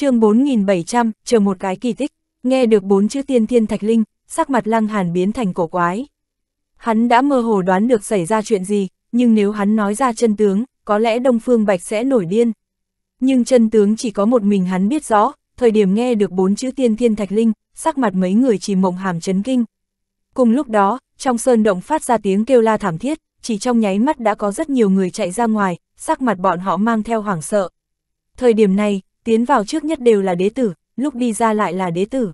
chương 4700, chờ một cái kỳ tích, nghe được bốn chữ tiên thiên thạch linh, sắc mặt lăng hàn biến thành cổ quái. Hắn đã mơ hồ đoán được xảy ra chuyện gì, nhưng nếu hắn nói ra chân tướng, có lẽ Đông Phương Bạch sẽ nổi điên. Nhưng chân tướng chỉ có một mình hắn biết rõ, thời điểm nghe được bốn chữ tiên thiên thạch linh, sắc mặt mấy người chỉ mộng hàm chấn kinh. Cùng lúc đó, trong sơn động phát ra tiếng kêu la thảm thiết, chỉ trong nháy mắt đã có rất nhiều người chạy ra ngoài, sắc mặt bọn họ mang theo hoảng sợ. Thời điểm này, tiến vào trước nhất đều là đế tử, lúc đi ra lại là đế tử.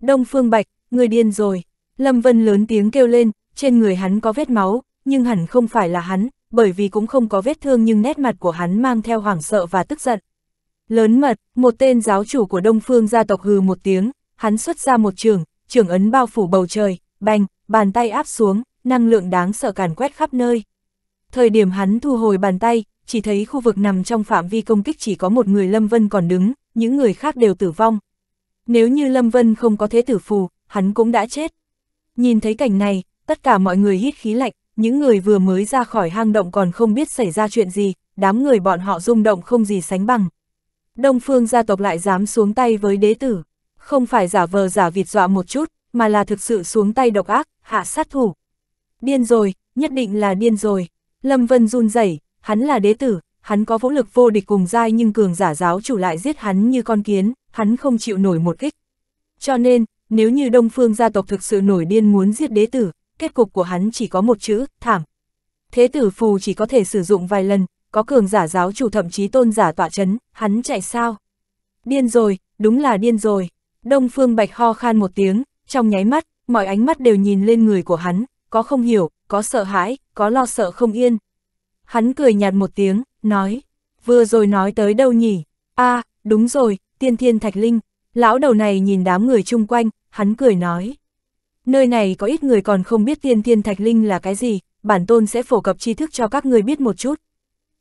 Đông Phương Bạch, người điên rồi, Lâm Vân lớn tiếng kêu lên, trên người hắn có vết máu, nhưng hẳn không phải là hắn, bởi vì cũng không có vết thương nhưng nét mặt của hắn mang theo hoảng sợ và tức giận. Lớn mật, một tên giáo chủ của Đông Phương gia tộc hừ một tiếng, hắn xuất ra một trường, trường ấn bao phủ bầu trời, bành, bàn tay áp xuống, năng lượng đáng sợ càn quét khắp nơi. Thời điểm hắn thu hồi bàn tay, chỉ thấy khu vực nằm trong phạm vi công kích chỉ có một người Lâm Vân còn đứng, những người khác đều tử vong. Nếu như Lâm Vân không có thế tử phù, hắn cũng đã chết. Nhìn thấy cảnh này, tất cả mọi người hít khí lạnh, những người vừa mới ra khỏi hang động còn không biết xảy ra chuyện gì, đám người bọn họ rung động không gì sánh bằng. Đông phương gia tộc lại dám xuống tay với đế tử, không phải giả vờ giả vịt dọa một chút, mà là thực sự xuống tay độc ác, hạ sát thủ. Điên rồi, nhất định là điên rồi. Lâm Vân run rẩy hắn là đế tử, hắn có vũ lực vô địch cùng giai nhưng cường giả giáo chủ lại giết hắn như con kiến, hắn không chịu nổi một kích. Cho nên, nếu như đông phương gia tộc thực sự nổi điên muốn giết đế tử, kết cục của hắn chỉ có một chữ, thảm. Thế tử phù chỉ có thể sử dụng vài lần, có cường giả giáo chủ thậm chí tôn giả tọa chấn, hắn chạy sao? Điên rồi, đúng là điên rồi. Đông Phương Bạch ho khan một tiếng, trong nháy mắt, mọi ánh mắt đều nhìn lên người của hắn, có không hiểu, có sợ hãi, có lo sợ không yên, Hắn cười nhạt một tiếng, nói, vừa rồi nói tới đâu nhỉ? a à, đúng rồi, tiên thiên thạch linh. Lão đầu này nhìn đám người chung quanh, hắn cười nói. Nơi này có ít người còn không biết tiên thiên thạch linh là cái gì, bản tôn sẽ phổ cập tri thức cho các người biết một chút.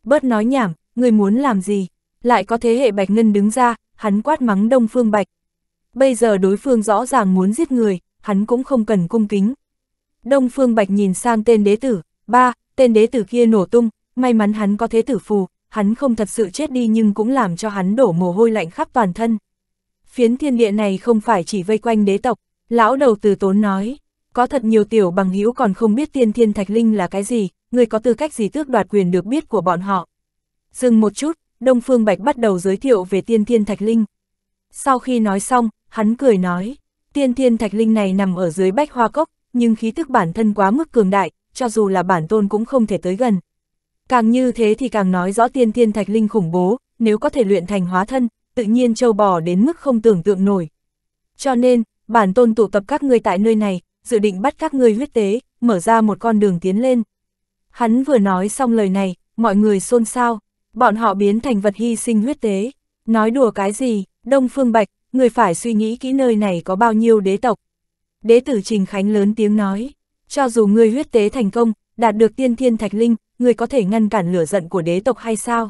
Bớt nói nhảm, người muốn làm gì? Lại có thế hệ Bạch Ngân đứng ra, hắn quát mắng Đông Phương Bạch. Bây giờ đối phương rõ ràng muốn giết người, hắn cũng không cần cung kính. Đông Phương Bạch nhìn sang tên đế tử, ba, tên đế tử kia nổ tung, may mắn hắn có thế tử phù, hắn không thật sự chết đi nhưng cũng làm cho hắn đổ mồ hôi lạnh khắp toàn thân. Phiến thiên địa này không phải chỉ vây quanh đế tộc, lão đầu từ tốn nói, có thật nhiều tiểu bằng hữu còn không biết tiên thiên thạch linh là cái gì, người có tư cách gì tước đoạt quyền được biết của bọn họ. Dừng một chút, Đông Phương Bạch bắt đầu giới thiệu về tiên thiên thạch linh. Sau khi nói xong, hắn cười nói, tiên thiên thạch linh này nằm ở dưới bách hoa cốc, nhưng khí tức bản thân quá mức cường đại, cho dù là bản tôn cũng không thể tới gần. Càng như thế thì càng nói rõ tiên thiên thạch linh khủng bố, nếu có thể luyện thành hóa thân, tự nhiên châu bò đến mức không tưởng tượng nổi. Cho nên, bản tôn tụ tập các ngươi tại nơi này, dự định bắt các ngươi huyết tế, mở ra một con đường tiến lên. Hắn vừa nói xong lời này, mọi người xôn xao, bọn họ biến thành vật hy sinh huyết tế. Nói đùa cái gì, Đông Phương Bạch, người phải suy nghĩ kỹ nơi này có bao nhiêu đế tộc. Đế tử Trình Khánh lớn tiếng nói, cho dù người huyết tế thành công, đạt được tiên thiên thạch linh, người có thể ngăn cản lửa giận của đế tộc hay sao?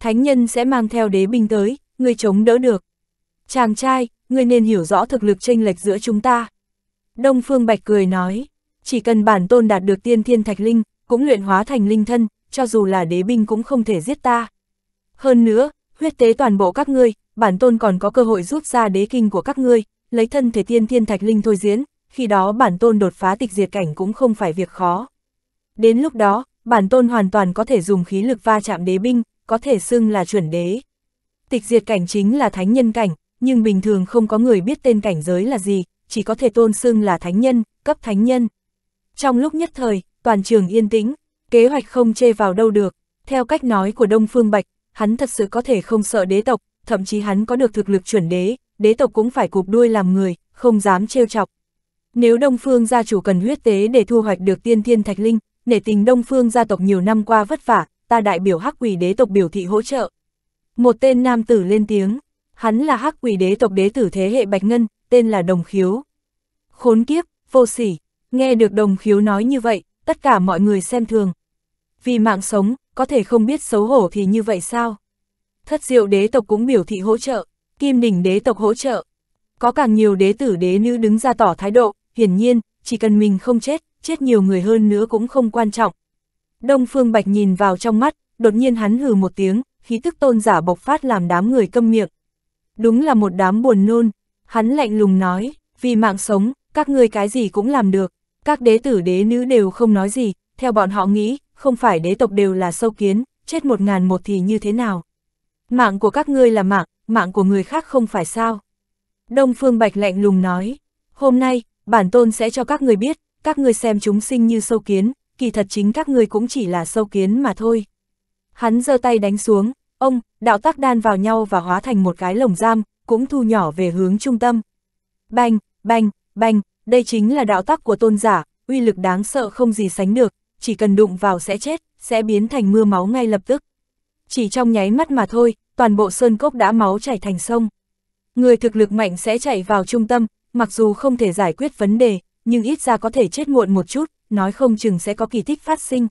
Thánh nhân sẽ mang theo đế binh tới, người chống đỡ được. Chàng trai, người nên hiểu rõ thực lực chênh lệch giữa chúng ta. Đông Phương Bạch cười nói, chỉ cần bản tôn đạt được tiên thiên thạch linh, cũng luyện hóa thành linh thân, cho dù là đế binh cũng không thể giết ta. Hơn nữa, huyết tế toàn bộ các ngươi, bản tôn còn có cơ hội rút ra đế kinh của các ngươi, lấy thân thể tiên thiên thạch linh thôi diễn, khi đó bản tôn đột phá tịch diệt cảnh cũng không phải việc khó. Đến lúc đó, bản tôn hoàn toàn có thể dùng khí lực va chạm đế binh, có thể xưng là chuẩn đế. Tịch diệt cảnh chính là thánh nhân cảnh, nhưng bình thường không có người biết tên cảnh giới là gì, chỉ có thể tôn xưng là thánh nhân, cấp thánh nhân. Trong lúc nhất thời, toàn trường yên tĩnh, kế hoạch không chê vào đâu được, theo cách nói của Đông Phương Bạch, hắn thật sự có thể không sợ đế tộc, thậm chí hắn có được thực lực chuẩn đế, đế tộc cũng phải cụp đuôi làm người, không dám trêu chọc. Nếu Đông Phương gia chủ cần huyết tế để thu hoạch được tiên thiên thạch linh, nể tình Đông Phương gia tộc nhiều năm qua vất vả, ta đại biểu hắc quỷ đế tộc biểu thị hỗ trợ. Một tên nam tử lên tiếng, hắn là hắc quỷ đế tộc đế tử thế hệ Bạch Ngân, tên là Đồng Khiếu. Khốn kiếp, vô sỉ, nghe được Đồng Khiếu nói như vậy, tất cả mọi người xem thường. Vì mạng sống, có thể không biết xấu hổ thì như vậy sao? Thất diệu đế tộc cũng biểu thị hỗ trợ, kim đỉnh đế tộc hỗ trợ. Có càng nhiều đế tử đế nữ đứng ra tỏ thái độ, hiển nhiên, chỉ cần mình không chết, chết nhiều người hơn nữa cũng không quan trọng. Đông Phương Bạch nhìn vào trong mắt, đột nhiên hắn hừ một tiếng, khí tức tôn giả bộc phát làm đám người câm miệng. Đúng là một đám buồn nôn, hắn lạnh lùng nói, vì mạng sống, các ngươi cái gì cũng làm được, các đế tử đế nữ đều không nói gì, theo bọn họ nghĩ, không phải đế tộc đều là sâu kiến, chết một ngàn một thì như thế nào. Mạng của các ngươi là mạng, mạng của người khác không phải sao. Đông Phương Bạch lạnh lùng nói, hôm nay, bản tôn sẽ cho các người biết, các ngươi xem chúng sinh như sâu kiến, kỳ thật chính các ngươi cũng chỉ là sâu kiến mà thôi. Hắn giơ tay đánh xuống, ông, đạo tác đan vào nhau và hóa thành một cái lồng giam, cũng thu nhỏ về hướng trung tâm. Bành, bành, bành, đây chính là đạo tác của tôn giả, uy lực đáng sợ không gì sánh được, chỉ cần đụng vào sẽ chết, sẽ biến thành mưa máu ngay lập tức. Chỉ trong nháy mắt mà thôi, toàn bộ sơn cốc đã máu chảy thành sông. Người thực lực mạnh sẽ chạy vào trung tâm, mặc dù không thể giải quyết vấn đề, nhưng ít ra có thể chết muộn một chút, nói không chừng sẽ có kỳ tích phát sinh.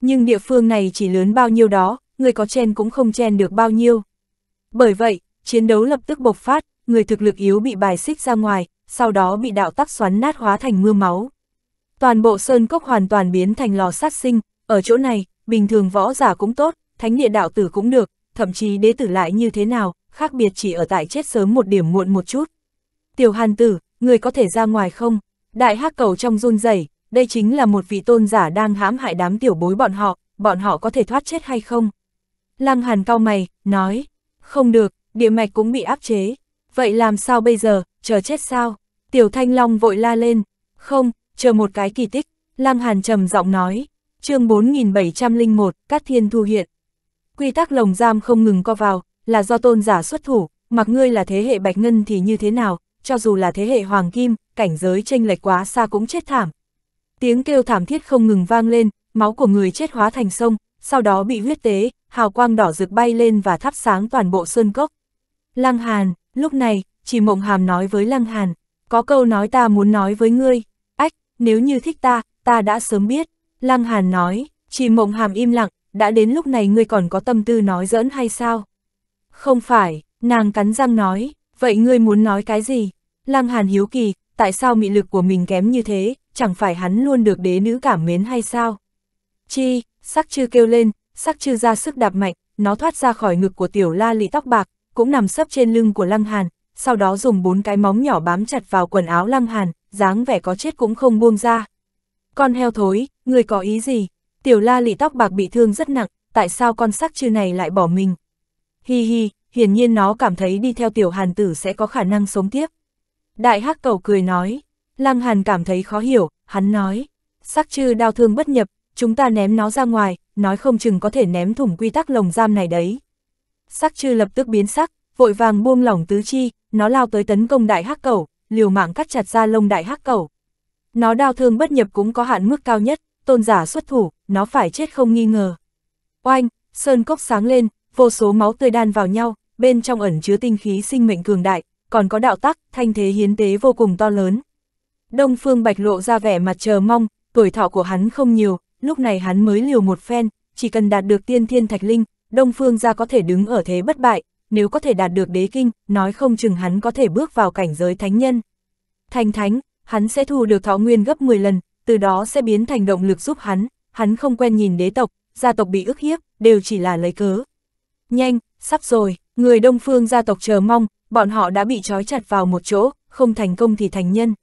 Nhưng địa phương này chỉ lớn bao nhiêu đó, người có chen cũng không chen được bao nhiêu. Bởi vậy, chiến đấu lập tức bộc phát, người thực lực yếu bị bài xích ra ngoài, sau đó bị đạo tắc xoắn nát hóa thành mưa máu. Toàn bộ sơn cốc hoàn toàn biến thành lò sát sinh, ở chỗ này, bình thường võ giả cũng tốt, thánh địa đạo tử cũng được, thậm chí đế tử lại như thế nào, khác biệt chỉ ở tại chết sớm một điểm muộn một chút. Tiểu Hàn Tử, người có thể ra ngoài không? Đại hắc cầu trong run rẩy, đây chính là một vị tôn giả đang hãm hại đám tiểu bối bọn họ, bọn họ có thể thoát chết hay không? Lăng Hàn cao mày, nói, không được, địa mạch cũng bị áp chế. Vậy làm sao bây giờ, chờ chết sao? Tiểu Thanh Long vội la lên, không, chờ một cái kỳ tích. Lăng Hàn trầm giọng nói, chương 4701, Cát Thiên Thu hiện. Quy tắc lồng giam không ngừng co vào, là do tôn giả xuất thủ, mặc ngươi là thế hệ Bạch Ngân thì như thế nào, cho dù là thế hệ hoàng kim, cảnh giới tranh lệch quá xa cũng chết thảm. Tiếng kêu thảm thiết không ngừng vang lên, máu của người chết hóa thành sông, sau đó bị huyết tế, hào quang đỏ rực bay lên và thắp sáng toàn bộ sơn cốc. Lăng Hàn, lúc này, chỉ mộng hàm nói với Lăng Hàn, có câu nói ta muốn nói với ngươi, ách, nếu như thích ta, ta đã sớm biết. Lăng Hàn nói, chỉ mộng hàm im lặng, đã đến lúc này ngươi còn có tâm tư nói dỡn hay sao? Không phải, nàng cắn răng nói, Vậy ngươi muốn nói cái gì? Lăng Hàn hiếu kỳ, tại sao mị lực của mình kém như thế, chẳng phải hắn luôn được đế nữ cảm mến hay sao? Chi, sắc chư kêu lên, sắc chư ra sức đạp mạnh, nó thoát ra khỏi ngực của tiểu la lị tóc bạc, cũng nằm sấp trên lưng của Lăng Hàn, sau đó dùng bốn cái móng nhỏ bám chặt vào quần áo Lăng Hàn, dáng vẻ có chết cũng không buông ra. Con heo thối, ngươi có ý gì? Tiểu la lị tóc bạc bị thương rất nặng, tại sao con sắc chư này lại bỏ mình? Hi hi, hiển nhiên nó cảm thấy đi theo tiểu hàn tử sẽ có khả năng sống tiếp. Đại hắc cầu cười nói, lăng hàn cảm thấy khó hiểu, hắn nói, sắc chư đau thương bất nhập, chúng ta ném nó ra ngoài, nói không chừng có thể ném thủng quy tắc lồng giam này đấy. Sắc chư lập tức biến sắc, vội vàng buông lỏng tứ chi, nó lao tới tấn công đại hắc cầu, liều mạng cắt chặt ra lông đại hắc cầu. Nó đau thương bất nhập cũng có hạn mức cao nhất, tôn giả xuất thủ, nó phải chết không nghi ngờ. Oanh, sơn cốc sáng lên, vô số máu tươi đan vào nhau, bên trong ẩn chứa tinh khí sinh mệnh cường đại, còn có đạo tắc, thanh thế hiến tế vô cùng to lớn. Đông Phương Bạch lộ ra vẻ mặt chờ mong, tuổi thọ của hắn không nhiều, lúc này hắn mới liều một phen, chỉ cần đạt được tiên thiên thạch linh, Đông Phương gia có thể đứng ở thế bất bại, nếu có thể đạt được đế kinh, nói không chừng hắn có thể bước vào cảnh giới thánh nhân. Thành thánh, hắn sẽ thu được thọ nguyên gấp 10 lần, từ đó sẽ biến thành động lực giúp hắn, hắn không quen nhìn đế tộc, gia tộc bị ức hiếp, đều chỉ là lấy cớ. Nhanh, sắp rồi. Người Đông Phương gia tộc chờ mong, bọn họ đã bị trói chặt vào một chỗ, không thành công thì thành nhân.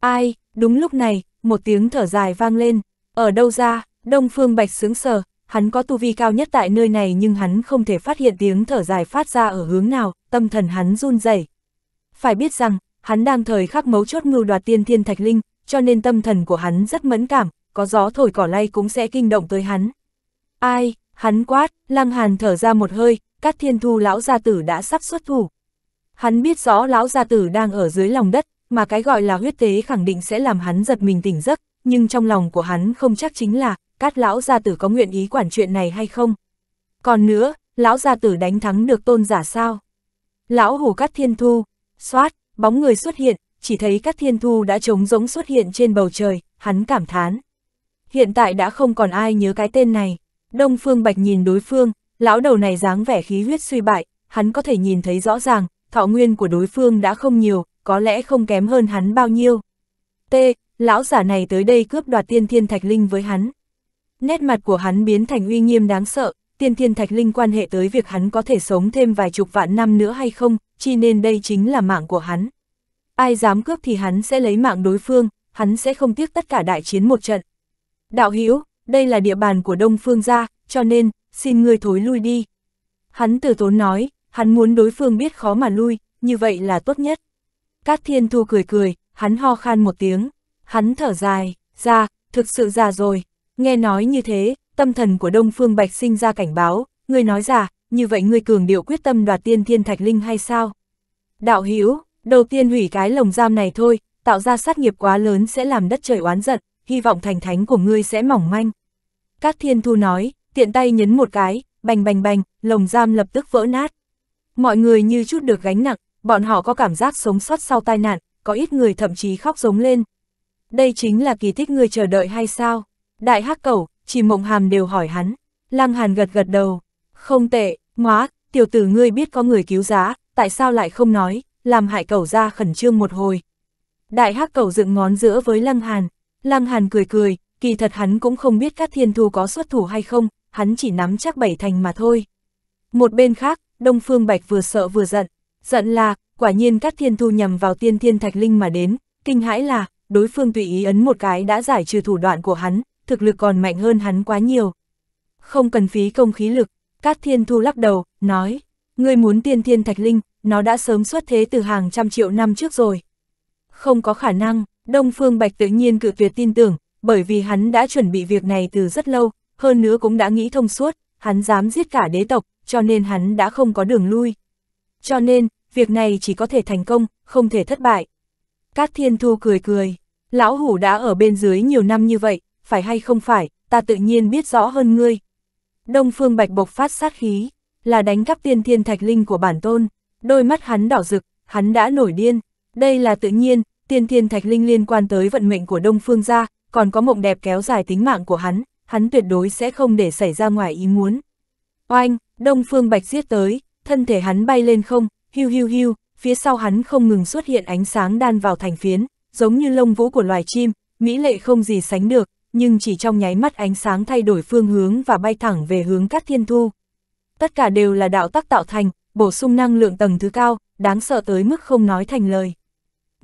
Ai, đúng lúc này, một tiếng thở dài vang lên, ở đâu ra, Đông Phương Bạch sướng sờ, hắn có tu vi cao nhất tại nơi này nhưng hắn không thể phát hiện tiếng thở dài phát ra ở hướng nào, tâm thần hắn run rẩy. Phải biết rằng, hắn đang thời khắc mấu chốt ngưu đoạt tiên thiên thạch linh, cho nên tâm thần của hắn rất mẫn cảm, có gió thổi cỏ lay cũng sẽ kinh động tới hắn. Ai, Hắn quát, lăng hàn thở ra một hơi, các thiên thu lão gia tử đã sắp xuất thủ. Hắn biết rõ lão gia tử đang ở dưới lòng đất, mà cái gọi là huyết tế khẳng định sẽ làm hắn giật mình tỉnh giấc, nhưng trong lòng của hắn không chắc chính là, các lão gia tử có nguyện ý quản chuyện này hay không. Còn nữa, lão gia tử đánh thắng được tôn giả sao? Lão hủ cắt thiên thu, xoát, bóng người xuất hiện, chỉ thấy các thiên thu đã trống rỗng xuất hiện trên bầu trời, hắn cảm thán. Hiện tại đã không còn ai nhớ cái tên này. Đông Phương Bạch nhìn đối phương, lão đầu này dáng vẻ khí huyết suy bại, hắn có thể nhìn thấy rõ ràng, thọ nguyên của đối phương đã không nhiều, có lẽ không kém hơn hắn bao nhiêu. T, lão giả này tới đây cướp đoạt tiên thiên thạch linh với hắn. Nét mặt của hắn biến thành uy nghiêm đáng sợ, tiên thiên thạch linh quan hệ tới việc hắn có thể sống thêm vài chục vạn năm nữa hay không, chi nên đây chính là mạng của hắn. Ai dám cướp thì hắn sẽ lấy mạng đối phương, hắn sẽ không tiếc tất cả đại chiến một trận. Đạo Hữu đây là địa bàn của Đông Phương gia, cho nên, xin ngươi thối lui đi. Hắn từ tốn nói, hắn muốn đối phương biết khó mà lui, như vậy là tốt nhất. Cát Thiên Thu cười cười, hắn ho khan một tiếng, hắn thở dài, ra, thực sự già rồi, nghe nói như thế, tâm thần của Đông Phương Bạch sinh ra cảnh báo, ngươi nói già, như vậy ngươi cường điệu quyết tâm đoạt tiên thiên thạch linh hay sao? Đạo Hữu đầu tiên hủy cái lồng giam này thôi, tạo ra sát nghiệp quá lớn sẽ làm đất trời oán giận, hy vọng thành thánh của ngươi sẽ mỏng manh. Cát Thiên Thu nói, tiện tay nhấn một cái, bành bành bành, lồng giam lập tức vỡ nát. Mọi người như chút được gánh nặng, bọn họ có cảm giác sống sót sau tai nạn, có ít người thậm chí khóc giống lên. Đây chính là kỳ tích người chờ đợi hay sao? Đại hắc cẩu, chỉ mộng hàm đều hỏi hắn. Lăng Hàn gật gật đầu. Không tệ, ngóa, tiểu tử ngươi biết có người cứu giá, tại sao lại không nói, làm hại cẩu ra khẩn trương một hồi. Đại hắc cẩu dựng ngón giữa với Lăng Hàn. Lăng Hàn cười cười, kỳ thật hắn cũng không biết các thiên thu có xuất thủ hay không, hắn chỉ nắm chắc bảy thành mà thôi. Một bên khác, Đông Phương Bạch vừa sợ vừa giận, giận là, quả nhiên các thiên thu nhằm vào tiên thiên thạch linh mà đến, kinh hãi là, đối phương tùy ý ấn một cái đã giải trừ thủ đoạn của hắn, thực lực còn mạnh hơn hắn quá nhiều. Không cần phí công khí lực, các thiên thu lắc đầu, nói, ngươi muốn tiên thiên thạch linh, nó đã sớm xuất thế từ hàng trăm triệu năm trước rồi. Không có khả năng, Đông Phương Bạch tự nhiên cự tuyệt tin tưởng, bởi vì hắn đã chuẩn bị việc này từ rất lâu, hơn nữa cũng đã nghĩ thông suốt, hắn dám giết cả đế tộc, cho nên hắn đã không có đường lui. Cho nên, việc này chỉ có thể thành công, không thể thất bại. Các Thiên Thu cười cười, lão hủ đã ở bên dưới nhiều năm như vậy, phải hay không phải, ta tự nhiên biết rõ hơn ngươi. Đông Phương Bạch bộc phát sát khí, là đánh cắp tiên thiên thạch linh của bản tôn, đôi mắt hắn đỏ rực, hắn đã nổi điên, đây là tự nhiên, tiên thiên thạch linh liên quan tới vận mệnh của Đông Phương gia, còn có mộng đẹp kéo dài tính mạng của hắn, hắn tuyệt đối sẽ không để xảy ra ngoài ý muốn. Oanh, Đông Phương Bạch giết tới, thân thể hắn bay lên không, hiu hiu hiu, phía sau hắn không ngừng xuất hiện ánh sáng đan vào thành phiến, giống như lông vũ của loài chim, mỹ lệ không gì sánh được, nhưng chỉ trong nháy mắt ánh sáng thay đổi phương hướng và bay thẳng về hướng các thiên thu. Tất cả đều là đạo tắc tạo thành, bổ sung năng lượng tầng thứ cao, đáng sợ tới mức không nói thành lời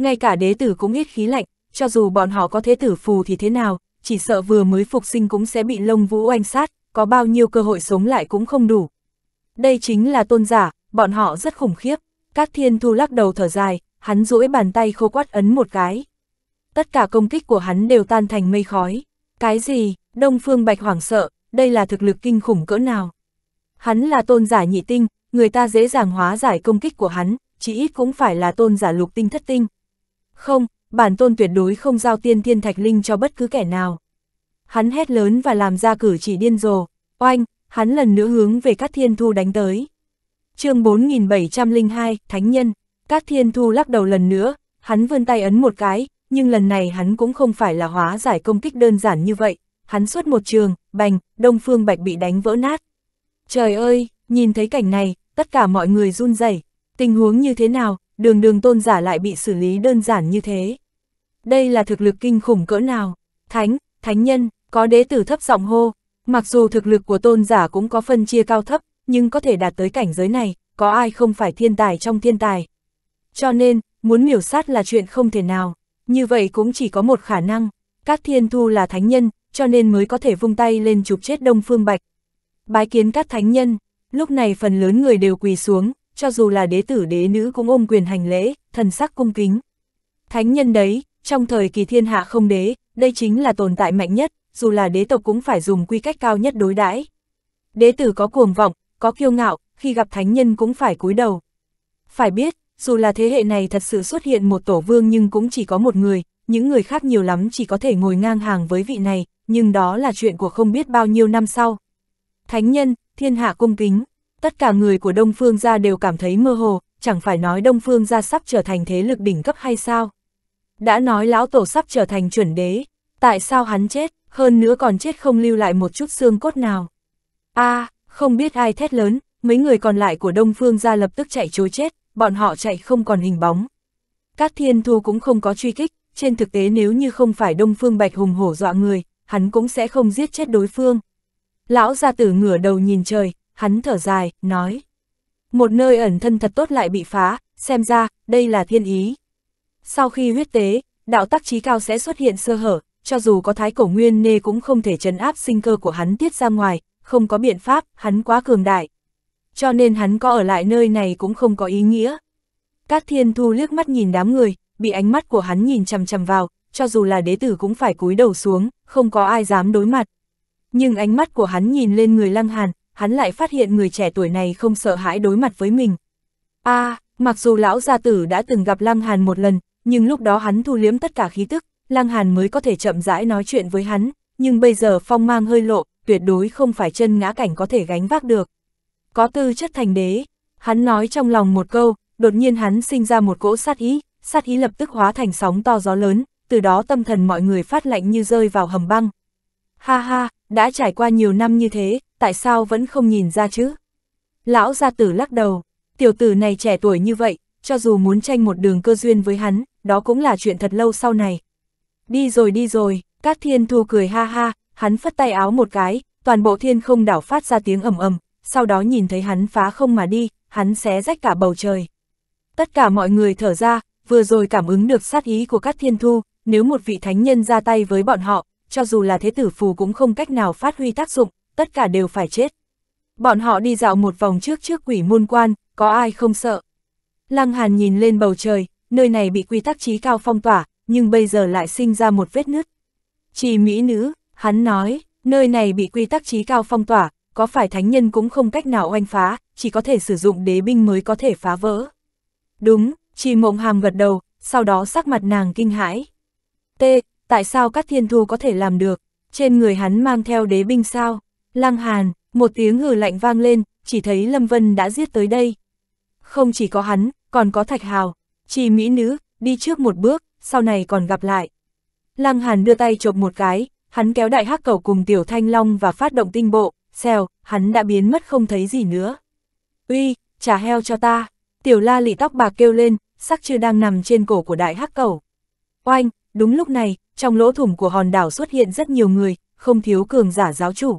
ngay cả đế tử cũng ít khí lạnh, cho dù bọn họ có thế tử phù thì thế nào, chỉ sợ vừa mới phục sinh cũng sẽ bị lông vũ oanh sát, có bao nhiêu cơ hội sống lại cũng không đủ. Đây chính là tôn giả, bọn họ rất khủng khiếp. Các thiên thu lắc đầu thở dài, hắn duỗi bàn tay khô quát ấn một cái. Tất cả công kích của hắn đều tan thành mây khói. Cái gì, Đông Phương Bạch hoảng sợ, đây là thực lực kinh khủng cỡ nào. Hắn là tôn giả nhị tinh, người ta dễ dàng hóa giải công kích của hắn, chỉ ít cũng phải là tôn giả lục tinh thất tinh, không, bản tôn tuyệt đối không giao tiên thiên thạch linh cho bất cứ kẻ nào. Hắn hét lớn và làm ra cử chỉ điên rồ, oanh, hắn lần nữa hướng về các thiên thu đánh tới. chương 4702, Thánh Nhân, các thiên thu lắc đầu lần nữa, hắn vươn tay ấn một cái, nhưng lần này hắn cũng không phải là hóa giải công kích đơn giản như vậy, hắn xuất một trường, bành, đông phương bạch bị đánh vỡ nát. Trời ơi, nhìn thấy cảnh này, tất cả mọi người run rẩy tình huống như thế nào, đường đường tôn giả lại bị xử lý đơn giản như thế. Đây là thực lực kinh khủng cỡ nào, thánh, thánh nhân, có đế tử thấp giọng hô, mặc dù thực lực của tôn giả cũng có phân chia cao thấp, nhưng có thể đạt tới cảnh giới này, có ai không phải thiên tài trong thiên tài. Cho nên, muốn miểu sát là chuyện không thể nào, như vậy cũng chỉ có một khả năng, các thiên thu là thánh nhân, cho nên mới có thể vung tay lên chụp chết Đông Phương Bạch. Bái kiến các thánh nhân, lúc này phần lớn người đều quỳ xuống, cho dù là đế tử đế nữ cũng ôm quyền hành lễ, thần sắc cung kính. Thánh nhân đấy, trong thời kỳ thiên hạ không đế, đây chính là tồn tại mạnh nhất, dù là đế tộc cũng phải dùng quy cách cao nhất đối đãi. Đế tử có cuồng vọng, có kiêu ngạo, khi gặp thánh nhân cũng phải cúi đầu. Phải biết, dù là thế hệ này thật sự xuất hiện một tổ vương nhưng cũng chỉ có một người, những người khác nhiều lắm chỉ có thể ngồi ngang hàng với vị này, nhưng đó là chuyện của không biết bao nhiêu năm sau. Thánh nhân, thiên hạ cung kính tất cả người của Đông Phương gia đều cảm thấy mơ hồ, chẳng phải nói Đông Phương gia sắp trở thành thế lực đỉnh cấp hay sao? Đã nói lão tổ sắp trở thành chuẩn đế, tại sao hắn chết, hơn nữa còn chết không lưu lại một chút xương cốt nào? a à, không biết ai thét lớn, mấy người còn lại của Đông Phương gia lập tức chạy chối chết, bọn họ chạy không còn hình bóng. Các thiên thu cũng không có truy kích, trên thực tế nếu như không phải Đông Phương Bạch hùng hổ dọa người, hắn cũng sẽ không giết chết đối phương. Lão gia tử ngửa đầu nhìn trời, hắn thở dài, nói. Một nơi ẩn thân thật tốt lại bị phá, xem ra, đây là thiên ý. Sau khi huyết tế, đạo tắc trí cao sẽ xuất hiện sơ hở, cho dù có thái cổ nguyên nê cũng không thể trấn áp sinh cơ của hắn tiết ra ngoài, không có biện pháp, hắn quá cường đại. Cho nên hắn có ở lại nơi này cũng không có ý nghĩa. Các thiên thu liếc mắt nhìn đám người, bị ánh mắt của hắn nhìn chằm chằm vào, cho dù là đế tử cũng phải cúi đầu xuống, không có ai dám đối mặt. Nhưng ánh mắt của hắn nhìn lên người lăng hàn, hắn lại phát hiện người trẻ tuổi này không sợ hãi đối mặt với mình. a à, mặc dù lão gia tử đã từng gặp Lăng Hàn một lần, nhưng lúc đó hắn thu liếm tất cả khí tức, Lăng Hàn mới có thể chậm rãi nói chuyện với hắn, nhưng bây giờ phong mang hơi lộ, tuyệt đối không phải chân ngã cảnh có thể gánh vác được. Có tư chất thành đế, hắn nói trong lòng một câu, đột nhiên hắn sinh ra một cỗ sát ý, sát ý lập tức hóa thành sóng to gió lớn, từ đó tâm thần mọi người phát lạnh như rơi vào hầm băng. Ha ha, đã trải qua nhiều năm như thế, tại sao vẫn không nhìn ra chứ? Lão gia tử lắc đầu, tiểu tử này trẻ tuổi như vậy, cho dù muốn tranh một đường cơ duyên với hắn, đó cũng là chuyện thật lâu sau này. Đi rồi đi rồi, các thiên thu cười ha ha, hắn phất tay áo một cái, toàn bộ thiên không đảo phát ra tiếng ầm ầm, sau đó nhìn thấy hắn phá không mà đi, hắn xé rách cả bầu trời. Tất cả mọi người thở ra, vừa rồi cảm ứng được sát ý của các thiên thu, nếu một vị thánh nhân ra tay với bọn họ, cho dù là thế tử phù cũng không cách nào phát huy tác dụng, tất cả đều phải chết. Bọn họ đi dạo một vòng trước trước quỷ môn quan, có ai không sợ. Lăng Hàn nhìn lên bầu trời, nơi này bị quy tắc trí cao phong tỏa, nhưng bây giờ lại sinh ra một vết nứt. Chỉ mỹ nữ, hắn nói, nơi này bị quy tắc trí cao phong tỏa, có phải thánh nhân cũng không cách nào oanh phá, chỉ có thể sử dụng đế binh mới có thể phá vỡ. Đúng, chỉ mộng hàm gật đầu, sau đó sắc mặt nàng kinh hãi. T, tại sao các thiên thu có thể làm được, trên người hắn mang theo đế binh sao? Lăng Hàn, một tiếng hừ lạnh vang lên, chỉ thấy Lâm Vân đã giết tới đây. Không chỉ có hắn, còn có Thạch Hào, chỉ mỹ nữ, đi trước một bước, sau này còn gặp lại. Lăng Hàn đưa tay chộp một cái, hắn kéo đại hắc cầu cùng Tiểu Thanh Long và phát động tinh bộ, xèo, hắn đã biến mất không thấy gì nữa. Uy, trả heo cho ta, Tiểu La lì tóc bạc kêu lên, sắc chưa đang nằm trên cổ của đại hắc cầu. Oanh, đúng lúc này, trong lỗ thủng của hòn đảo xuất hiện rất nhiều người, không thiếu cường giả giáo chủ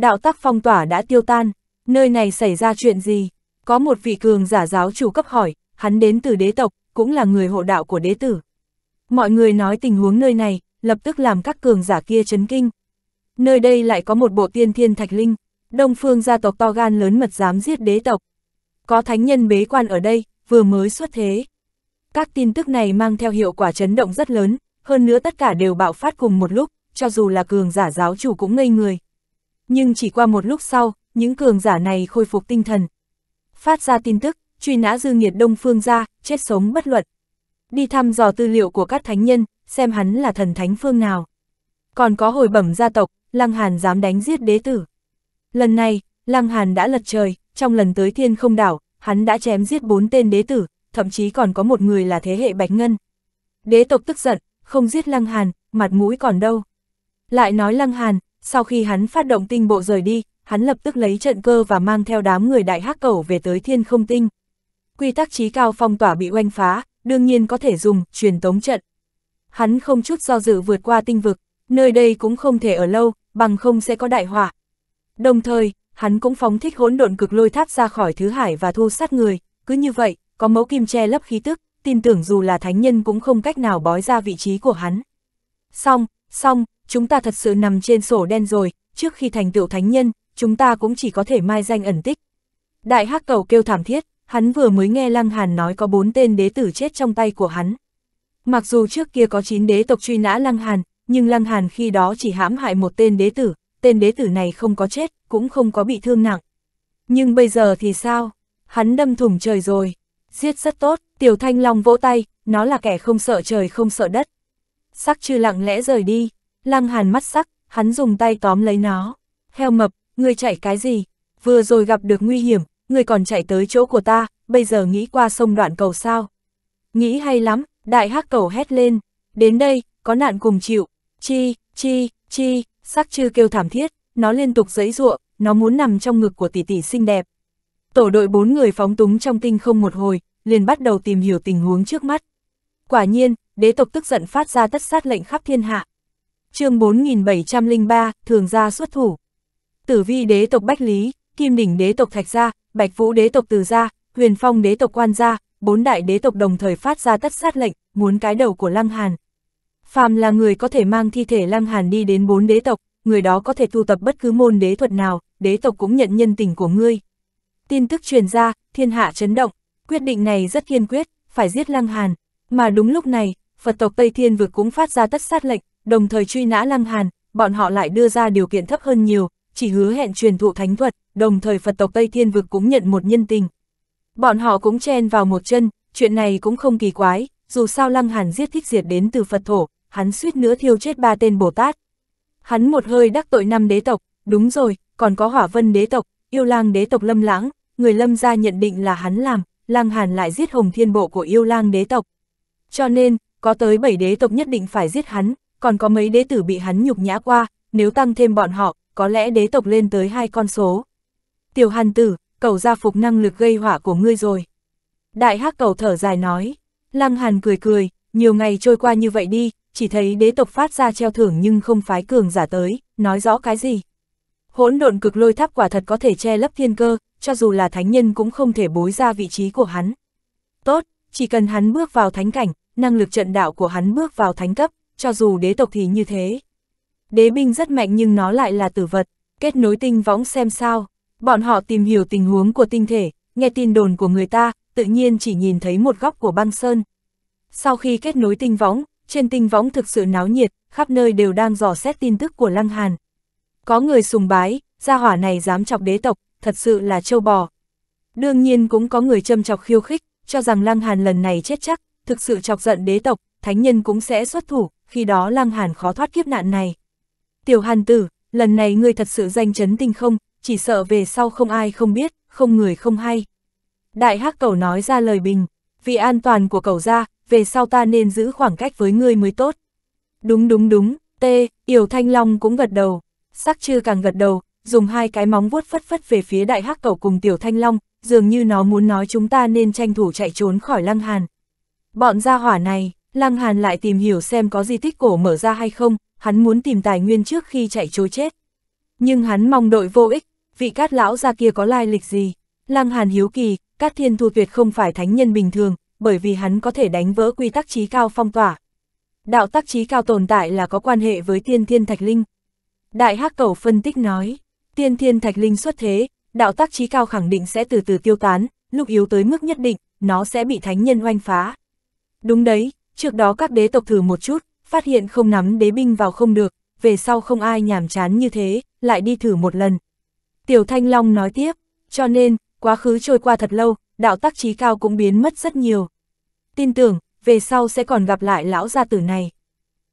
đạo tắc phong tỏa đã tiêu tan, nơi này xảy ra chuyện gì? Có một vị cường giả giáo chủ cấp hỏi, hắn đến từ đế tộc, cũng là người hộ đạo của đế tử. Mọi người nói tình huống nơi này, lập tức làm các cường giả kia chấn kinh. Nơi đây lại có một bộ tiên thiên thạch linh, đông phương gia tộc to gan lớn mật dám giết đế tộc. Có thánh nhân bế quan ở đây, vừa mới xuất thế. Các tin tức này mang theo hiệu quả chấn động rất lớn, hơn nữa tất cả đều bạo phát cùng một lúc, cho dù là cường giả giáo chủ cũng ngây người nhưng chỉ qua một lúc sau, những cường giả này khôi phục tinh thần. Phát ra tin tức, truy nã dư nghiệt Đông Phương ra, chết sống bất luận. Đi thăm dò tư liệu của các thánh nhân, xem hắn là thần thánh phương nào. Còn có hồi bẩm gia tộc, Lăng Hàn dám đánh giết đế tử. Lần này, Lăng Hàn đã lật trời, trong lần tới thiên không đảo, hắn đã chém giết bốn tên đế tử, thậm chí còn có một người là thế hệ Bạch Ngân. Đế tộc tức giận, không giết Lăng Hàn, mặt mũi còn đâu. Lại nói Lăng Hàn, sau khi hắn phát động tinh bộ rời đi, hắn lập tức lấy trận cơ và mang theo đám người đại hắc cẩu về tới thiên không tinh. Quy tắc trí cao phong tỏa bị oanh phá, đương nhiên có thể dùng truyền tống trận. Hắn không chút do dự vượt qua tinh vực, nơi đây cũng không thể ở lâu, bằng không sẽ có đại hỏa. Đồng thời, hắn cũng phóng thích hỗn độn cực lôi tháp ra khỏi thứ hải và thu sát người, cứ như vậy, có mấu kim che lấp khí tức, tin tưởng dù là thánh nhân cũng không cách nào bói ra vị trí của hắn. Xong, xong, chúng ta thật sự nằm trên sổ đen rồi, trước khi thành tựu thánh nhân, chúng ta cũng chỉ có thể mai danh ẩn tích. Đại hắc cầu kêu thảm thiết, hắn vừa mới nghe Lăng Hàn nói có bốn tên đế tử chết trong tay của hắn. Mặc dù trước kia có chín đế tộc truy nã Lăng Hàn, nhưng Lăng Hàn khi đó chỉ hãm hại một tên đế tử, tên đế tử này không có chết, cũng không có bị thương nặng. Nhưng bây giờ thì sao? Hắn đâm thủng trời rồi. Giết rất tốt, Tiểu Thanh Long vỗ tay, nó là kẻ không sợ trời không sợ đất. Sắc chư lặng lẽ rời đi, Lăng Hàn mắt sắc, hắn dùng tay tóm lấy nó. Heo mập, ngươi chạy cái gì? Vừa rồi gặp được nguy hiểm, ngươi còn chạy tới chỗ của ta, bây giờ nghĩ qua sông đoạn cầu sao? Nghĩ hay lắm, đại hắc cầu hét lên. Đến đây, có nạn cùng chịu. Chi, chi, chi, sắc chư kêu thảm thiết, nó liên tục giãy giụa, nó muốn nằm trong ngực của tỷ tỷ xinh đẹp. Tổ đội bốn người phóng túng trong tinh không một hồi, liền bắt đầu tìm hiểu tình huống trước mắt. Quả nhiên, đế tộc tức giận phát ra tất sát lệnh khắp thiên hạ, chương 4703, thường gia xuất thủ. Tử vi đế tộc Bách Lý, Kim đỉnh đế tộc Thạch gia, Bạch Vũ đế tộc Từ gia, Huyền Phong đế tộc Quan gia, bốn đại đế tộc đồng thời phát ra tất sát lệnh, muốn cái đầu của Lăng Hàn. Phàm là người có thể mang thi thể Lăng Hàn đi đến bốn đế tộc, người đó có thể tu tập bất cứ môn đế thuật nào, đế tộc cũng nhận nhân tình của ngươi. Tin tức truyền ra, thiên hạ chấn động, quyết định này rất kiên quyết, phải giết Lăng Hàn. Mà đúng lúc này, Phật tộc Tây Thiên vực cũng phát ra tất sát lệnh, đồng thời truy nã Lăng Hàn, bọn họ lại đưa ra điều kiện thấp hơn nhiều, chỉ hứa hẹn truyền thụ thánh thuật, đồng thời Phật tộc Tây Thiên vực cũng nhận một nhân tình. Bọn họ cũng chen vào một chân, chuyện này cũng không kỳ quái, dù sao Lăng Hàn giết thích diệt đến từ Phật thổ, hắn suýt nữa thiêu chết ba tên Bồ Tát. Hắn một hơi đắc tội năm đế tộc, đúng rồi, còn có hỏa vân đế tộc, yêu lang đế tộc lâm lãng, người lâm gia nhận định là hắn làm, Lang Hàn lại giết hồng thiên bộ của yêu lang đế tộc. Cho nên, có tới 7 đế tộc nhất định phải giết hắn, còn có mấy đế tử bị hắn nhục nhã qua, nếu tăng thêm bọn họ, có lẽ đế tộc lên tới hai con số. Tiểu Hàn Tử, cầu gia phục năng lực gây hỏa của ngươi rồi. Đại hắc cầu thở dài nói, Lăng Hàn cười cười, nhiều ngày trôi qua như vậy đi, chỉ thấy đế tộc phát ra treo thưởng nhưng không phái cường giả tới, nói rõ cái gì. Hỗn độn cực lôi tháp quả thật có thể che lấp thiên cơ, cho dù là thánh nhân cũng không thể bối ra vị trí của hắn. Tốt, chỉ cần hắn bước vào thánh cảnh, năng lực trận đạo của hắn bước vào thánh cấp, cho dù đế tộc thì như thế. Đế binh rất mạnh nhưng nó lại là tử vật, kết nối tinh võng xem sao, bọn họ tìm hiểu tình huống của tinh thể, nghe tin đồn của người ta, tự nhiên chỉ nhìn thấy một góc của băng sơn. Sau khi kết nối tinh võng, trên tinh võng thực sự náo nhiệt, khắp nơi đều đang dò xét tin tức của Lăng Hàn. Có người sùng bái, gia hỏa này dám chọc đế tộc, thật sự là châu bò. Đương nhiên cũng có người châm chọc khiêu khích, cho rằng Lăng Hàn lần này chết chắc, thực sự chọc giận đế tộc, thánh nhân cũng sẽ xuất thủ, khi đó Lăng Hàn khó thoát kiếp nạn này. Tiểu Hàn tử, lần này ngươi thật sự danh chấn tinh không, chỉ sợ về sau không ai không biết, không người không hay. Đại hắc cầu nói ra lời bình, vì an toàn của cầu ra, về sau ta nên giữ khoảng cách với ngươi mới tốt. Đúng đúng đúng, tê Yểu Thanh Long cũng gật đầu, sắc chư càng gật đầu, dùng hai cái móng vuốt phất phất về phía đại hắc cầu cùng Tiểu Thanh Long, dường như nó muốn nói chúng ta nên tranh thủ chạy trốn khỏi lăng hàn. Bọn gia hỏa này, Lăng Hàn lại tìm hiểu xem có di tích cổ mở ra hay không, hắn muốn tìm tài nguyên trước khi chạy trối chết. Nhưng hắn mong đội vô ích, vị cát lão gia kia có lai lịch gì. Lăng Hàn hiếu kỳ, cát thiên thu tuyệt không phải thánh nhân bình thường, bởi vì hắn có thể đánh vỡ quy tắc trí cao phong tỏa. Đạo tác trí cao tồn tại là có quan hệ với tiên thiên thạch linh. Đại hắc Cẩu phân tích nói, tiên thiên thạch linh xuất thế, đạo tác trí cao khẳng định sẽ từ từ tiêu tán, lúc yếu tới mức nhất định, nó sẽ bị thánh nhân oanh phá. Đúng đấy, trước đó các đế tộc thử một chút, phát hiện không nắm đế binh vào không được, về sau không ai nhàm chán như thế, lại đi thử một lần. Tiểu Thanh Long nói tiếp, cho nên, quá khứ trôi qua thật lâu, đạo tác trí cao cũng biến mất rất nhiều. Tin tưởng, về sau sẽ còn gặp lại lão gia tử này.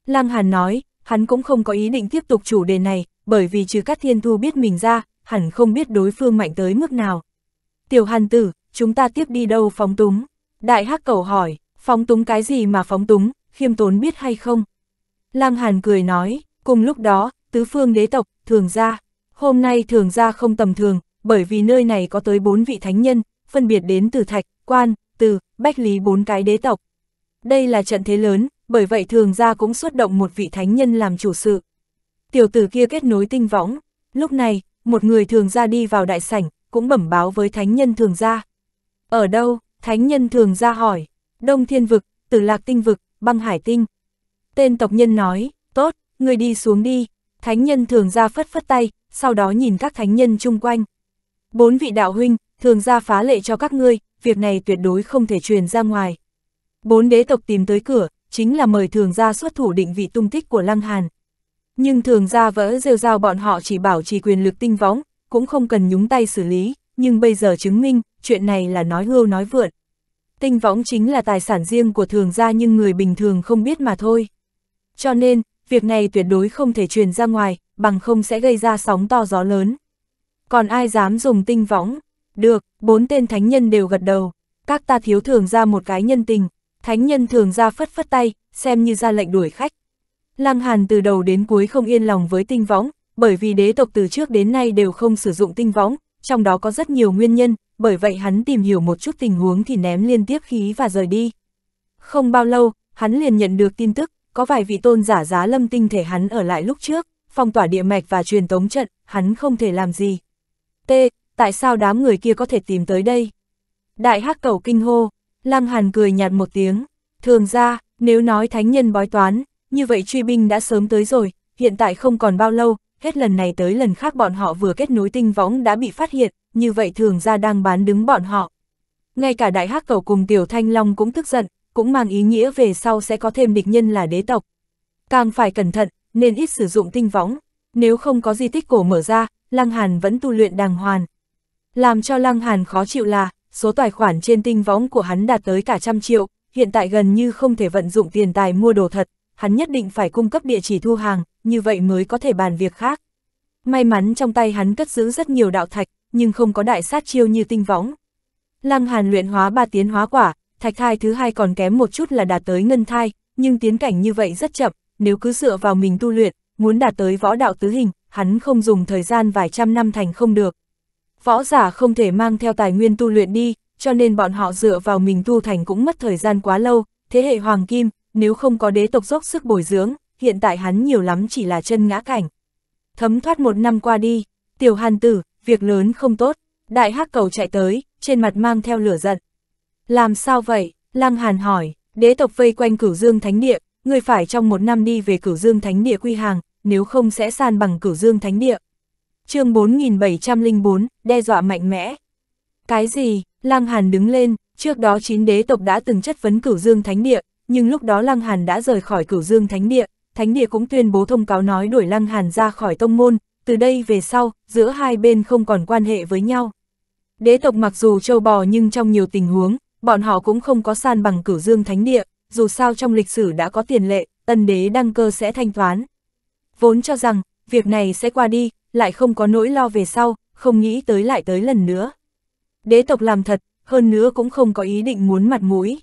Lăng Hàn nói, hắn cũng không có ý định tiếp tục chủ đề này, bởi vì trừ các thiên thu biết mình ra, hẳn không biết đối phương mạnh tới mức nào. Tiểu Hàn tử, chúng ta tiếp đi đâu phóng túng? Đại Hắc Cầu hỏi, Phóng túng cái gì mà phóng túng, khiêm tốn biết hay không? Lăng Hàn cười nói, cùng lúc đó, tứ phương đế tộc, thường gia. Hôm nay thường gia không tầm thường, bởi vì nơi này có tới bốn vị thánh nhân, phân biệt đến từ Thạch, Quan, Từ, Bách Lý bốn cái đế tộc. Đây là trận thế lớn, bởi vậy thường gia cũng xuất động một vị thánh nhân làm chủ sự. Tiểu tử kia kết nối tinh võng, lúc này, một người thường gia đi vào đại sảnh, cũng bẩm báo với thánh nhân thường gia. Ở đâu? Thánh nhân thường gia hỏi. Đông Thiên Vực, Tử Lạc Tinh Vực, Băng Hải Tinh. Tên tộc nhân nói, tốt, người đi xuống đi. Thánh nhân thường ra phất phất tay, sau đó nhìn các thánh nhân chung quanh. Bốn vị đạo huynh, thường ra phá lệ cho các ngươi, việc này tuyệt đối không thể truyền ra ngoài. Bốn đế tộc tìm tới cửa, chính là mời thường gia xuất thủ định vị tung tích của Lăng Hàn. Nhưng thường gia vỡ rêu rao bọn họ chỉ bảo trì quyền lực tinh võng, cũng không cần nhúng tay xử lý, nhưng bây giờ chứng minh, chuyện này là nói hưu nói vượn. Tinh võng chính là tài sản riêng của thường gia nhưng người bình thường không biết mà thôi. Cho nên, việc này tuyệt đối không thể truyền ra ngoài, bằng không sẽ gây ra sóng to gió lớn. Còn ai dám dùng tinh võng? Được, bốn tên thánh nhân đều gật đầu. Các ta thiếu thường ra một cái nhân tình. Thánh nhân thường ra phất phất tay, xem như ra lệnh đuổi khách. Lăng Hàn từ đầu đến cuối không yên lòng với tinh võng, bởi vì đế tộc từ trước đến nay đều không sử dụng tinh võng, trong đó có rất nhiều nguyên nhân, bởi vậy hắn tìm hiểu một chút tình huống thì ném liên tiếp khí và rời đi. Không bao lâu, hắn liền nhận được tin tức, có vài vị tôn giả giá lâm tinh thể hắn ở lại lúc trước, phong tỏa địa mạch và truyền tống trận, hắn không thể làm gì. T. Tại sao đám người kia có thể tìm tới đây? Đại hắc cầu kinh hô, Lăng Hàn cười nhạt một tiếng, thường ra, nếu nói thánh nhân bói toán, như vậy truy binh đã sớm tới rồi, hiện tại không còn bao lâu, hết lần này tới lần khác bọn họ vừa kết nối tinh võng đã bị phát hiện, như vậy thường ra đang bán đứng bọn họ. Ngay cả đại hắc cầu cùng tiểu thanh long cũng tức giận, cũng mang ý nghĩa về sau sẽ có thêm địch nhân là đế tộc. Càng phải cẩn thận, nên ít sử dụng tinh võng, nếu không có di tích cổ mở ra, Lăng Hàn vẫn tu luyện đàng hoàn. Làm cho Lăng Hàn khó chịu là, số tài khoản trên tinh võng của hắn đạt tới cả trăm triệu, hiện tại gần như không thể vận dụng tiền tài mua đồ thật, hắn nhất định phải cung cấp địa chỉ thu hàng, như vậy mới có thể bàn việc khác. May mắn trong tay hắn cất giữ rất nhiều đạo thạch, nhưng không có đại sát chiêu như tinh võng. Lăng Hàn luyện hóa ba tiến hóa quả, thạch thai thứ hai còn kém một chút là đạt tới ngân thai, nhưng tiến cảnh như vậy rất chậm, nếu cứ dựa vào mình tu luyện, muốn đạt tới võ đạo tứ hình, hắn không dùng thời gian vài trăm năm thành không được. Võ giả không thể mang theo tài nguyên tu luyện đi, cho nên bọn họ dựa vào mình tu thành cũng mất thời gian quá lâu, thế hệ hoàng kim, nếu không có đế tộc dốc sức bồi dưỡng, hiện tại hắn nhiều lắm chỉ là chân ngã cảnh. Thấm thoát một năm qua đi, tiểu hàn tử, việc lớn không tốt, đại hắc cầu chạy tới, trên mặt mang theo lửa giận. Làm sao vậy? Lăng Hàn hỏi, đế tộc vây quanh cửu dương thánh địa, người phải trong một năm đi về cửu dương thánh địa quy hàng, nếu không sẽ san bằng cửu dương thánh địa. chương 4704, đe dọa mạnh mẽ. Cái gì? Lăng Hàn đứng lên, trước đó chín đế tộc đã từng chất vấn cửu dương thánh địa, nhưng lúc đó Lăng Hàn đã rời khỏi cửu dương thánh địa, Thánh địa cũng tuyên bố thông cáo nói đuổi Lăng Hàn ra khỏi tông môn, từ đây về sau, giữa hai bên không còn quan hệ với nhau. Đế tộc mặc dù châu bò nhưng trong nhiều tình huống, bọn họ cũng không có san bằng cửu dương thánh địa, dù sao trong lịch sử đã có tiền lệ, tân đế đăng cơ sẽ thanh toán. Vốn cho rằng, việc này sẽ qua đi, lại không có nỗi lo về sau, không nghĩ tới lại tới lần nữa. Đế tộc làm thật, hơn nữa cũng không có ý định muốn mặt mũi.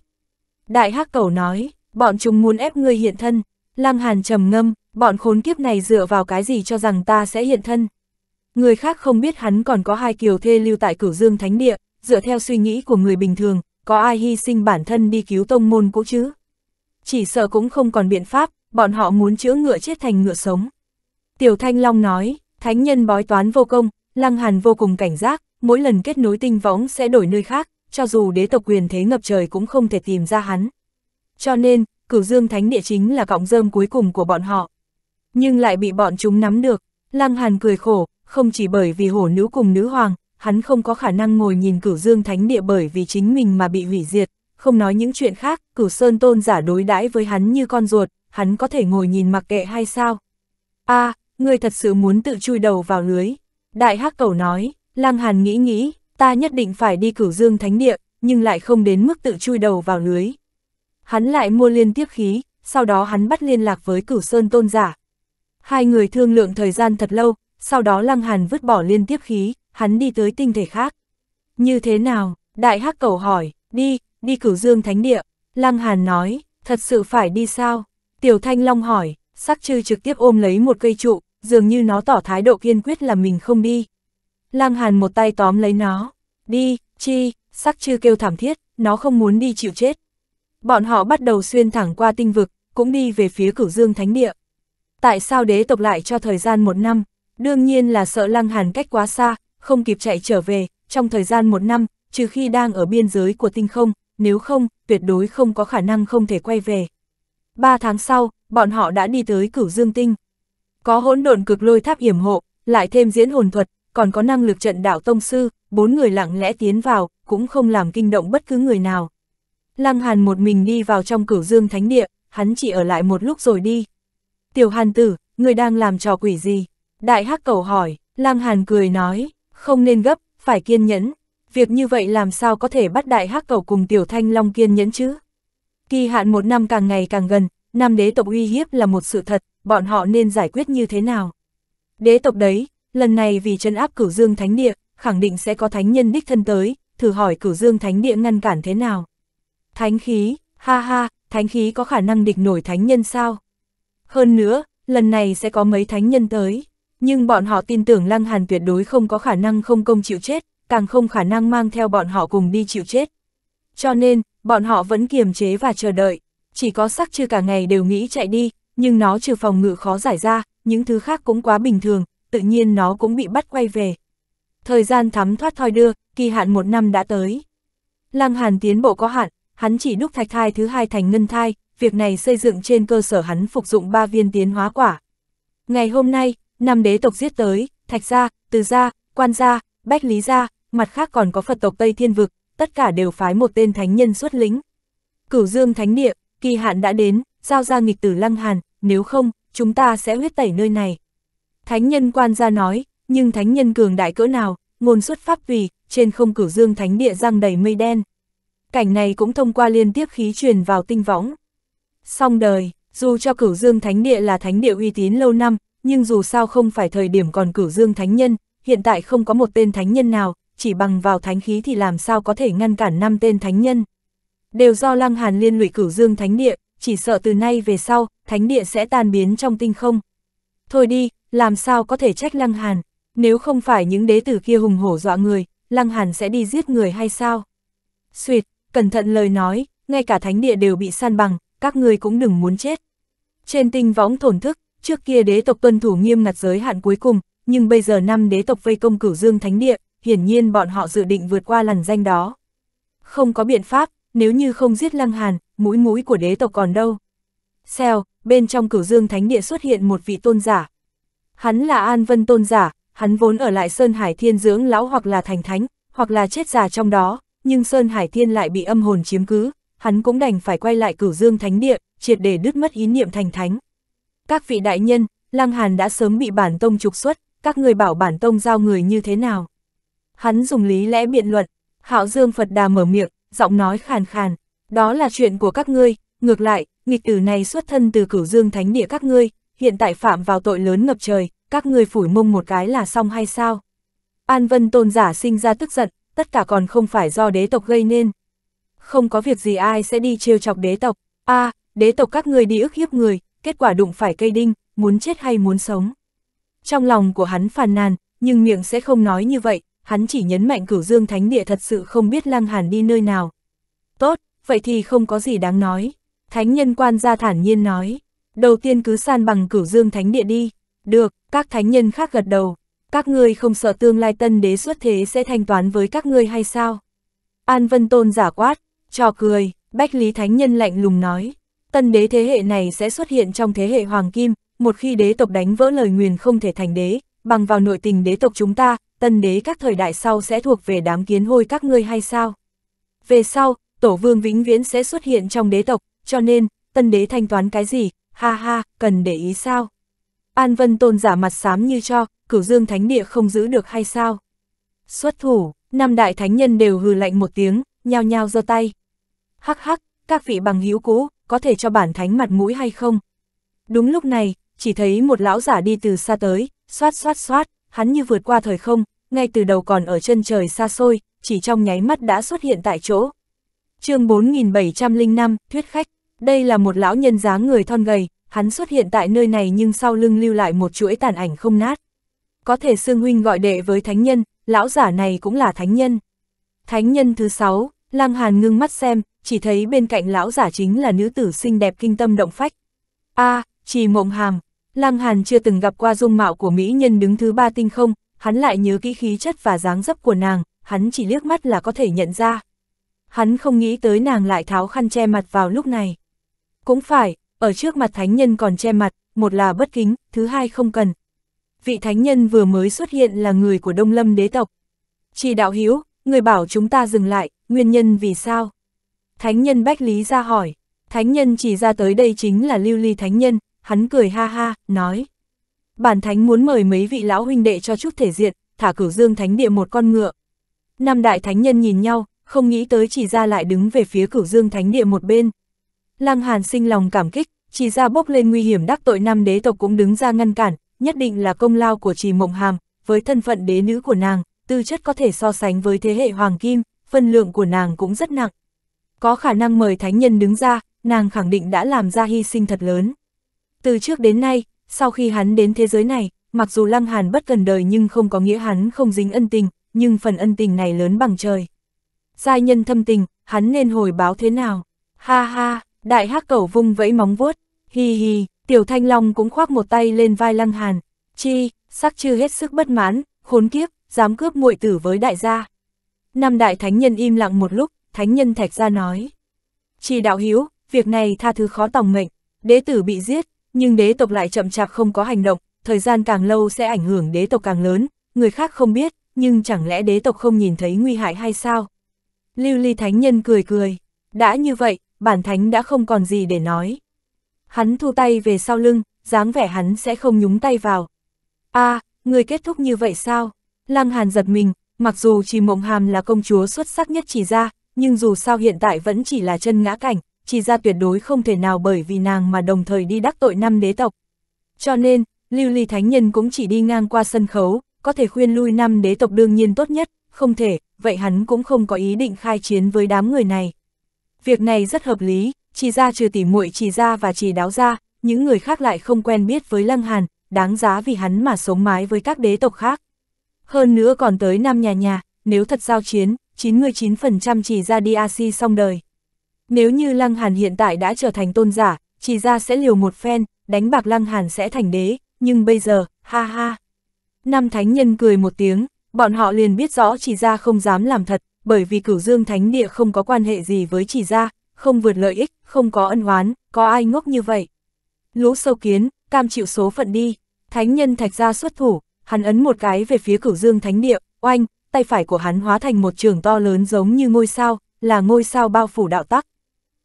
Đại hắc cầu nói, bọn chúng muốn ép ngươi hiện thân, Lăng Hàn trầm ngâm, bọn khốn kiếp này dựa vào cái gì cho rằng ta sẽ hiện thân. Người khác không biết hắn còn có hai kiều thê lưu tại cửu dương thánh địa, dựa theo suy nghĩ của người bình thường, có ai hy sinh bản thân đi cứu tông môn cũ chứ. Chỉ sợ cũng không còn biện pháp, bọn họ muốn chữa ngựa chết thành ngựa sống. Tiểu Thanh Long nói, thánh nhân bói toán vô công, Lăng Hàn vô cùng cảnh giác, mỗi lần kết nối tinh võng sẽ đổi nơi khác, cho dù đế tộc quyền thế ngập trời cũng không thể tìm ra hắn. Cho nên, cửu dương thánh địa chính là cọng rơm cuối cùng của bọn họ. Nhưng lại bị bọn chúng nắm được, Lăng Hàn cười khổ, không chỉ bởi vì hổ nữ cùng nữ hoàng, hắn không có khả năng ngồi nhìn cửu dương thánh địa bởi vì chính mình mà bị hủy diệt, không nói những chuyện khác, cửu sơn tôn giả đối đãi với hắn như con ruột, hắn có thể ngồi nhìn mặc kệ hay sao? a à, ngươi thật sự muốn tự chui đầu vào lưới. Đại hắc cầu nói, Lăng Hàn nghĩ nghĩ, ta nhất định phải đi cửu dương thánh địa, nhưng lại không đến mức tự chui đầu vào lưới. Hắn lại mua liên tiếp khí, sau đó hắn bắt liên lạc với cửu sơn tôn giả. Hai người thương lượng thời gian thật lâu, sau đó lăng hàn vứt bỏ liên tiếp khí, hắn đi tới tinh thể khác. Như thế nào? Đại hắc cầu hỏi, đi, đi cửu dương thánh địa. Lăng hàn nói, thật sự phải đi sao? Tiểu thanh long hỏi, sắc chư trực tiếp ôm lấy một cây trụ, dường như nó tỏ thái độ kiên quyết là mình không đi. Lăng hàn một tay tóm lấy nó, đi, chi, sắc chư kêu thảm thiết, nó không muốn đi chịu chết, Bọn họ bắt đầu xuyên thẳng qua tinh vực, cũng đi về phía cửu dương thánh địa. Tại sao đế tộc lại cho thời gian một năm? Đương nhiên là sợ lăng hàn cách quá xa, không kịp chạy trở về, trong thời gian một năm, trừ khi đang ở biên giới của tinh không, nếu không, tuyệt đối không có khả năng không thể quay về. Ba tháng sau, bọn họ đã đi tới cửu dương tinh. Có hỗn độn cực lôi tháp hiểm hộ, lại thêm diễn hồn thuật, còn có năng lực trận đạo tông sư, bốn người lặng lẽ tiến vào, cũng không làm kinh động bất cứ người nào. Lăng Hàn một mình đi vào trong cửu dương thánh địa, hắn chỉ ở lại một lúc rồi đi. Tiểu Hàn tử, người đang làm trò quỷ gì? Đại hắc cầu hỏi, Lăng Hàn cười nói, không nên gấp, phải kiên nhẫn. Việc như vậy làm sao có thể bắt đại hắc cầu cùng tiểu thanh long kiên nhẫn chứ? Kỳ hạn một năm càng ngày càng gần, nam đế tộc uy hiếp là một sự thật, bọn họ nên giải quyết như thế nào? Đế tộc đấy, lần này vì chân áp cửu dương thánh địa, khẳng định sẽ có thánh nhân đích thân tới, thử hỏi cửu dương thánh địa ngăn cản thế nào? Thánh khí, ha ha, thánh khí có khả năng địch nổi thánh nhân sao? Hơn nữa, lần này sẽ có mấy thánh nhân tới, nhưng bọn họ tin tưởng Lăng Hàn tuyệt đối không có khả năng không công chịu chết, càng không khả năng mang theo bọn họ cùng đi chịu chết. Cho nên, bọn họ vẫn kiềm chế và chờ đợi, chỉ có sắc chưa cả ngày đều nghĩ chạy đi, nhưng nó trừ phòng ngự khó giải ra, những thứ khác cũng quá bình thường, tự nhiên nó cũng bị bắt quay về. Thời gian thắm thoát thoi đưa, kỳ hạn một năm đã tới. Lăng Hàn tiến bộ có hạn, hắn chỉ đúc thạch thai thứ hai thành ngân thai, việc này xây dựng trên cơ sở hắn phục dụng ba viên tiến hóa quả. Ngày hôm nay, năm đế tộc giết tới, thạch gia, từ gia, quan gia, bách lý gia, mặt khác còn có Phật tộc Tây Thiên Vực, tất cả đều phái một tên thánh nhân xuất lính. Cửu dương thánh địa, kỳ hạn đã đến, giao ra nghịch tử lăng hàn, nếu không, chúng ta sẽ huyết tẩy nơi này. Thánh nhân quan gia nói, nhưng thánh nhân cường đại cỡ nào, ngôn xuất pháp vì trên không cửu dương thánh địa răng đầy mây đen cảnh này cũng thông qua liên tiếp khí truyền vào tinh võng. Song đời, dù cho cửu dương thánh địa là thánh địa uy tín lâu năm, nhưng dù sao không phải thời điểm còn cửu dương thánh nhân, hiện tại không có một tên thánh nhân nào, chỉ bằng vào thánh khí thì làm sao có thể ngăn cản năm tên thánh nhân. Đều do lăng hàn liên lụy cửu dương thánh địa, chỉ sợ từ nay về sau, thánh địa sẽ tan biến trong tinh không. Thôi đi, làm sao có thể trách lăng hàn, nếu không phải những đế tử kia hùng hổ dọa người, lăng hàn sẽ đi giết người hay sao? Xuyệt, cẩn thận lời nói, ngay cả thánh địa đều bị san bằng, các ngươi cũng đừng muốn chết. Trên tinh võng thổn thức, trước kia đế tộc tuân thủ nghiêm ngặt giới hạn cuối cùng, nhưng bây giờ năm đế tộc vây công cửu dương thánh địa, hiển nhiên bọn họ dự định vượt qua lằn danh đó. Không có biện pháp, nếu như không giết lăng hàn, mũi mũi của đế tộc còn đâu. Xèo, bên trong cửu dương thánh địa xuất hiện một vị tôn giả. Hắn là An Vân tôn giả, hắn vốn ở lại Sơn Hải Thiên dưỡng lão hoặc là thành thánh, hoặc là chết già trong đó, nhưng Sơn Hải Thiên lại bị âm hồn chiếm cứ, hắn cũng đành phải quay lại cửu dương thánh địa, triệt để đứt mất ý niệm thành thánh. Các vị đại nhân, Lăng Hàn đã sớm bị bản tông trục xuất, các người bảo bản tông giao người như thế nào. Hắn dùng lý lẽ biện luận, hạo dương Phật đà mở miệng, giọng nói khàn khàn, đó là chuyện của các ngươi, ngược lại, nghịch tử này xuất thân từ cửu dương thánh địa các ngươi, hiện tại phạm vào tội lớn ngập trời, các ngươi phủi mông một cái là xong hay sao? An Vân tôn giả sinh ra tức giận, tất cả còn không phải do đế tộc gây nên. Không có việc gì ai sẽ đi trêu chọc đế tộc, a à, đế tộc các ngươi đi ức hiếp người, kết quả đụng phải cây đinh, muốn chết hay muốn sống. Trong lòng của hắn phàn nàn, nhưng miệng sẽ không nói như vậy, hắn chỉ nhấn mạnh cửu dương thánh địa thật sự không biết lang hàn đi nơi nào. Tốt, vậy thì không có gì đáng nói. Thánh nhân quan gia thản nhiên nói, đầu tiên cứ san bằng cửu dương thánh địa đi. Được, các thánh nhân khác gật đầu, các ngươi không sợ tương lai tân đế xuất thế sẽ thanh toán với các ngươi hay sao? An Vân Tôn giả quát, trò cười, Bách Lý Thánh Nhân lạnh lùng nói, tân đế thế hệ này sẽ xuất hiện trong thế hệ Hoàng Kim, một khi đế tộc đánh vỡ lời nguyền không thể thành đế, bằng vào nội tình đế tộc chúng ta, tân đế các thời đại sau sẽ thuộc về đám kiến hôi các ngươi hay sao? Về sau, tổ vương vĩnh viễn sẽ xuất hiện trong đế tộc, cho nên, tân đế thanh toán cái gì, ha ha, cần để ý sao? An Vân Tôn giả mặt xám như cho, cửu dương thánh địa không giữ được hay sao? Xuất thủ, năm đại thánh nhân đều hừ lạnh một tiếng, nhao nhao giơ tay. Hắc hắc, các vị bằng hữu cũ, có thể cho bản thánh mặt mũi hay không? Đúng lúc này, chỉ thấy một lão giả đi từ xa tới, xoát xoát xoát, hắn như vượt qua thời không, ngay từ đầu còn ở chân trời xa xôi, chỉ trong nháy mắt đã xuất hiện tại chỗ. chương 4705, Thuyết Khách, đây là một lão nhân dáng người thon gầy, hắn xuất hiện tại nơi này nhưng sau lưng lưu lại một chuỗi tàn ảnh không nát có thể xương huynh gọi đệ với thánh nhân, lão giả này cũng là thánh nhân. Thánh nhân thứ sáu, Lang Hàn ngưng mắt xem, chỉ thấy bên cạnh lão giả chính là nữ tử xinh đẹp kinh tâm động phách. a à, chỉ mộng hàm, Lang Hàn chưa từng gặp qua dung mạo của mỹ nhân đứng thứ ba tinh không, hắn lại nhớ kỹ khí chất và dáng dấp của nàng, hắn chỉ liếc mắt là có thể nhận ra. Hắn không nghĩ tới nàng lại tháo khăn che mặt vào lúc này. Cũng phải, ở trước mặt thánh nhân còn che mặt, một là bất kính, thứ hai không cần, vị thánh nhân vừa mới xuất hiện là người của Đông Lâm đế tộc. Chỉ đạo hiếu, người bảo chúng ta dừng lại, nguyên nhân vì sao? Thánh nhân Bách Lý ra hỏi, thánh nhân chỉ ra tới đây chính là lưu ly thánh nhân, hắn cười ha ha, nói. Bản thánh muốn mời mấy vị lão huynh đệ cho chút thể diện, thả cửu dương thánh địa một con ngựa. Năm đại thánh nhân nhìn nhau, không nghĩ tới chỉ ra lại đứng về phía cửu dương thánh địa một bên. Lăng Hàn sinh lòng cảm kích, chỉ ra bốc lên nguy hiểm đắc tội năm đế tộc cũng đứng ra ngăn cản, nhất định là công lao của Trì Mộng Hàm, với thân phận đế nữ của nàng, tư chất có thể so sánh với thế hệ Hoàng Kim, phân lượng của nàng cũng rất nặng. Có khả năng mời thánh nhân đứng ra, nàng khẳng định đã làm ra hy sinh thật lớn. Từ trước đến nay, sau khi hắn đến thế giới này, mặc dù Lăng Hàn bất cần đời nhưng không có nghĩa hắn không dính ân tình, nhưng phần ân tình này lớn bằng trời. Giai nhân thâm tình, hắn nên hồi báo thế nào? Ha ha, đại hắc cẩu vung vẫy móng vuốt, hi hi, Tiểu Thanh Long cũng khoác một tay lên vai Lăng Hàn, chi, sắc chư hết sức bất mãn, khốn kiếp, dám cướp muội tử với đại gia. Năm đại thánh nhân im lặng một lúc, thánh nhân thạch ra nói. Chỉ đạo hiếu, việc này tha thứ khó tòng mệnh, đế tử bị giết, nhưng đế tộc lại chậm chạp không có hành động, thời gian càng lâu sẽ ảnh hưởng đế tộc càng lớn, người khác không biết, nhưng chẳng lẽ đế tộc không nhìn thấy nguy hại hay sao? Lưu ly thánh nhân cười cười, đã như vậy, bản thánh đã không còn gì để nói hắn thu tay về sau lưng, dáng vẻ hắn sẽ không nhúng tay vào. a à, người kết thúc như vậy sao? Lăng Hàn giật mình, mặc dù chỉ mộng hàm là công chúa xuất sắc nhất chỉ ra, nhưng dù sao hiện tại vẫn chỉ là chân ngã cảnh, chỉ ra tuyệt đối không thể nào bởi vì nàng mà đồng thời đi đắc tội năm đế tộc. Cho nên, lưu ly thánh nhân cũng chỉ đi ngang qua sân khấu, có thể khuyên lui năm đế tộc đương nhiên tốt nhất, không thể, vậy hắn cũng không có ý định khai chiến với đám người này. Việc này rất hợp lý, chỉ ra trừ tỉ muội chỉ ra và chỉ đáo ra, những người khác lại không quen biết với Lăng Hàn, đáng giá vì hắn mà sống mái với các đế tộc khác. Hơn nữa còn tới năm nhà nhà, nếu thật giao chiến, 99% chỉ ra DRC xong đời. Nếu như Lăng Hàn hiện tại đã trở thành tôn giả, chỉ ra sẽ liều một phen, đánh bạc Lăng Hàn sẽ thành đế, nhưng bây giờ, ha ha. Năm thánh nhân cười một tiếng, bọn họ liền biết rõ chỉ ra không dám làm thật, bởi vì cửu dương thánh địa không có quan hệ gì với chỉ ra, không vượt lợi ích, không có ân oán, có ai ngốc như vậy. Lũ sâu kiến, cam chịu số phận đi, thánh nhân thạch ra xuất thủ, hắn ấn một cái về phía cửu dương thánh địa, oanh, tay phải của hắn hóa thành một trường to lớn giống như ngôi sao, là ngôi sao bao phủ đạo tắc.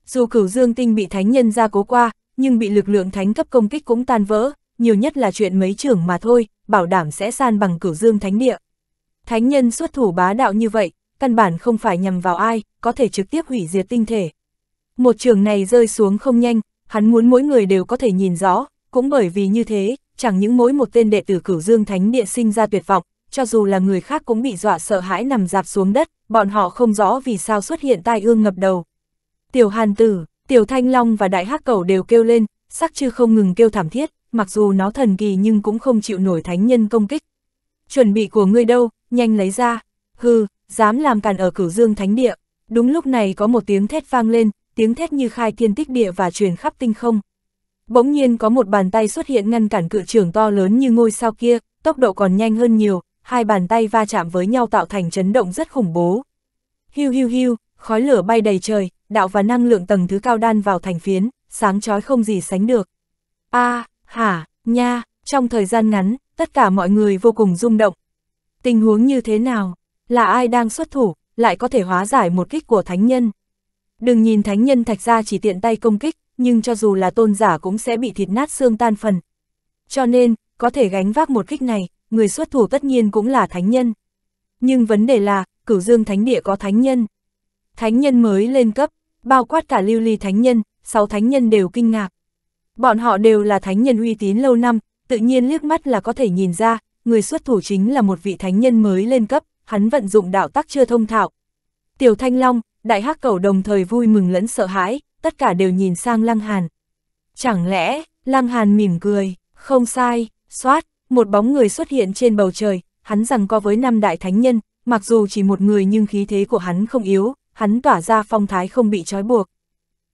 Dù cửu dương tinh bị thánh nhân ra cố qua, nhưng bị lực lượng thánh cấp công kích cũng tan vỡ, nhiều nhất là chuyện mấy trưởng mà thôi, bảo đảm sẽ san bằng cửu dương thánh địa. Thánh nhân xuất thủ bá đạo như vậy, căn bản không phải nhằm vào ai, có thể trực tiếp hủy diệt tinh thể. Một trường này rơi xuống không nhanh, hắn muốn mỗi người đều có thể nhìn rõ, cũng bởi vì như thế, chẳng những mỗi một tên đệ tử cửu dương thánh địa sinh ra tuyệt vọng, cho dù là người khác cũng bị dọa sợ hãi nằm dạp xuống đất, bọn họ không rõ vì sao xuất hiện tai ương ngập đầu. Tiểu Hàn Tử, Tiểu Thanh Long và Đại Hắc cầu đều kêu lên, sắc chư không ngừng kêu thảm thiết, mặc dù nó thần kỳ nhưng cũng không chịu nổi thánh nhân công kích. Chuẩn bị của ngươi đâu, nhanh lấy ra. hư dám làm càn ở Cửu Dương Thánh Địa. Đúng lúc này có một tiếng thét vang lên, tiếng thét như khai thiên tích địa và truyền khắp tinh không. Bỗng nhiên có một bàn tay xuất hiện ngăn cản cự trưởng to lớn như ngôi sao kia, tốc độ còn nhanh hơn nhiều, hai bàn tay va chạm với nhau tạo thành chấn động rất khủng bố. Hiu hiu hiu, khói lửa bay đầy trời, đạo và năng lượng tầng thứ cao đan vào thành phiến, sáng chói không gì sánh được. A, à, hả, nha, trong thời gian ngắn, tất cả mọi người vô cùng rung động. Tình huống như thế nào? Là ai đang xuất thủ, lại có thể hóa giải một kích của thánh nhân? Đừng nhìn thánh nhân thạch ra chỉ tiện tay công kích, nhưng cho dù là tôn giả cũng sẽ bị thịt nát xương tan phần. Cho nên, có thể gánh vác một kích này, người xuất thủ tất nhiên cũng là thánh nhân. Nhưng vấn đề là, cửu dương thánh địa có thánh nhân. Thánh nhân mới lên cấp, bao quát cả lưu ly thánh nhân, sáu thánh nhân đều kinh ngạc. Bọn họ đều là thánh nhân uy tín lâu năm, tự nhiên liếc mắt là có thể nhìn ra, người xuất thủ chính là một vị thánh nhân mới lên cấp, hắn vận dụng đạo tắc chưa thông thạo. Tiểu Thanh Long, đại hắc cầu đồng thời vui mừng lẫn sợ hãi, tất cả đều nhìn sang Lăng Hàn. Chẳng lẽ, Lăng Hàn mỉm cười, không sai, xoát, một bóng người xuất hiện trên bầu trời, hắn rằng có với năm đại thánh nhân, mặc dù chỉ một người nhưng khí thế của hắn không yếu, hắn tỏa ra phong thái không bị trói buộc.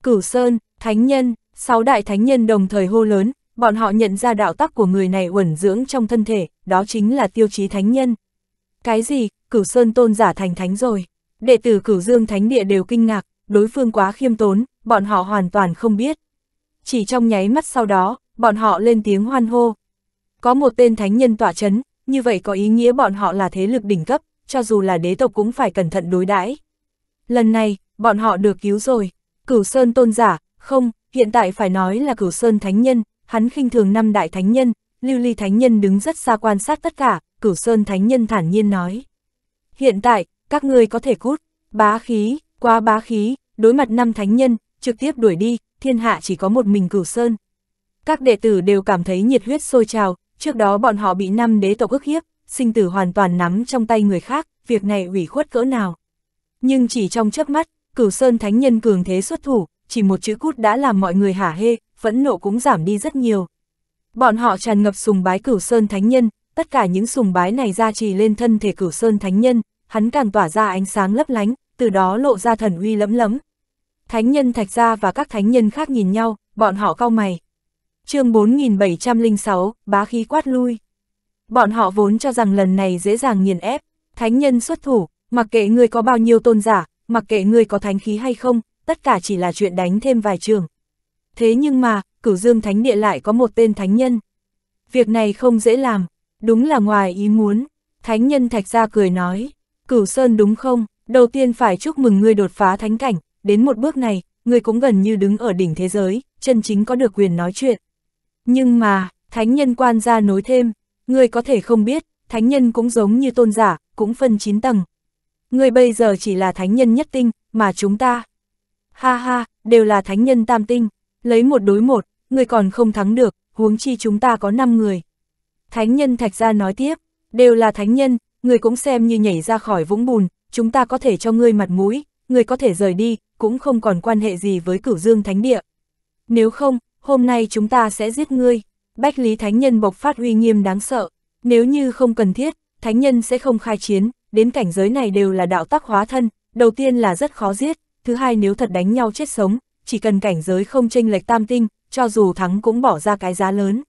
Cửu Sơn, thánh nhân, sáu đại thánh nhân đồng thời hô lớn, bọn họ nhận ra đạo tắc của người này uẩn dưỡng trong thân thể, đó chính là tiêu chí thánh nhân. Cái gì, Cửu Sơn tôn giả thành thánh rồi đệ tử cửu dương thánh địa đều kinh ngạc, đối phương quá khiêm tốn, bọn họ hoàn toàn không biết. Chỉ trong nháy mắt sau đó, bọn họ lên tiếng hoan hô. Có một tên thánh nhân tỏa chấn, như vậy có ý nghĩa bọn họ là thế lực đỉnh cấp, cho dù là đế tộc cũng phải cẩn thận đối đãi. Lần này, bọn họ được cứu rồi, cửu sơn tôn giả, không, hiện tại phải nói là cửu sơn thánh nhân, hắn khinh thường năm đại thánh nhân, lưu ly thánh nhân đứng rất xa quan sát tất cả, cửu sơn thánh nhân thản nhiên nói. Hiện tại, các ngươi có thể cút, bá khí, quá bá khí, đối mặt năm thánh nhân, trực tiếp đuổi đi, thiên hạ chỉ có một mình cửu sơn. Các đệ tử đều cảm thấy nhiệt huyết sôi trào, trước đó bọn họ bị năm đế tộc ức hiếp, sinh tử hoàn toàn nắm trong tay người khác, việc này ủy khuất cỡ nào. Nhưng chỉ trong chớp mắt, cửu sơn thánh nhân cường thế xuất thủ, chỉ một chữ cút đã làm mọi người hả hê, phẫn nộ cũng giảm đi rất nhiều. Bọn họ tràn ngập sùng bái cửu sơn thánh nhân, tất cả những sùng bái này ra trì lên thân thể cửu sơn thánh nhân, hắn càng tỏa ra ánh sáng lấp lánh, từ đó lộ ra thần uy lẫm lẫm. Thánh nhân Thạch Gia và các thánh nhân khác nhìn nhau, bọn họ cau mày. chương 4706, bá khí quát lui. Bọn họ vốn cho rằng lần này dễ dàng nghiền ép, thánh nhân xuất thủ, mặc kệ người có bao nhiêu tôn giả, mặc kệ người có thánh khí hay không, tất cả chỉ là chuyện đánh thêm vài trường. Thế nhưng mà, cửu dương thánh địa lại có một tên thánh nhân. Việc này không dễ làm, đúng là ngoài ý muốn. Thánh nhân thạch ra cười nói, Cửu Sơn đúng không, đầu tiên phải chúc mừng ngươi đột phá thánh cảnh, đến một bước này, ngươi cũng gần như đứng ở đỉnh thế giới, chân chính có được quyền nói chuyện. Nhưng mà, thánh nhân quan gia nối thêm, ngươi có thể không biết, thánh nhân cũng giống như tôn giả, cũng phân chín tầng. Ngươi bây giờ chỉ là thánh nhân nhất tinh, mà chúng ta, ha ha, đều là thánh nhân tam tinh, lấy một đối một, ngươi còn không thắng được, huống chi chúng ta có 5 người. Thánh nhân thạch gia nói tiếp, đều là thánh nhân, người cũng xem như nhảy ra khỏi vũng bùn, chúng ta có thể cho ngươi mặt mũi, người có thể rời đi, cũng không còn quan hệ gì với cửu dương thánh địa. Nếu không, hôm nay chúng ta sẽ giết ngươi. Bách Lý Thánh Nhân bộc phát uy nghiêm đáng sợ. Nếu như không cần thiết, Thánh Nhân sẽ không khai chiến, đến cảnh giới này đều là đạo tắc hóa thân, đầu tiên là rất khó giết, thứ hai nếu thật đánh nhau chết sống, chỉ cần cảnh giới không chênh lệch tam tinh, cho dù thắng cũng bỏ ra cái giá lớn.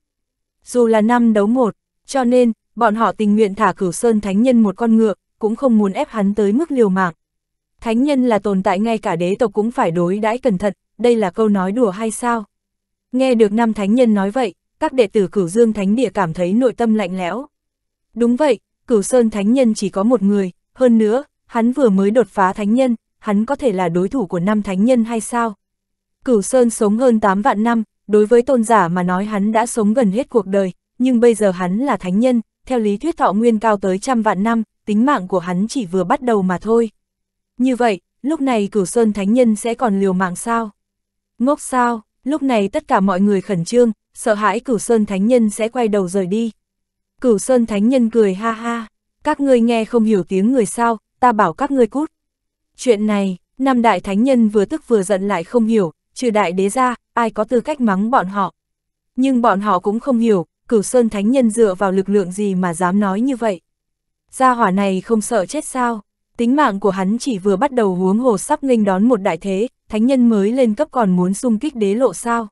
Dù là năm đấu một, cho nên, bọn họ tình nguyện thả cửu sơn thánh nhân một con ngựa, cũng không muốn ép hắn tới mức liều mạng. Thánh nhân là tồn tại ngay cả đế tộc cũng phải đối đãi cẩn thận, đây là câu nói đùa hay sao? Nghe được năm thánh nhân nói vậy, các đệ tử cửu dương thánh địa cảm thấy nội tâm lạnh lẽo. Đúng vậy, cửu sơn thánh nhân chỉ có một người, hơn nữa, hắn vừa mới đột phá thánh nhân, hắn có thể là đối thủ của năm thánh nhân hay sao? Cửu sơn sống hơn 8 vạn năm, đối với tôn giả mà nói hắn đã sống gần hết cuộc đời, nhưng bây giờ hắn là thánh nhân, theo lý thuyết thọ nguyên cao tới trăm vạn năm, tính mạng của hắn chỉ vừa bắt đầu mà thôi. Như vậy, lúc này cửu sơn thánh nhân sẽ còn liều mạng sao? Ngốc sao, lúc này tất cả mọi người khẩn trương, sợ hãi cửu sơn thánh nhân sẽ quay đầu rời đi. Cửu sơn thánh nhân cười ha ha, các ngươi nghe không hiểu tiếng người sao, ta bảo các ngươi cút. Chuyện này, năm đại thánh nhân vừa tức vừa giận lại không hiểu, trừ đại đế ra, ai có tư cách mắng bọn họ. Nhưng bọn họ cũng không hiểu, cửu sơn thánh nhân dựa vào lực lượng gì mà dám nói như vậy. Gia hỏa này không sợ chết sao, tính mạng của hắn chỉ vừa bắt đầu huống hồ sắp nghênh đón một đại thế, thánh nhân mới lên cấp còn muốn xung kích đế lộ sao.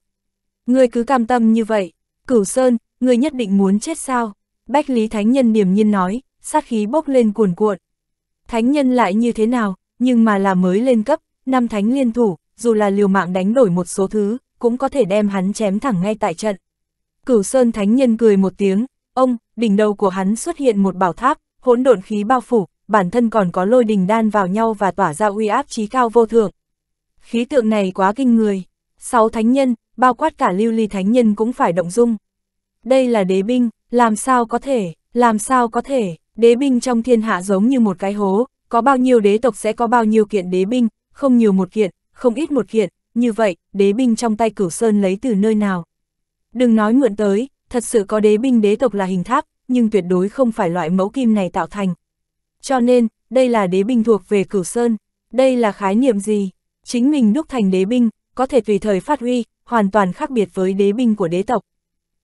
Ngươi cứ cam tâm như vậy, cửu sơn, ngươi nhất định muốn chết sao, bách lý thánh nhân điềm nhiên nói, sát khí bốc lên cuồn cuộn. Thánh nhân lại như thế nào, nhưng mà là mới lên cấp, năm thánh liên thủ, dù là liều mạng đánh đổi một số thứ, cũng có thể đem hắn chém thẳng ngay tại trận. Cửu Sơn Thánh Nhân cười một tiếng, ông, đỉnh đầu của hắn xuất hiện một bảo tháp, hỗn độn khí bao phủ, bản thân còn có lôi đình đan vào nhau và tỏa ra uy áp trí cao vô thượng. Khí tượng này quá kinh người, sáu thánh nhân, bao quát cả lưu ly thánh nhân cũng phải động dung. Đây là đế binh, làm sao có thể, làm sao có thể, đế binh trong thiên hạ giống như một cái hố, có bao nhiêu đế tộc sẽ có bao nhiêu kiện đế binh, không nhiều một kiện, không ít một kiện, như vậy, đế binh trong tay cửu sơn lấy từ nơi nào, Đừng nói mượn tới, thật sự có đế binh đế tộc là hình tháp, nhưng tuyệt đối không phải loại mẫu kim này tạo thành. Cho nên, đây là đế binh thuộc về cửu sơn, đây là khái niệm gì? Chính mình đúc thành đế binh, có thể tùy thời phát huy, hoàn toàn khác biệt với đế binh của đế tộc.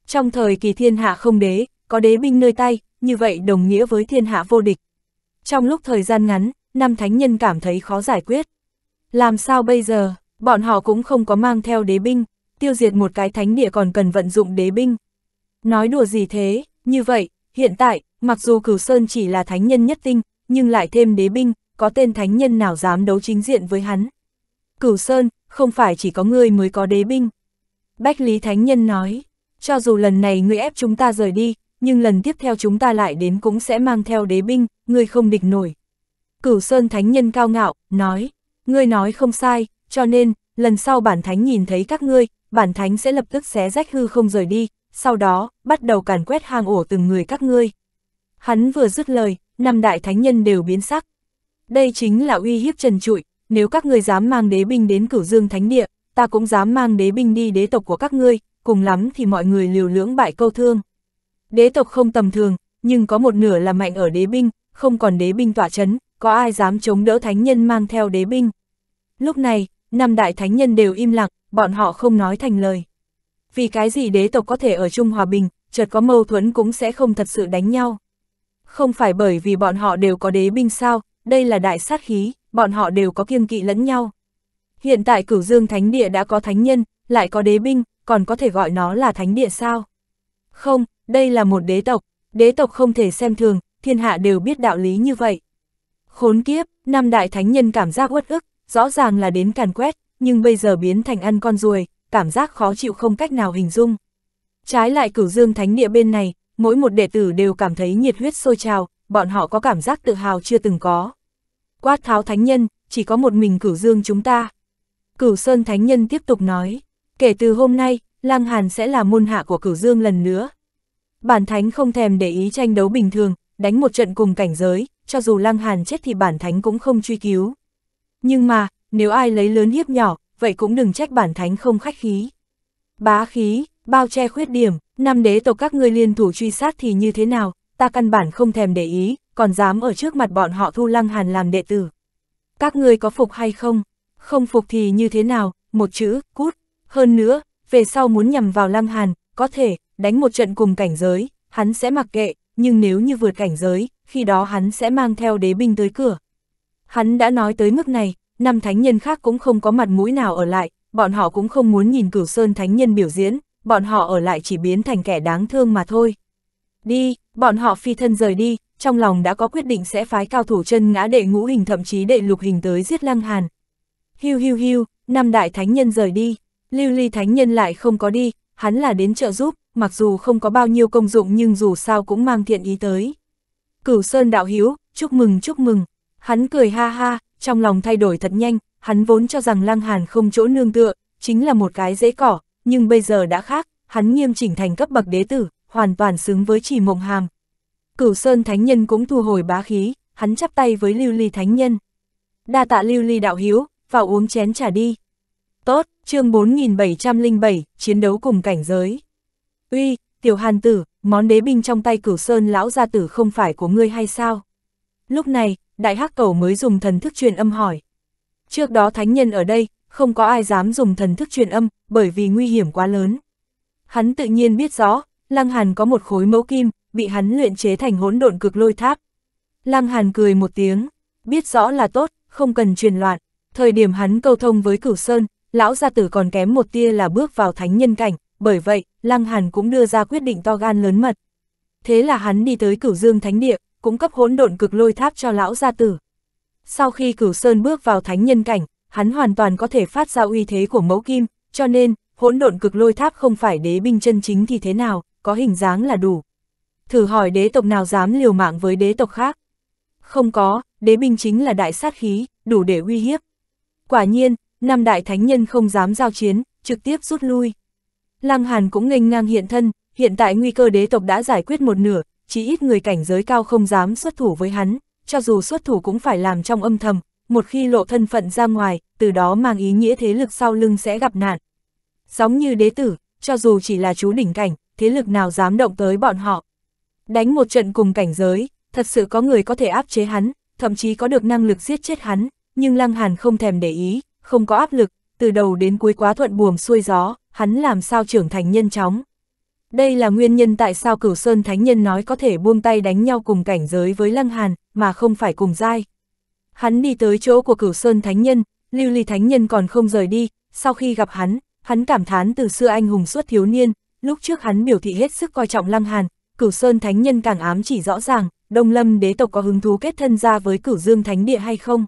Trong thời kỳ thiên hạ không đế, có đế binh nơi tay, như vậy đồng nghĩa với thiên hạ vô địch. Trong lúc thời gian ngắn, năm thánh nhân cảm thấy khó giải quyết. Làm sao bây giờ, bọn họ cũng không có mang theo đế binh, tiêu diệt một cái thánh địa còn cần vận dụng đế binh. Nói đùa gì thế, như vậy, hiện tại, mặc dù cửu sơn chỉ là thánh nhân nhất tinh, nhưng lại thêm đế binh, có tên thánh nhân nào dám đấu chính diện với hắn. Cửu sơn, không phải chỉ có ngươi mới có đế binh. Bách lý thánh nhân nói, cho dù lần này ngươi ép chúng ta rời đi, nhưng lần tiếp theo chúng ta lại đến cũng sẽ mang theo đế binh, ngươi không địch nổi. Cửu Sơn Thánh Nhân cao ngạo, nói, ngươi nói không sai, cho nên, lần sau bản thánh nhìn thấy các ngươi, bản thánh sẽ lập tức xé rách hư không rời đi, sau đó, bắt đầu càn quét hang ổ từng người các ngươi. Hắn vừa dứt lời, năm đại thánh nhân đều biến sắc. Đây chính là uy hiếp trần trụi, nếu các ngươi dám mang đế binh đến cửu dương thánh địa, ta cũng dám mang đế binh đi đế tộc của các ngươi, cùng lắm thì mọi người liều lưỡng bại câu thương. Đế tộc không tầm thường, nhưng có một nửa là mạnh ở đế binh, không còn đế binh tỏa chấn, có ai dám chống đỡ thánh nhân mang theo đế binh. Lúc này, năm đại thánh nhân đều im lặng, bọn họ không nói thành lời. Vì cái gì đế tộc có thể ở chung hòa bình, chợt có mâu thuẫn cũng sẽ không thật sự đánh nhau. Không phải bởi vì bọn họ đều có đế binh sao, đây là đại sát khí, bọn họ đều có kiêng kỵ lẫn nhau. Hiện tại cửu dương thánh địa đã có thánh nhân, lại có đế binh, còn có thể gọi nó là thánh địa sao? Không, đây là một đế tộc, đế tộc không thể xem thường, thiên hạ đều biết đạo lý như vậy. Khốn kiếp, năm đại thánh nhân cảm giác uất ức, rõ ràng là đến càn quét, nhưng bây giờ biến thành ăn con ruồi, cảm giác khó chịu không cách nào hình dung. Trái lại cửu dương thánh địa bên này, mỗi một đệ tử đều cảm thấy nhiệt huyết sôi trào, bọn họ có cảm giác tự hào chưa từng có. Quát tháo thánh nhân, chỉ có một mình cửu dương chúng ta. Cửu Sơn Thánh Nhân tiếp tục nói, kể từ hôm nay, Lang Hàn sẽ là môn hạ của cửu dương lần nữa. Bản thánh không thèm để ý tranh đấu bình thường, đánh một trận cùng cảnh giới, cho dù lang Hàn chết thì bản thánh cũng không truy cứu. Nhưng mà, nếu ai lấy lớn hiếp nhỏ, vậy cũng đừng trách bản thánh không khách khí. Bá khí, bao che khuyết điểm, năm đế tộc các ngươi liên thủ truy sát thì như thế nào, ta căn bản không thèm để ý, còn dám ở trước mặt bọn họ thu lăng hàn làm đệ tử. Các ngươi có phục hay không? Không phục thì như thế nào, một chữ, cút. Hơn nữa, về sau muốn nhằm vào lăng hàn, có thể, đánh một trận cùng cảnh giới, hắn sẽ mặc kệ, nhưng nếu như vượt cảnh giới, khi đó hắn sẽ mang theo đế binh tới cửa. Hắn đã nói tới mức này, năm thánh nhân khác cũng không có mặt mũi nào ở lại, bọn họ cũng không muốn nhìn cửu sơn thánh nhân biểu diễn, bọn họ ở lại chỉ biến thành kẻ đáng thương mà thôi. Đi, bọn họ phi thân rời đi, trong lòng đã có quyết định sẽ phái cao thủ chân ngã đệ ngũ hình thậm chí đệ lục hình tới giết lăng hàn. Hiu hiu hiu, năm đại thánh nhân rời đi, lưu ly thánh nhân lại không có đi, hắn là đến trợ giúp, mặc dù không có bao nhiêu công dụng nhưng dù sao cũng mang thiện ý tới. Cửu Sơn đạo hiếu, chúc mừng chúc mừng, hắn cười ha ha, trong lòng thay đổi thật nhanh, hắn vốn cho rằng Lăng Hàn không chỗ nương tựa, chính là một cái dễ cỏ, nhưng bây giờ đã khác, hắn nghiêm chỉnh thành cấp bậc đế tử, hoàn toàn xứng với chỉ mộng hàm. Cửu Sơn Thánh Nhân cũng thu hồi bá khí, hắn chắp tay với Lưu Ly Thánh Nhân. Đa tạ Lưu Ly đạo hiếu, vào uống chén trà đi. Tốt, chương 4707, chiến đấu cùng cảnh giới. Uy, tiểu hàn tử, món đế binh trong tay cửu sơn lão gia tử không phải của ngươi hay sao? Lúc này, đại hắc cầu mới dùng thần thức truyền âm hỏi. Trước đó thánh nhân ở đây, không có ai dám dùng thần thức truyền âm, bởi vì nguy hiểm quá lớn. Hắn tự nhiên biết rõ, Lăng Hàn có một khối mẫu kim, bị hắn luyện chế thành hỗn độn cực lôi tháp. Lăng Hàn cười một tiếng, biết rõ là tốt, không cần truyền loạn. Thời điểm hắn câu thông với cửu sơn, lão gia tử còn kém một tia là bước vào thánh nhân cảnh, bởi vậy, Lăng Hàn cũng đưa ra quyết định to gan lớn mật. Thế là hắn đi tới cửu dương thánh địa, cũng cấp hỗn độn cực lôi tháp cho lão gia tử. Sau khi cửu sơn bước vào thánh nhân cảnh, hắn hoàn toàn có thể phát ra uy thế của mẫu kim, cho nên, hỗn độn cực lôi tháp không phải đế binh chân chính thì thế nào, có hình dáng là đủ. Thử hỏi đế tộc nào dám liều mạng với đế tộc khác? Không có, đế binh chính là đại sát khí, đủ để uy hiếp. Quả nhiên, năm đại thánh nhân không dám giao chiến, trực tiếp rút lui. Lăng Hàn cũng nghênh ngang hiện thân, hiện tại nguy cơ đế tộc đã giải quyết một nửa, chí ít người cảnh giới cao không dám xuất thủ với hắn, cho dù xuất thủ cũng phải làm trong âm thầm, một khi lộ thân phận ra ngoài, từ đó mang ý nghĩa thế lực sau lưng sẽ gặp nạn. Giống như đế tử, cho dù chỉ là chú đỉnh cảnh, thế lực nào dám động tới bọn họ. Đánh một trận cùng cảnh giới, thật sự có người có thể áp chế hắn, thậm chí có được năng lực giết chết hắn, nhưng Lăng Hàn không thèm để ý, không có áp lực, từ đầu đến cuối quá thuận buồm xuôi gió, hắn làm sao trưởng thành nhân chóng. Đây là nguyên nhân tại sao Cửu Sơn Thánh Nhân nói có thể buông tay đánh nhau cùng cảnh giới với Lăng Hàn, mà không phải cùng giai. Hắn đi tới chỗ của Cửu Sơn Thánh Nhân, Lưu Ly Thánh Nhân còn không rời đi, sau khi gặp hắn, hắn cảm thán từ xưa anh hùng suốt thiếu niên, lúc trước hắn biểu thị hết sức coi trọng Lăng Hàn, Cửu Sơn Thánh Nhân càng ám chỉ rõ ràng, Đông Lâm đế tộc có hứng thú kết thân ra với Cửu Dương Thánh Địa hay không.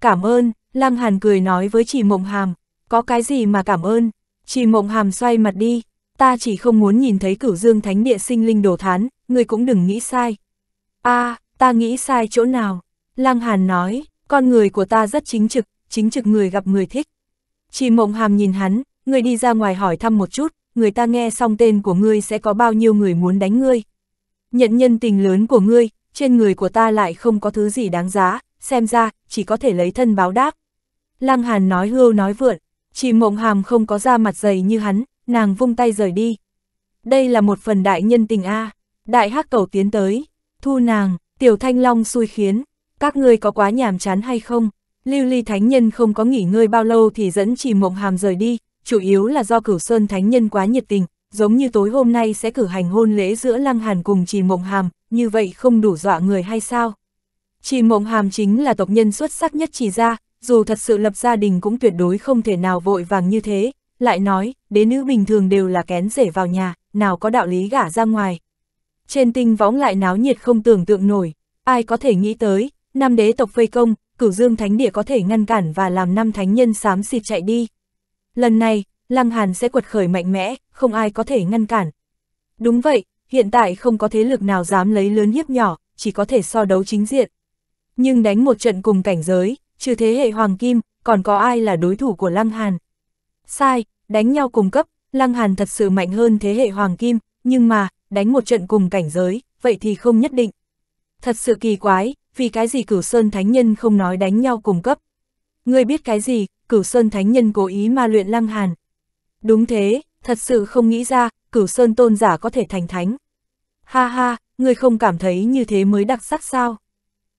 Cảm ơn, Lăng Hàn cười nói với Trì Mộng Hàm, có cái gì mà cảm ơn, Trì Mộng Hàm xoay mặt đi ta chỉ không muốn nhìn thấy cửu dương thánh địa sinh linh đồ thán, ngươi cũng đừng nghĩ sai. a à, ta nghĩ sai chỗ nào? Lăng Hàn nói, con người của ta rất chính trực, chính trực người gặp người thích. Chỉ mộng hàm nhìn hắn, người đi ra ngoài hỏi thăm một chút, người ta nghe xong tên của ngươi sẽ có bao nhiêu người muốn đánh ngươi. Nhận nhân tình lớn của ngươi, trên người của ta lại không có thứ gì đáng giá, xem ra, chỉ có thể lấy thân báo đáp. Lăng Hàn nói hưu nói vượn, chỉ mộng hàm không có da mặt dày như hắn, nàng vung tay rời đi. Đây là một phần đại nhân tình A, đại hắc cầu tiến tới, thu nàng, tiểu thanh long xui khiến, các ngươi có quá nhàm chán hay không? Lưu Ly Thánh Nhân không có nghỉ ngơi bao lâu thì dẫn chỉ mộng hàm rời đi, chủ yếu là do cửu sơn Thánh Nhân quá nhiệt tình, giống như tối hôm nay sẽ cử hành hôn lễ giữa Lăng Hàn cùng Trì Mộng Hàm, như vậy không đủ dọa người hay sao? Trì Mộng Hàm chính là tộc nhân xuất sắc nhất Trì gia, dù thật sự lập gia đình cũng tuyệt đối không thể nào vội vàng như thế, lại nói, đế nữ bình thường đều là kén rể vào nhà, nào có đạo lý gả ra ngoài. Trên tinh võng lại náo nhiệt không tưởng tượng nổi, ai có thể nghĩ tới, năm đế tộc vây công, cửu dương thánh địa có thể ngăn cản và làm năm thánh nhân xám xịt chạy đi. Lần này, Lăng Hàn sẽ quật khởi mạnh mẽ, không ai có thể ngăn cản. Đúng vậy, hiện tại không có thế lực nào dám lấy lớn hiếp nhỏ, chỉ có thể so đấu chính diện. Nhưng đánh một trận cùng cảnh giới, trừ thế hệ Hoàng Kim, còn có ai là đối thủ của Lăng Hàn. Sai, đánh nhau cùng cấp, Lăng Hàn thật sự mạnh hơn thế hệ Hoàng Kim, nhưng mà, đánh một trận cùng cảnh giới, vậy thì không nhất định. Thật sự kỳ quái, vì cái gì Cửu Sơn Thánh Nhân không nói đánh nhau cùng cấp. Ngươi biết cái gì, Cửu Sơn Thánh Nhân cố ý ma luyện Lăng Hàn. Đúng thế, thật sự không nghĩ ra, Cửu Sơn Tôn giả có thể thành thánh. Ha ha, ngươi không cảm thấy như thế mới đặc sắc sao?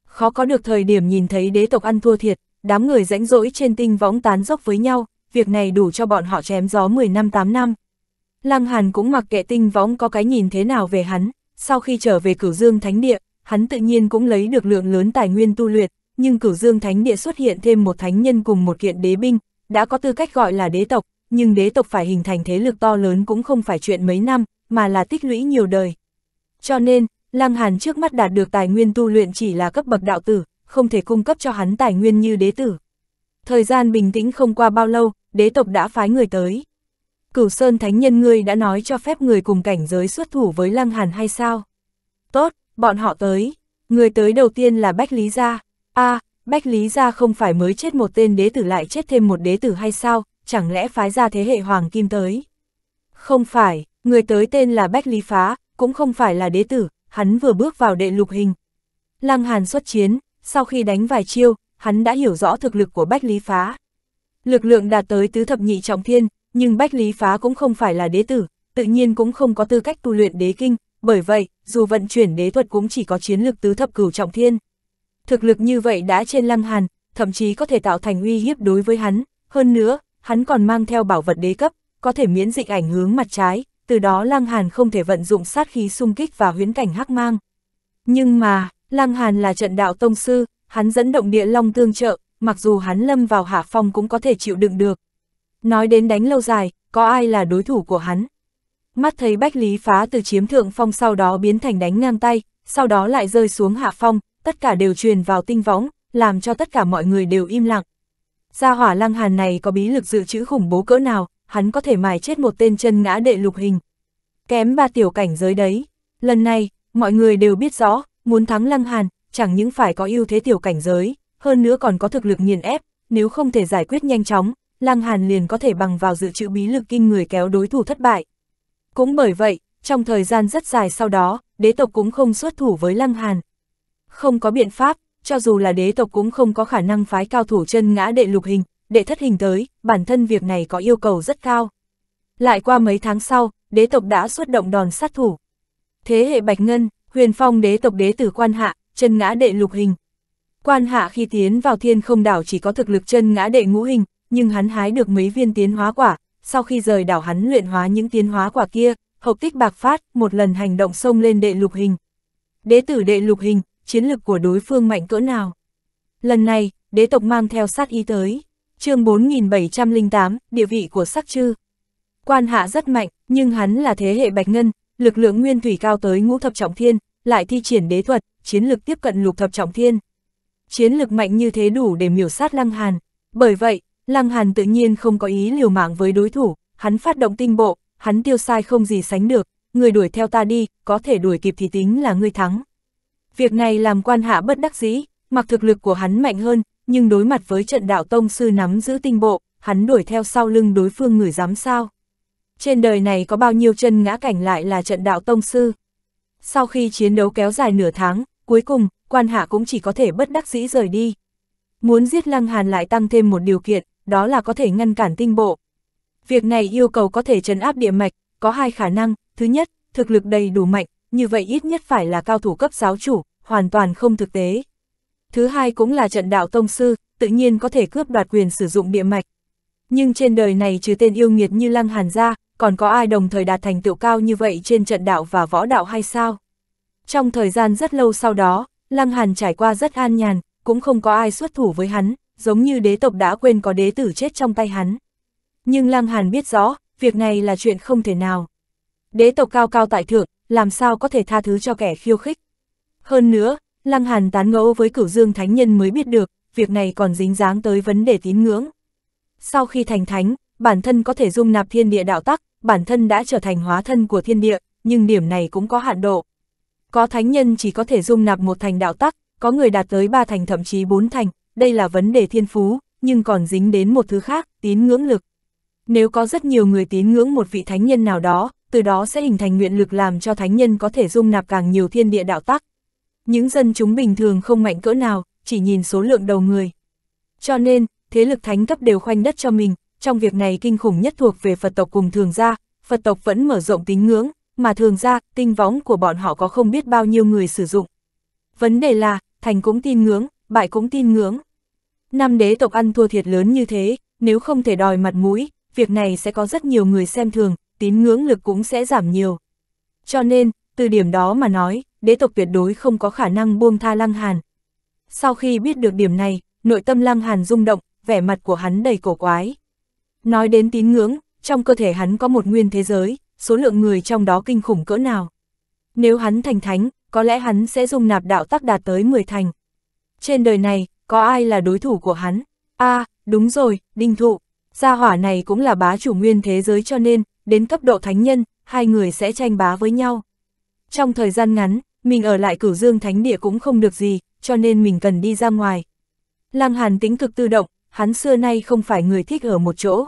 Khó có được thời điểm nhìn thấy đế tộc ăn thua thiệt, đám người rãnh rỗi trên tinh võng tán dốc với nhau, việc này đủ cho bọn họ chém gió 10 năm 8 năm. Lăng Hàn cũng mặc kệ tinh võng có cái nhìn thế nào về hắn, sau khi trở về cửu dương thánh địa, hắn tự nhiên cũng lấy được lượng lớn tài nguyên tu luyện, nhưng cửu dương thánh địa xuất hiện thêm một thánh nhân cùng một kiện đế binh, đã có tư cách gọi là đế tộc, nhưng đế tộc phải hình thành thế lực to lớn cũng không phải chuyện mấy năm, mà là tích lũy nhiều đời. Cho nên, Lăng Hàn trước mắt đạt được tài nguyên tu luyện chỉ là cấp bậc đạo tử, không thể cung cấp cho hắn tài nguyên như đế tử. Thời gian bình tĩnh không qua bao lâu, đế tộc đã phái người tới. Cửu Sơn Thánh Nhân ngươi đã nói cho phép người cùng cảnh giới xuất thủ với Lăng Hàn hay sao? Tốt, bọn họ tới. Người tới đầu tiên là Bách Lý Gia. a à, Bách Lý Gia không phải mới chết một tên đế tử lại chết thêm một đế tử hay sao? Chẳng lẽ phái ra thế hệ Hoàng Kim tới? Không phải, người tới tên là Bách Lý Phá, cũng không phải là đế tử, hắn vừa bước vào đệ lục hình. Lăng Hàn xuất chiến, sau khi đánh vài chiêu, hắn đã hiểu rõ thực lực của Bách Lý Phá lực lượng đạt tới tứ thập nhị trọng thiên, nhưng Bách Lý Phá cũng không phải là đế tử, tự nhiên cũng không có tư cách tu luyện đế kinh, bởi vậy, dù vận chuyển đế thuật cũng chỉ có chiến lực tứ thập cửu trọng thiên. Thực lực như vậy đã trên lăng hàn, thậm chí có thể tạo thành uy hiếp đối với hắn, hơn nữa, hắn còn mang theo bảo vật đế cấp, có thể miễn dịch ảnh hướng mặt trái, từ đó lăng hàn không thể vận dụng sát khí xung kích và huyến cảnh hắc mang. Nhưng mà, lăng hàn là trận đạo tông sư, hắn dẫn động địa long tương trợ, mặc dù hắn lâm vào hạ phong cũng có thể chịu đựng được. Nói đến đánh lâu dài, có ai là đối thủ của hắn? Mắt thấy Bách Lý phá từ chiếm thượng phong sau đó biến thành đánh ngang tay, sau đó lại rơi xuống hạ phong, tất cả đều truyền vào tinh võng, làm cho tất cả mọi người đều im lặng. Gia hỏa lăng hàn này có bí lực dự trữ khủng bố cỡ nào, hắn có thể mài chết một tên chân ngã đệ lục hình. Kém ba tiểu cảnh giới đấy. Lần này, mọi người đều biết rõ, muốn thắng lăng hàn, chẳng những phải có ưu thế tiểu cảnh giới, hơn nữa còn có thực lực nghiền ép, nếu không thể giải quyết nhanh chóng, Lăng Hàn liền có thể bằng vào dự trữ bí lực kinh người kéo đối thủ thất bại. Cũng bởi vậy, trong thời gian rất dài sau đó, đế tộc cũng không xuất thủ với Lăng Hàn. Không có biện pháp, cho dù là đế tộc cũng không có khả năng phái cao thủ chân ngã đệ lục hình, đệ thất hình tới, bản thân việc này có yêu cầu rất cao. Lại qua mấy tháng sau, đế tộc đã xuất động đòn sát thủ. Thế hệ Bạch Ngân, huyền phong đế tộc đế tử quan hạ, chân ngã đệ lục hình, Quan hạ khi tiến vào thiên không đảo chỉ có thực lực chân ngã đệ ngũ hình, nhưng hắn hái được mấy viên tiến hóa quả, sau khi rời đảo hắn luyện hóa những tiến hóa quả kia, hộc tích bạc phát, một lần hành động xông lên đệ lục hình. Đế tử đệ lục hình, chiến lực của đối phương mạnh cỡ nào? Lần này, đế tộc mang theo sát ý tới. chương 4708, địa vị của sắc chư. Quan hạ rất mạnh, nhưng hắn là thế hệ bạch ngân, lực lượng nguyên thủy cao tới ngũ thập trọng thiên, lại thi triển đế thuật, chiến lực tiếp cận lục thập trọng thiên chiến lực mạnh như thế đủ để miểu sát Lăng Hàn. Bởi vậy, Lăng Hàn tự nhiên không có ý liều mạng với đối thủ, hắn phát động tinh bộ, hắn tiêu sai không gì sánh được, người đuổi theo ta đi, có thể đuổi kịp thì tính là ngươi thắng. Việc này làm quan hạ bất đắc dĩ, mặc thực lực của hắn mạnh hơn, nhưng đối mặt với trận đạo tông sư nắm giữ tinh bộ, hắn đuổi theo sau lưng đối phương người dám sao. Trên đời này có bao nhiêu chân ngã cảnh lại là trận đạo tông sư. Sau khi chiến đấu kéo dài nửa tháng, cuối cùng, quan hạ cũng chỉ có thể bất đắc dĩ rời đi. Muốn giết Lăng Hàn lại tăng thêm một điều kiện, đó là có thể ngăn cản tinh bộ. Việc này yêu cầu có thể trấn áp địa mạch, có hai khả năng, thứ nhất, thực lực đầy đủ mạnh, như vậy ít nhất phải là cao thủ cấp giáo chủ, hoàn toàn không thực tế. Thứ hai cũng là trận đạo tông sư, tự nhiên có thể cướp đoạt quyền sử dụng địa mạch. Nhưng trên đời này trừ tên yêu nghiệt như Lăng Hàn ra, còn có ai đồng thời đạt thành tựu cao như vậy trên trận đạo và võ đạo hay sao? Trong thời gian rất lâu sau đó, Lăng Hàn trải qua rất an nhàn, cũng không có ai xuất thủ với hắn, giống như đế tộc đã quên có đế tử chết trong tay hắn. Nhưng Lăng Hàn biết rõ, việc này là chuyện không thể nào. Đế tộc cao cao tại thượng, làm sao có thể tha thứ cho kẻ khiêu khích. Hơn nữa, Lăng Hàn tán ngẫu với cửu dương thánh nhân mới biết được, việc này còn dính dáng tới vấn đề tín ngưỡng. Sau khi thành thánh, bản thân có thể dung nạp thiên địa đạo tắc, bản thân đã trở thành hóa thân của thiên địa, nhưng điểm này cũng có hạn độ. Có thánh nhân chỉ có thể dung nạp một thành đạo tắc, có người đạt tới ba thành thậm chí bốn thành, đây là vấn đề thiên phú, nhưng còn dính đến một thứ khác, tín ngưỡng lực. Nếu có rất nhiều người tín ngưỡng một vị thánh nhân nào đó, từ đó sẽ hình thành nguyện lực làm cho thánh nhân có thể dung nạp càng nhiều thiên địa đạo tắc. Những dân chúng bình thường không mạnh cỡ nào, chỉ nhìn số lượng đầu người. Cho nên, thế lực thánh cấp đều khoanh đất cho mình, trong việc này kinh khủng nhất thuộc về Phật tộc cùng thường gia, Phật tộc vẫn mở rộng tín ngưỡng, mà thường ra, tinh võng của bọn họ có không biết bao nhiêu người sử dụng. Vấn đề là, thành cũng tin ngưỡng, bại cũng tin ngưỡng. Năm đế tộc ăn thua thiệt lớn như thế, nếu không thể đòi mặt mũi, việc này sẽ có rất nhiều người xem thường, tín ngưỡng lực cũng sẽ giảm nhiều. Cho nên, từ điểm đó mà nói, đế tộc tuyệt đối không có khả năng buông tha Lăng Hàn. Sau khi biết được điểm này, nội tâm Lăng Hàn rung động, vẻ mặt của hắn đầy cổ quái. Nói đến tín ngưỡng, trong cơ thể hắn có một nguyên thế giới, số lượng người trong đó kinh khủng cỡ nào. Nếu hắn thành thánh, có lẽ hắn sẽ dùng nạp đạo tắc đạt tới 10 thành. Trên đời này, có ai là đối thủ của hắn? a à, đúng rồi, đinh thụ. Gia hỏa này cũng là bá chủ nguyên thế giới cho nên, đến cấp độ thánh nhân, hai người sẽ tranh bá với nhau. Trong thời gian ngắn, mình ở lại cửu dương thánh địa cũng không được gì, cho nên mình cần đi ra ngoài. Lăng Hàn tính cực tự động, hắn xưa nay không phải người thích ở một chỗ.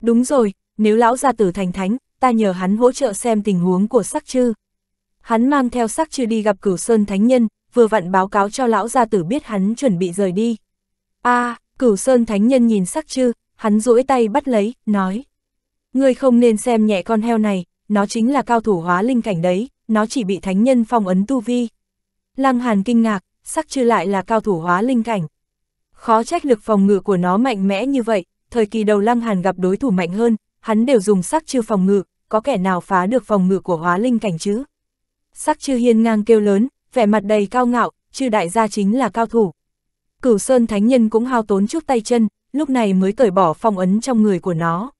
Đúng rồi, nếu lão gia tử thành thánh, ta nhờ hắn hỗ trợ xem tình huống của sắc chư. Hắn mang theo sắc chư đi gặp cửu sơn thánh nhân, vừa vặn báo cáo cho lão gia tử biết hắn chuẩn bị rời đi. a à, cửu sơn thánh nhân nhìn sắc chư, hắn duỗi tay bắt lấy, nói. Ngươi không nên xem nhẹ con heo này, nó chính là cao thủ hóa linh cảnh đấy, nó chỉ bị thánh nhân phong ấn tu vi. Lăng Hàn kinh ngạc, sắc chư lại là cao thủ hóa linh cảnh. Khó trách lực phòng ngự của nó mạnh mẽ như vậy, thời kỳ đầu Lăng Hàn gặp đối thủ mạnh hơn, hắn đều dùng sắc chư phòng ngự, có kẻ nào phá được phòng ngự của hóa linh cảnh chứ? Sắc chư hiên ngang kêu lớn, vẻ mặt đầy cao ngạo, chư đại gia chính là cao thủ. Cửu Sơn Thánh Nhân cũng hao tốn chút tay chân, lúc này mới cởi bỏ phong ấn trong người của nó.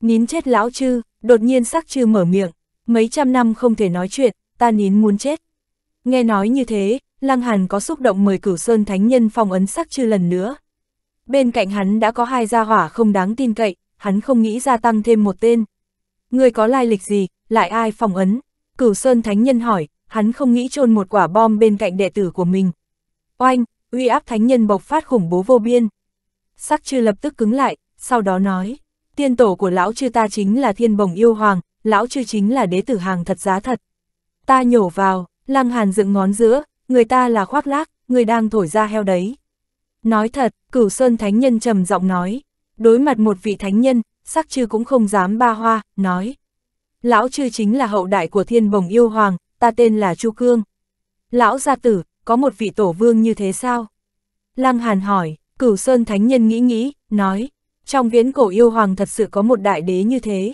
Nín chết lão chư, đột nhiên sắc chư mở miệng, mấy trăm năm không thể nói chuyện, ta nín muốn chết. Nghe nói như thế, Lăng Hàn có xúc động mời Cửu Sơn Thánh Nhân phong ấn sắc chư lần nữa. Bên cạnh hắn đã có hai gia hỏa không đáng tin cậy, hắn không nghĩ gia tăng thêm một tên. Người có lai lịch gì, lại ai phòng ấn? Cửu Sơn Thánh Nhân hỏi, hắn không nghĩ chôn một quả bom bên cạnh đệ tử của mình. Oanh, uy áp Thánh Nhân bộc phát khủng bố vô biên. Sắc chư lập tức cứng lại, sau đó nói, tiên tổ của lão chư ta chính là thiên bồng yêu hoàng, lão chư chính là đế tử hàng thật giá thật. Ta nhổ vào, lăng hàn dựng ngón giữa, người ta là khoác lác, người đang thổi ra heo đấy. Nói thật, cửu sơn thánh nhân trầm giọng nói, đối mặt một vị thánh nhân, sắc chư cũng không dám ba hoa, nói. Lão chư chính là hậu đại của thiên bồng yêu hoàng, ta tên là Chu Cương. Lão gia tử, có một vị tổ vương như thế sao? Lăng Hàn hỏi, cửu sơn thánh nhân nghĩ nghĩ, nói, trong viễn cổ yêu hoàng thật sự có một đại đế như thế.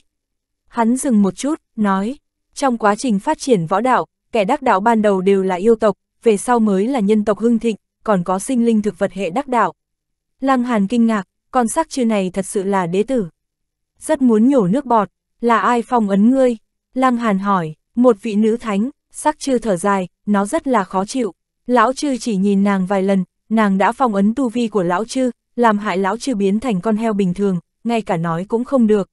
Hắn dừng một chút, nói, trong quá trình phát triển võ đạo, kẻ đắc đạo ban đầu đều là yêu tộc, về sau mới là nhân tộc hưng thịnh, còn có sinh linh thực vật hệ đắc đạo. Lăng Hàn kinh ngạc, con sắc chưa này thật sự là đế tử. Rất muốn nhổ nước bọt, là ai phong ấn ngươi? Lăng Hàn hỏi, một vị nữ thánh, sắc chưa thở dài, nó rất là khó chịu. Lão chư chỉ nhìn nàng vài lần, nàng đã phong ấn tu vi của lão chư, làm hại lão chư biến thành con heo bình thường, ngay cả nói cũng không được.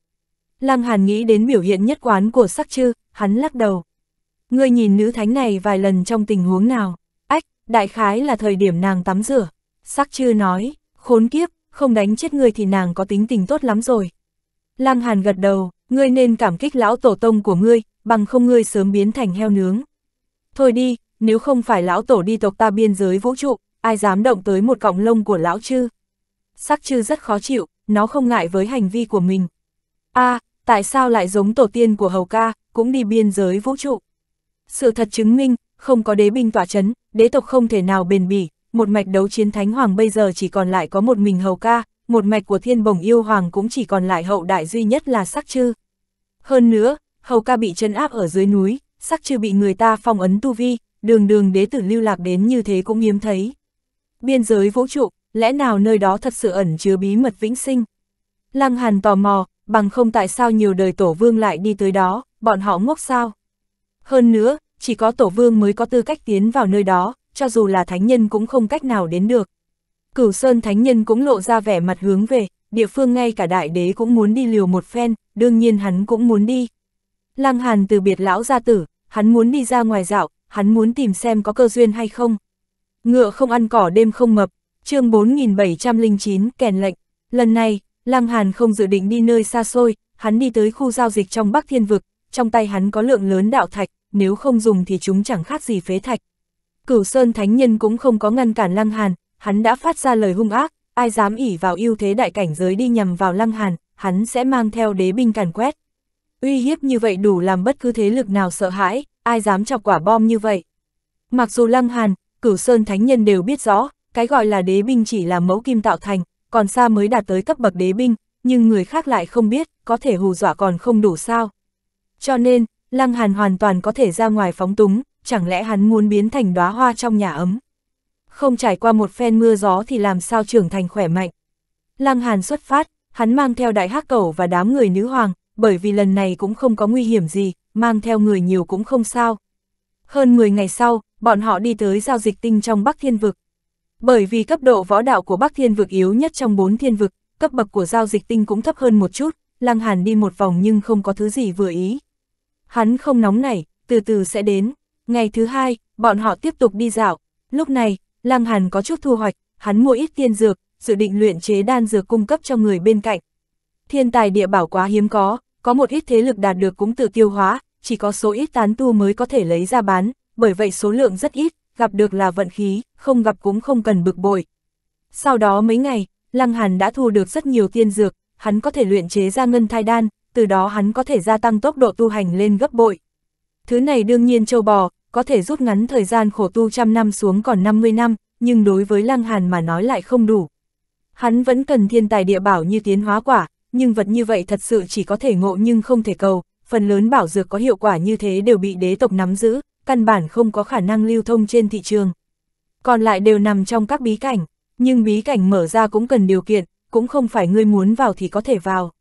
Lăng Hàn nghĩ đến biểu hiện nhất quán của sắc chư, hắn lắc đầu. Ngươi nhìn nữ thánh này vài lần trong tình huống nào? Ách, đại khái là thời điểm nàng tắm rửa. Sắc chư nói, khốn kiếp, không đánh chết ngươi thì nàng có tính tình tốt lắm rồi. Lăng Hàn gật đầu, ngươi nên cảm kích lão tổ tông của ngươi, bằng không ngươi sớm biến thành heo nướng. Thôi đi, nếu không phải lão tổ đi tộc ta biên giới vũ trụ, ai dám động tới một cọng lông của lão chư. Sắc chư rất khó chịu, nó không ngại với hành vi của mình. a à, tại sao lại giống tổ tiên của Hầu Ca, cũng đi biên giới vũ trụ? Sự thật chứng minh, không có đế binh tỏa chấn, đế tộc không thể nào bền bỉ, một mạch đấu chiến thánh hoàng bây giờ chỉ còn lại có một mình hầu ca, một mạch của thiên bổng yêu hoàng cũng chỉ còn lại hậu đại duy nhất là sắc chư. Hơn nữa, hầu ca bị chân áp ở dưới núi, sắc chư bị người ta phong ấn tu vi, đường đường đế tử lưu lạc đến như thế cũng hiếm thấy. Biên giới vũ trụ, lẽ nào nơi đó thật sự ẩn chứa bí mật vĩnh sinh? Lăng Hàn tò mò, bằng không tại sao nhiều đời tổ vương lại đi tới đó, bọn họ ngốc sao? Hơn nữa, chỉ có tổ vương mới có tư cách tiến vào nơi đó, cho dù là thánh nhân cũng không cách nào đến được. Cửu Sơn thánh nhân cũng lộ ra vẻ mặt hướng về, địa phương ngay cả đại đế cũng muốn đi liều một phen, đương nhiên hắn cũng muốn đi. Lăng Hàn từ biệt lão gia tử, hắn muốn đi ra ngoài dạo, hắn muốn tìm xem có cơ duyên hay không. Ngựa không ăn cỏ đêm không mập, chương 4709 kèn lệnh, lần này, Lăng Hàn không dự định đi nơi xa xôi, hắn đi tới khu giao dịch trong Bắc Thiên Vực, trong tay hắn có lượng lớn đạo thạch, nếu không dùng thì chúng chẳng khác gì phế thạch. Cửu Sơn Thánh Nhân cũng không có ngăn cản Lăng Hàn, hắn đã phát ra lời hung ác, ai dám ỉ vào ưu thế đại cảnh giới đi nhằm vào Lăng Hàn, hắn sẽ mang theo đế binh càn quét. Uy hiếp như vậy đủ làm bất cứ thế lực nào sợ hãi, ai dám chọc quả bom như vậy. Mặc dù Lăng Hàn, Cửu Sơn Thánh Nhân đều biết rõ, cái gọi là đế binh chỉ là mẫu kim tạo thành, còn xa mới đạt tới cấp bậc đế binh, nhưng người khác lại không biết, có thể hù dọa còn không đủ sao. Cho nên, Lăng Hàn hoàn toàn có thể ra ngoài phóng túng, chẳng lẽ hắn muốn biến thành đóa hoa trong nhà ấm? Không trải qua một phen mưa gió thì làm sao trưởng thành khỏe mạnh? Lăng Hàn xuất phát, hắn mang theo đại hắc cẩu và đám người nữ hoàng, bởi vì lần này cũng không có nguy hiểm gì, mang theo người nhiều cũng không sao. Hơn 10 ngày sau, bọn họ đi tới giao dịch tinh trong Bắc Thiên Vực. Bởi vì cấp độ võ đạo của Bắc Thiên Vực yếu nhất trong bốn thiên vực, cấp bậc của giao dịch tinh cũng thấp hơn một chút, Lăng Hàn đi một vòng nhưng không có thứ gì vừa ý. Hắn không nóng nảy, từ từ sẽ đến. Ngày thứ hai, bọn họ tiếp tục đi dạo. Lúc này, Lăng Hàn có chút thu hoạch, hắn mua ít tiên dược, dự định luyện chế đan dược cung cấp cho người bên cạnh. Thiên tài địa bảo quá hiếm có, có một ít thế lực đạt được cũng tự tiêu hóa, chỉ có số ít tán tu mới có thể lấy ra bán, bởi vậy số lượng rất ít, gặp được là vận khí, không gặp cũng không cần bực bội. Sau đó mấy ngày, Lăng Hàn đã thu được rất nhiều tiên dược, hắn có thể luyện chế ra ngân thai đan, từ đó hắn có thể gia tăng tốc độ tu hành lên gấp bội. Thứ này đương nhiên châu bò, có thể rút ngắn thời gian khổ tu trăm năm xuống còn 50 năm, nhưng đối với Lăng Hàn mà nói lại không đủ. Hắn vẫn cần thiên tài địa bảo như tiến hóa quả, nhưng vật như vậy thật sự chỉ có thể ngộ nhưng không thể cầu, phần lớn bảo dược có hiệu quả như thế đều bị đế tộc nắm giữ, căn bản không có khả năng lưu thông trên thị trường. Còn lại đều nằm trong các bí cảnh, nhưng bí cảnh mở ra cũng cần điều kiện, cũng không phải ngươi muốn vào thì có thể vào.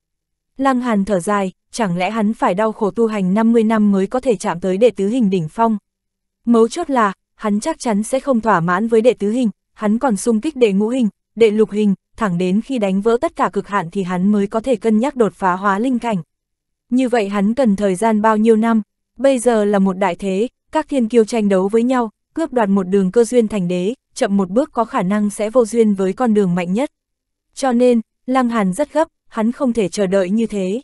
Lăng Hàn thở dài, chẳng lẽ hắn phải đau khổ tu hành 50 năm mới có thể chạm tới đệ tứ hình đỉnh phong. Mấu chốt là, hắn chắc chắn sẽ không thỏa mãn với đệ tứ hình, hắn còn xung kích đệ ngũ hình, đệ lục hình, thẳng đến khi đánh vỡ tất cả cực hạn thì hắn mới có thể cân nhắc đột phá hóa linh cảnh. Như vậy hắn cần thời gian bao nhiêu năm, bây giờ là một đại thế, các thiên kiêu tranh đấu với nhau, cướp đoạt một đường cơ duyên thành đế, chậm một bước có khả năng sẽ vô duyên với con đường mạnh nhất. Cho nên, Lăng Hàn rất gấp, hắn không thể chờ đợi như thế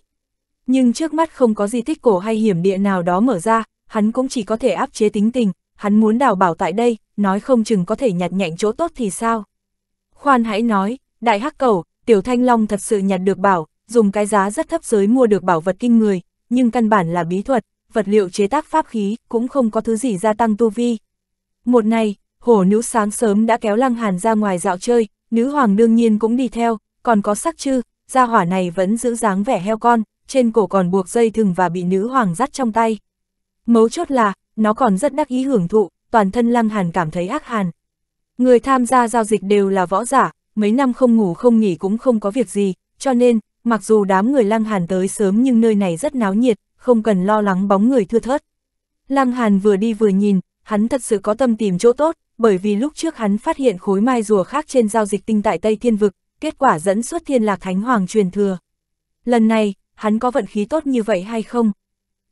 nhưng trước mắt không có di tích cổ hay hiểm địa nào đó mở ra, hắn cũng chỉ có thể áp chế tính tình, hắn muốn đào bảo tại đây, nói không chừng có thể nhặt nhạnh chỗ tốt thì sao. Khoan hãy nói, đại hắc cầu, tiểu thanh long thật sự nhặt được bảo, dùng cái giá rất thấp giới mua được bảo vật kinh người, nhưng căn bản là bí thuật, vật liệu chế tác pháp khí cũng không có thứ gì gia tăng tu vi. Một ngày, hổ nữ sáng sớm đã kéo lăng hàn ra ngoài dạo chơi, nữ hoàng đương nhiên cũng đi theo, còn có sắc chư, gia hỏa này vẫn giữ dáng vẻ heo con, trên cổ còn buộc dây thừng và bị nữ hoàng dắt trong tay. Mấu chốt là, nó còn rất đắc ý hưởng thụ, toàn thân Lăng Hàn cảm thấy ác hàn. Người tham gia giao dịch đều là võ giả, mấy năm không ngủ không nghỉ cũng không có việc gì, cho nên, mặc dù đám người Lăng Hàn tới sớm nhưng nơi này rất náo nhiệt, không cần lo lắng bóng người thưa thớt. Lăng Hàn vừa đi vừa nhìn, hắn thật sự có tâm tìm chỗ tốt, bởi vì lúc trước hắn phát hiện khối mai rùa khác trên giao dịch tinh tại Tây Thiên Vực, kết quả dẫn xuất thiên lạc thánh hoàng truyền thừa. Lần này, hắn có vận khí tốt như vậy hay không?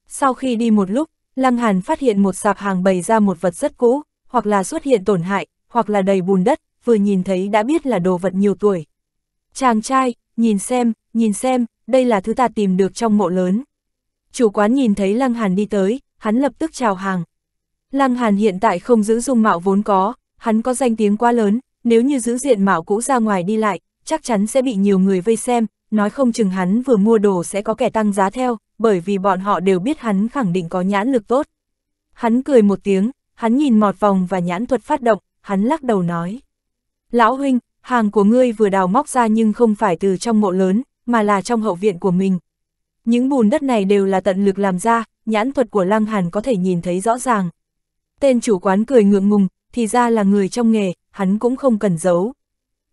Sau khi đi một lúc, Lăng Hàn phát hiện một sạp hàng bày ra một vật rất cũ, hoặc là xuất hiện tổn hại, hoặc là đầy bùn đất, vừa nhìn thấy đã biết là đồ vật nhiều tuổi. Chàng trai, nhìn xem, nhìn xem, đây là thứ ta tìm được trong mộ lớn. Chủ quán nhìn thấy Lăng Hàn đi tới, hắn lập tức chào hàng. Lăng Hàn hiện tại không giữ dung mạo vốn có, hắn có danh tiếng quá lớn, nếu như giữ diện mạo cũ ra ngoài đi lại, chắc chắn sẽ bị nhiều người vây xem, nói không chừng hắn vừa mua đồ sẽ có kẻ tăng giá theo, bởi vì bọn họ đều biết hắn khẳng định có nhãn lực tốt. Hắn cười một tiếng, hắn nhìn mọt vòng và nhãn thuật phát động, hắn lắc đầu nói. Lão huynh, hàng của ngươi vừa đào móc ra nhưng không phải từ trong mộ lớn, mà là trong hậu viện của mình. Những bùn đất này đều là tận lực làm ra, nhãn thuật của Lăng Hàn có thể nhìn thấy rõ ràng. Tên chủ quán cười ngượng ngùng, thì ra là người trong nghề, hắn cũng không cần giấu.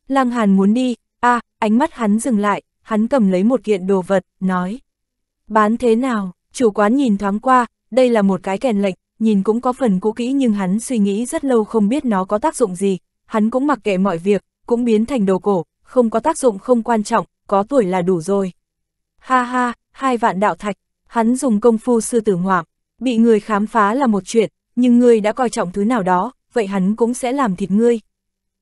Lăng Hàn muốn đi, a à, ánh mắt hắn dừng lại, hắn cầm lấy một kiện đồ vật, nói. Bán thế nào, chủ quán nhìn thoáng qua, đây là một cái kèn lệnh nhìn cũng có phần cũ kỹ nhưng hắn suy nghĩ rất lâu không biết nó có tác dụng gì, hắn cũng mặc kệ mọi việc, cũng biến thành đồ cổ, không có tác dụng không quan trọng, có tuổi là đủ rồi. Ha ha, hai vạn đạo thạch, hắn dùng công phu sư tử ngoạm, bị người khám phá là một chuyện, nhưng ngươi đã coi trọng thứ nào đó, vậy hắn cũng sẽ làm thịt ngươi.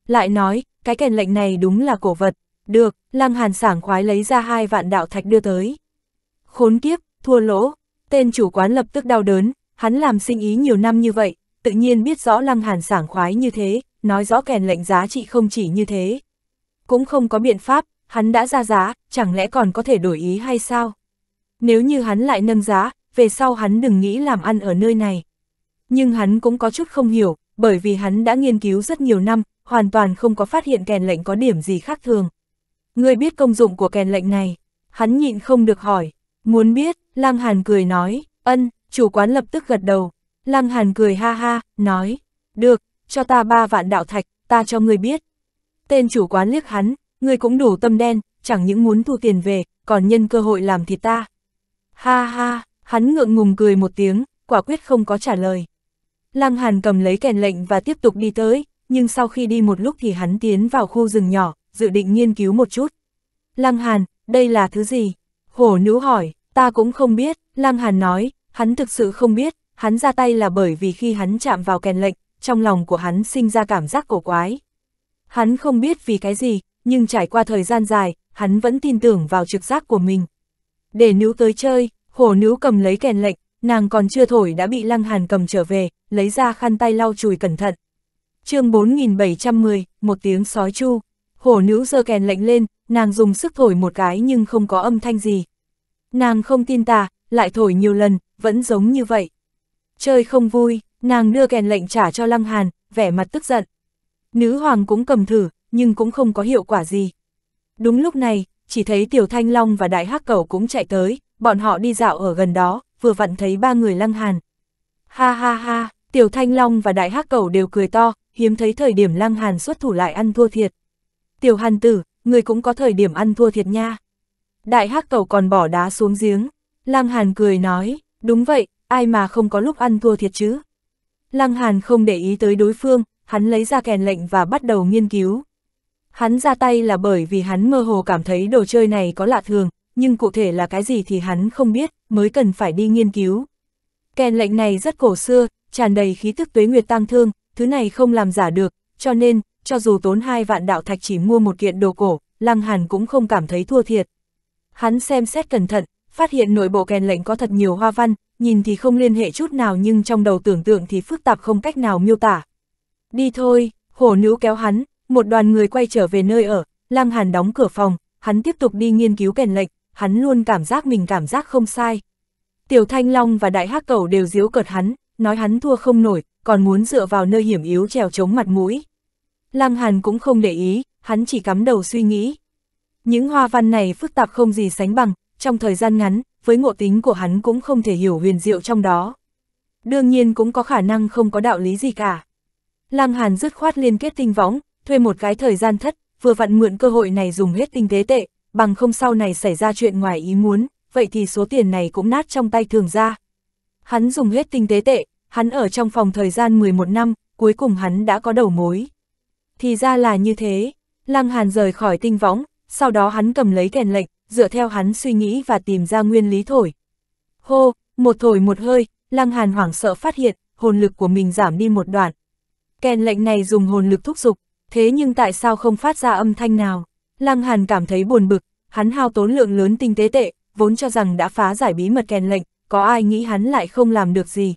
Lại nói, cái kèn lệnh này đúng là cổ vật, được, Lăng Hàn sảng khoái lấy ra hai vạn đạo thạch đưa tới. Khốn kiếp, thua lỗ, tên chủ quán lập tức đau đớn, hắn làm sinh ý nhiều năm như vậy, tự nhiên biết rõ Lăng Hàn sảng khoái như thế, nói rõ kèn lệnh giá trị không chỉ như thế. Cũng không có biện pháp, hắn đã ra giá, chẳng lẽ còn có thể đổi ý hay sao? Nếu như hắn lại nâng giá, về sau hắn đừng nghĩ làm ăn ở nơi này. Nhưng hắn cũng có chút không hiểu, bởi vì hắn đã nghiên cứu rất nhiều năm, hoàn toàn không có phát hiện kèn lệnh có điểm gì khác thường. Ngươi biết công dụng của kèn lệnh này? Hắn nhịn không được hỏi. Muốn biết, Lăng Hàn cười nói, ân, chủ quán lập tức gật đầu. Lăng Hàn cười ha ha, nói, được, cho ta ba vạn đạo thạch, ta cho ngươi biết. Tên chủ quán liếc hắn, ngươi cũng đủ tâm đen, chẳng những muốn thu tiền về, còn nhân cơ hội làm thịt ta. Ha ha, hắn ngượng ngùng cười một tiếng, quả quyết không có trả lời. Lăng Hàn cầm lấy kèn lệnh và tiếp tục đi tới, nhưng sau khi đi một lúc thì hắn tiến vào khu rừng nhỏ, dự định nghiên cứu một chút. Lăng Hàn, đây là thứ gì? Hổ nữ hỏi, ta cũng không biết, Lăng Hàn nói, hắn thực sự không biết, hắn ra tay là bởi vì khi hắn chạm vào kèn lệnh, trong lòng của hắn sinh ra cảm giác cổ quái. Hắn không biết vì cái gì, nhưng trải qua thời gian dài, hắn vẫn tin tưởng vào trực giác của mình. Để nữ tới chơi, hổ nữ cầm lấy kèn lệnh, nàng còn chưa thổi đã bị Lăng Hàn cầm trở về, lấy ra khăn tay lau chùi cẩn thận. chương 4710, một tiếng sói chu. Hổ nữ giơ kèn lệnh lên, nàng dùng sức thổi một cái nhưng không có âm thanh gì. Nàng không tin ta, lại thổi nhiều lần, vẫn giống như vậy. Chơi không vui, nàng đưa kèn lệnh trả cho Lăng Hàn, vẻ mặt tức giận. Nữ hoàng cũng cầm thử, nhưng cũng không có hiệu quả gì. Đúng lúc này, chỉ thấy Tiểu Thanh Long và Đại Hắc Cẩu cũng chạy tới, bọn họ đi dạo ở gần đó, vừa vặn thấy ba người Lăng Hàn. Ha ha ha, Tiểu Thanh Long và Đại Hắc Cẩu đều cười to, hiếm thấy thời điểm Lăng Hàn xuất thủ lại ăn thua thiệt tiểu hàn tử, người cũng có thời điểm ăn thua thiệt nha. Đại hắc cầu còn bỏ đá xuống giếng, Lăng Hàn cười nói, đúng vậy, ai mà không có lúc ăn thua thiệt chứ. Lăng Hàn không để ý tới đối phương, hắn lấy ra kèn lệnh và bắt đầu nghiên cứu. Hắn ra tay là bởi vì hắn mơ hồ cảm thấy đồ chơi này có lạ thường, nhưng cụ thể là cái gì thì hắn không biết, mới cần phải đi nghiên cứu. Kèn lệnh này rất cổ xưa, tràn đầy khí tức tuế nguyệt tăng thương, thứ này không làm giả được, cho nên, cho dù tốn hai vạn đạo thạch chỉ mua một kiện đồ cổ, Lăng Hàn cũng không cảm thấy thua thiệt. Hắn xem xét cẩn thận, phát hiện nội bộ kèn lệnh có thật nhiều hoa văn, nhìn thì không liên hệ chút nào nhưng trong đầu tưởng tượng thì phức tạp không cách nào miêu tả. Đi thôi, hổ nữ kéo hắn, một đoàn người quay trở về nơi ở, Lăng Hàn đóng cửa phòng, hắn tiếp tục đi nghiên cứu kèn lệnh, hắn luôn cảm giác mình cảm giác không sai. Tiểu Thanh Long và Đại Hắc Cẩu đều giễu cợt hắn, nói hắn thua không nổi, còn muốn dựa vào nơi hiểm yếu trèo chống mặt mũi. Lăng Hàn cũng không để ý, hắn chỉ cắm đầu suy nghĩ. Những hoa văn này phức tạp không gì sánh bằng, trong thời gian ngắn, với ngộ tính của hắn cũng không thể hiểu huyền diệu trong đó. Đương nhiên cũng có khả năng không có đạo lý gì cả. Lăng Hàn dứt khoát liên kết tinh võng, thuê một cái thời gian thất, vừa vặn mượn cơ hội này dùng hết tinh tế tệ, bằng không sau này xảy ra chuyện ngoài ý muốn, vậy thì số tiền này cũng nát trong tay thường ra. Hắn dùng hết tinh tế tệ, hắn ở trong phòng thời gian 11 năm, cuối cùng hắn đã có đầu mối. Thì ra là như thế, Lăng Hàn rời khỏi tinh võng, sau đó hắn cầm lấy kèn lệnh, dựa theo hắn suy nghĩ và tìm ra nguyên lý thổi. Hô, một thổi một hơi, Lăng Hàn hoảng sợ phát hiện, hồn lực của mình giảm đi một đoạn. Kèn lệnh này dùng hồn lực thúc giục, thế nhưng tại sao không phát ra âm thanh nào? Lăng Hàn cảm thấy buồn bực, hắn hao tốn lượng lớn tinh tế tệ, vốn cho rằng đã phá giải bí mật kèn lệnh, có ai nghĩ hắn lại không làm được gì.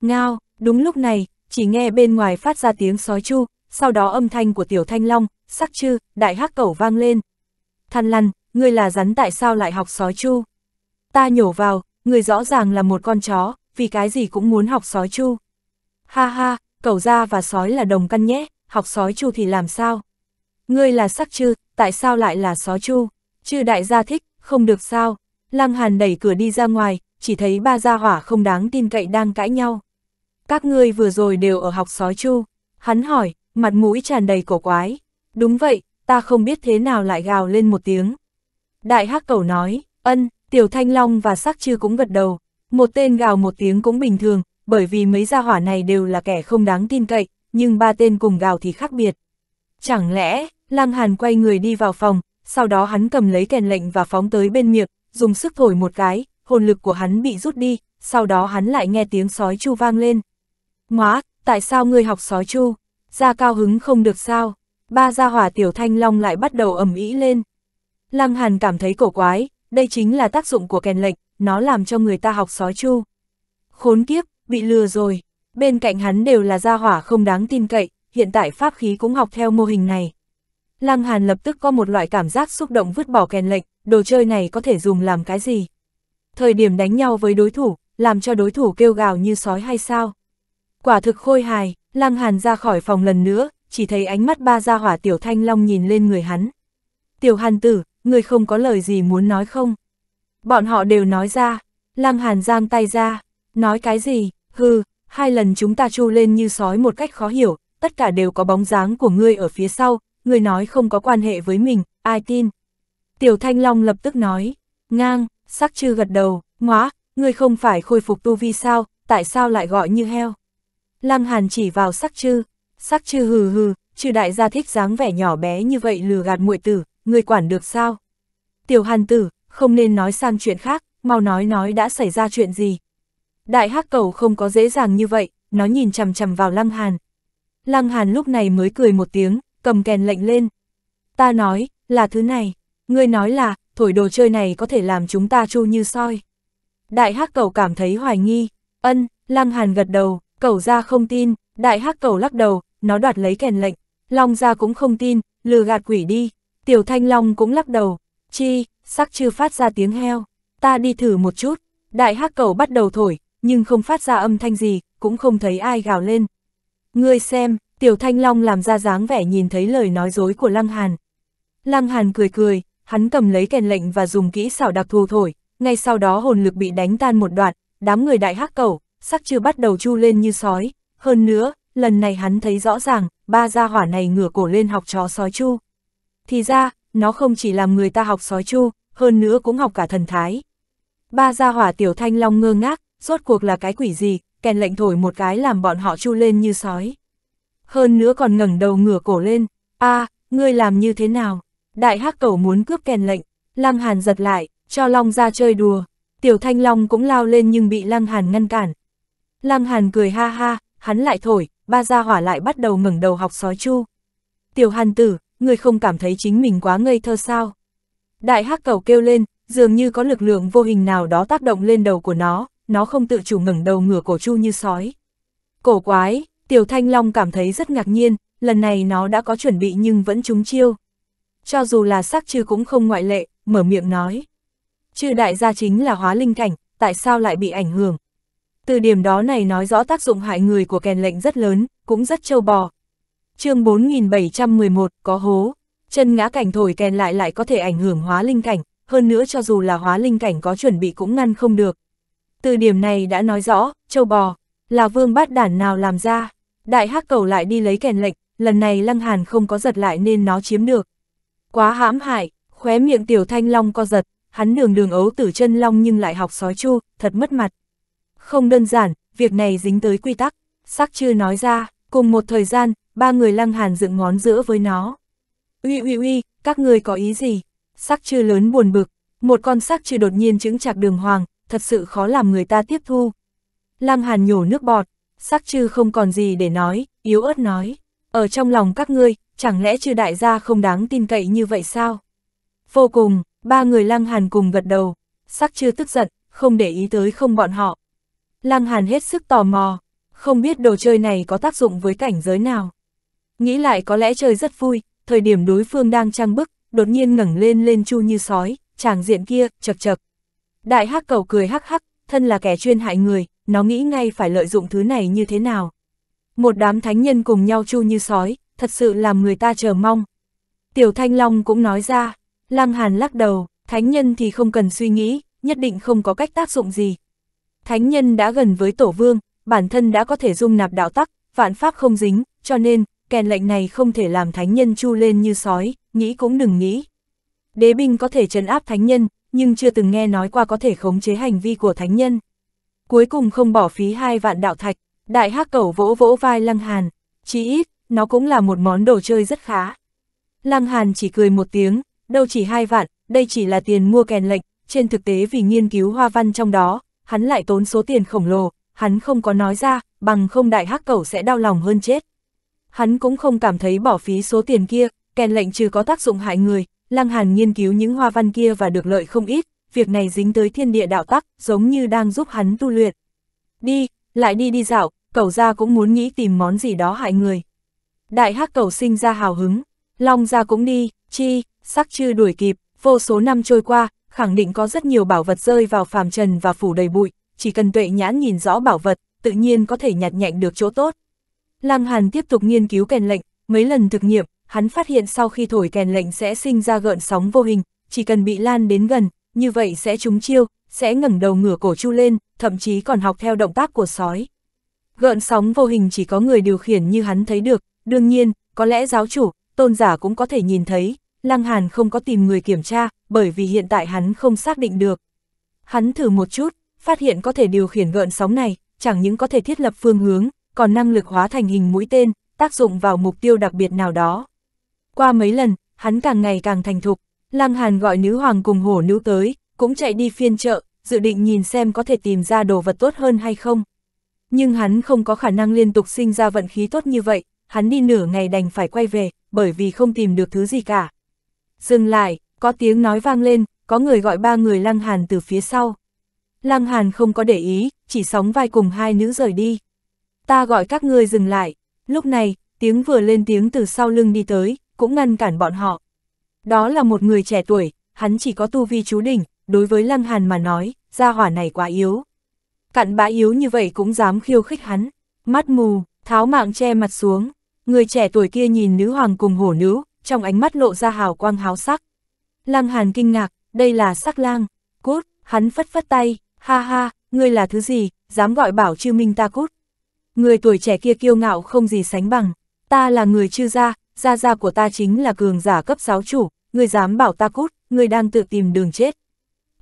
Ngao, đúng lúc này, chỉ nghe bên ngoài phát ra tiếng sói chu, sau đó âm thanh của tiểu thanh long, sắc chư, đại hắc cẩu vang lên. Than lăn, ngươi là rắn tại sao lại học sói chu? Ta nhổ vào, ngươi rõ ràng là một con chó, vì cái gì cũng muốn học sói chu. Ha ha, cẩu gia và sói là đồng căn nhé, học sói chu thì làm sao? Ngươi là sắc chư, tại sao lại là sói chu? Chư đại gia thích, không được sao? Lăng Hàn đẩy cửa đi ra ngoài, chỉ thấy ba gia hỏa không đáng tin cậy đang cãi nhau. Các ngươi vừa rồi đều ở học sói chu. Hắn hỏi, mặt mũi tràn đầy cổ quái. Đúng vậy, ta không biết thế nào lại gào lên một tiếng. Đại hắc cầu nói, ân, tiểu thanh long và sắc chư cũng gật đầu, một tên gào một tiếng cũng bình thường, bởi vì mấy gia hỏa này đều là kẻ không đáng tin cậy, nhưng ba tên cùng gào thì khác biệt. Chẳng lẽ, Lăng Hàn quay người đi vào phòng, sau đó hắn cầm lấy kèn lệnh và phóng tới bên miệng, dùng sức thổi một cái, hồn lực của hắn bị rút đi, sau đó hắn lại nghe tiếng sói chu vang lên. Móa, tại sao ngươi học sói chu? ra cao hứng không được sao, ba gia hỏa tiểu thanh long lại bắt đầu ầm ĩ lên. Lăng Hàn cảm thấy cổ quái, đây chính là tác dụng của kèn lệnh, nó làm cho người ta học sói chu. Khốn kiếp, bị lừa rồi, bên cạnh hắn đều là gia hỏa không đáng tin cậy, hiện tại pháp khí cũng học theo mô hình này. Lăng Hàn lập tức có một loại cảm giác xúc động vứt bỏ kèn lệnh, đồ chơi này có thể dùng làm cái gì? Thời điểm đánh nhau với đối thủ, làm cho đối thủ kêu gào như sói hay sao? Quả thực khôi hài, Lăng Hàn ra khỏi phòng lần nữa, chỉ thấy ánh mắt ba gia hỏa Tiểu Thanh Long nhìn lên người hắn. Tiểu Hàn tử, người không có lời gì muốn nói không? Bọn họ đều nói ra, Lăng Hàn giang tay ra, nói cái gì, hừ, hai lần chúng ta chu lên như sói một cách khó hiểu, tất cả đều có bóng dáng của ngươi ở phía sau, ngươi nói không có quan hệ với mình, ai tin. Tiểu Thanh Long lập tức nói, ngang, sắc chư gật đầu, ngóa, ngươi không phải khôi phục tu vi sao, tại sao lại gọi như heo. Lăng Hàn chỉ vào sắc chư, sắc chư hừ hừ, chư đại gia thích dáng vẻ nhỏ bé như vậy lừa gạt muội tử, người quản được sao? Tiểu Hàn tử, không nên nói sang chuyện khác, mau nói nói đã xảy ra chuyện gì. Đại hắc cầu không có dễ dàng như vậy, nó nhìn chằm chằm vào Lăng Hàn. Lăng Hàn lúc này mới cười một tiếng, cầm kèn lệnh lên. Ta nói, là thứ này, ngươi nói là, thổi đồ chơi này có thể làm chúng ta chu như soi. Đại hắc cầu cảm thấy hoài nghi, ân, Lăng Hàn gật đầu, Cẩu ra không tin, đại hắc cẩu lắc đầu, nó đoạt lấy kèn lệnh. Long ra cũng không tin, lừa gạt quỷ đi. Tiểu thanh long cũng lắc đầu. Chi, sắc chưa phát ra tiếng heo. Ta đi thử một chút. Đại hắc cẩu bắt đầu thổi, nhưng không phát ra âm thanh gì, cũng không thấy ai gào lên. Ngươi xem, tiểu thanh long làm ra dáng vẻ nhìn thấy lời nói dối của Lăng Hàn. Lăng Hàn cười cười, hắn cầm lấy kèn lệnh và dùng kỹ xảo đặc thù thổi, ngay sau đó hồn lực bị đánh tan một đoạn, đám người đại hắc cẩu sắc chưa bắt đầu chu lên như sói, hơn nữa, lần này hắn thấy rõ ràng, ba gia hỏa này ngửa cổ lên học chó sói chu. Thì ra, nó không chỉ làm người ta học sói chu, hơn nữa cũng học cả thần thái. Ba gia hỏa tiểu thanh long ngơ ngác, rốt cuộc là cái quỷ gì, kèn lệnh thổi một cái làm bọn họ chu lên như sói. Hơn nữa còn ngẩng đầu ngửa cổ lên, a à, ngươi làm như thế nào? Đại hắc cầu muốn cướp kèn lệnh, lăng hàn giật lại, cho long ra chơi đùa. Tiểu thanh long cũng lao lên nhưng bị lăng hàn ngăn cản, Lăng Hàn cười ha ha, hắn lại thổi, ba gia hỏa lại bắt đầu ngẩng đầu học sói chu. Tiểu Hàn tử, người không cảm thấy chính mình quá ngây thơ sao? Đại hắc cầu kêu lên, dường như có lực lượng vô hình nào đó tác động lên đầu của nó, nó không tự chủ ngẩng đầu ngửa cổ chu như sói. Cổ quái, Tiểu Thanh Long cảm thấy rất ngạc nhiên, lần này nó đã có chuẩn bị nhưng vẫn trúng chiêu. Cho dù là sắc chư cũng không ngoại lệ, mở miệng nói. Chư đại gia chính là hóa linh cảnh, tại sao lại bị ảnh hưởng? Từ điểm đó này nói rõ tác dụng hại người của kèn lệnh rất lớn, cũng rất trâu bò. chương 4711, có hố. Chân ngã cảnh thổi kèn lại lại có thể ảnh hưởng hóa linh cảnh, hơn nữa cho dù là hóa linh cảnh có chuẩn bị cũng ngăn không được. Từ điểm này đã nói rõ, châu bò, là vương bát đản nào làm ra. Đại hắc cầu lại đi lấy kèn lệnh, lần này lăng hàn không có giật lại nên nó chiếm được. Quá hãm hại, khóe miệng tiểu thanh long co giật, hắn đường đường ấu tử chân long nhưng lại học sói chu, thật mất mặt. Không đơn giản, việc này dính tới quy tắc. Sắc chưa nói ra, cùng một thời gian, ba người lăng hàn dựng ngón giữa với nó. Uy uy uy, các người có ý gì? Sắc chưa lớn buồn bực, một con sắc chưa đột nhiên chứng chạc đường hoàng, thật sự khó làm người ta tiếp thu. Lăng hàn nhổ nước bọt, sắc chư không còn gì để nói, yếu ớt nói. Ở trong lòng các ngươi, chẳng lẽ chư đại gia không đáng tin cậy như vậy sao? Vô cùng, ba người lăng hàn cùng gật đầu, sắc chư tức giận, không để ý tới không bọn họ, Lăng Hàn hết sức tò mò, không biết đồ chơi này có tác dụng với cảnh giới nào. Nghĩ lại có lẽ chơi rất vui, thời điểm đối phương đang trang bức, đột nhiên ngẩng lên lên chu như sói, chàng diện kia, chật chật. Đại hắc cầu cười hắc hắc, thân là kẻ chuyên hại người, nó nghĩ ngay phải lợi dụng thứ này như thế nào. Một đám thánh nhân cùng nhau chu như sói, thật sự làm người ta chờ mong. Tiểu Thanh Long cũng nói ra, Lăng Hàn lắc đầu, thánh nhân thì không cần suy nghĩ, nhất định không có cách tác dụng gì, Thánh nhân đã gần với tổ vương, bản thân đã có thể dung nạp đạo tắc, vạn pháp không dính, cho nên, kèn lệnh này không thể làm thánh nhân chu lên như sói, nghĩ cũng đừng nghĩ. Đế binh có thể trấn áp thánh nhân, nhưng chưa từng nghe nói qua có thể khống chế hành vi của thánh nhân. Cuối cùng không bỏ phí hai vạn đạo thạch, đại hắc cẩu vỗ vỗ vai Lăng Hàn, chí ít, nó cũng là một món đồ chơi rất khá. Lăng Hàn chỉ cười một tiếng, đâu chỉ hai vạn, đây chỉ là tiền mua kèn lệnh, trên thực tế vì nghiên cứu hoa văn trong đó, hắn lại tốn số tiền khổng lồ, hắn không có nói ra, bằng không đại hắc cẩu sẽ đau lòng hơn chết. Hắn cũng không cảm thấy bỏ phí số tiền kia, kèn lệnh trừ có tác dụng hại người, Lăng Hàn nghiên cứu những hoa văn kia và được lợi không ít, việc này dính tới thiên địa đạo tắc, giống như đang giúp hắn tu luyện. Đi, lại đi đi dạo, cẩu gia cũng muốn nghĩ tìm món gì đó hại người. Đại hắc cẩu sinh ra hào hứng, Long gia cũng đi, chi, sắc chư đuổi kịp, vô số năm trôi qua, khẳng định có rất nhiều bảo vật rơi vào phàm trần và phủ đầy bụi, chỉ cần tuệ nhãn nhìn rõ bảo vật, tự nhiên có thể nhặt nhạnh được chỗ tốt. Lam Hàn tiếp tục nghiên cứu kèn lệnh, mấy lần thực nghiệm, hắn phát hiện sau khi thổi kèn lệnh sẽ sinh ra gợn sóng vô hình, chỉ cần bị lan đến gần, như vậy sẽ trúng chiêu, sẽ ngẩng đầu ngửa cổ chu lên, thậm chí còn học theo động tác của sói. Gợn sóng vô hình chỉ có người điều khiển như hắn thấy được, đương nhiên, có lẽ giáo chủ, tôn giả cũng có thể nhìn thấy, Lăng Hàn không có tìm người kiểm tra, bởi vì hiện tại hắn không xác định được. Hắn thử một chút, phát hiện có thể điều khiển gợn sóng này, chẳng những có thể thiết lập phương hướng, còn năng lực hóa thành hình mũi tên, tác dụng vào mục tiêu đặc biệt nào đó. Qua mấy lần, hắn càng ngày càng thành thục, Lăng Hàn gọi nữ hoàng cùng hổ nữ tới, cũng chạy đi phiên chợ, dự định nhìn xem có thể tìm ra đồ vật tốt hơn hay không. Nhưng hắn không có khả năng liên tục sinh ra vận khí tốt như vậy, hắn đi nửa ngày đành phải quay về, bởi vì không tìm được thứ gì cả. Dừng lại, có tiếng nói vang lên, có người gọi ba người Lăng Hàn từ phía sau. Lăng Hàn không có để ý, chỉ sóng vai cùng hai nữ rời đi. Ta gọi các ngươi dừng lại, lúc này, tiếng vừa lên tiếng từ sau lưng đi tới, cũng ngăn cản bọn họ. Đó là một người trẻ tuổi, hắn chỉ có tu vi chú đỉnh, đối với Lăng Hàn mà nói, gia hỏa này quá yếu. Cặn bã yếu như vậy cũng dám khiêu khích hắn, mắt mù, tháo mạng che mặt xuống. Người trẻ tuổi kia nhìn nữ hoàng cùng hổ nữ, trong ánh mắt lộ ra hào quang háo sắc. Lăng Hàn kinh ngạc, đây là sắc lang, cút, hắn phất phất tay, ha ha, ngươi là thứ gì, dám gọi bảo chư minh ta cút. Người tuổi trẻ kia kiêu ngạo không gì sánh bằng, ta là người chư gia, gia gia của ta chính là cường giả cấp giáo chủ, ngươi dám bảo ta cút, ngươi đang tự tìm đường chết.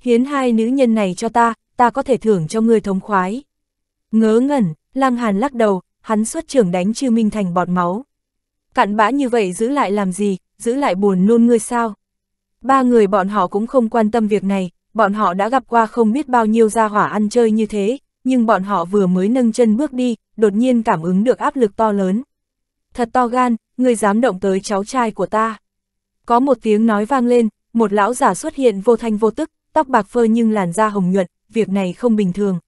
Hiến hai nữ nhân này cho ta, ta có thể thưởng cho ngươi thống khoái. Ngớ ngẩn, Lăng Hàn lắc đầu, hắn xuất trưởng đánh chư minh thành bọt máu, cặn bã như vậy giữ lại làm gì, giữ lại buồn nôn ngươi sao. Ba người bọn họ cũng không quan tâm việc này, bọn họ đã gặp qua không biết bao nhiêu gia hỏa ăn chơi như thế, nhưng bọn họ vừa mới nâng chân bước đi, đột nhiên cảm ứng được áp lực to lớn. Thật to gan, ngươi dám động tới cháu trai của ta. Có một tiếng nói vang lên, một lão giả xuất hiện vô thanh vô tức, tóc bạc phơ nhưng làn da hồng nhuận, việc này không bình thường.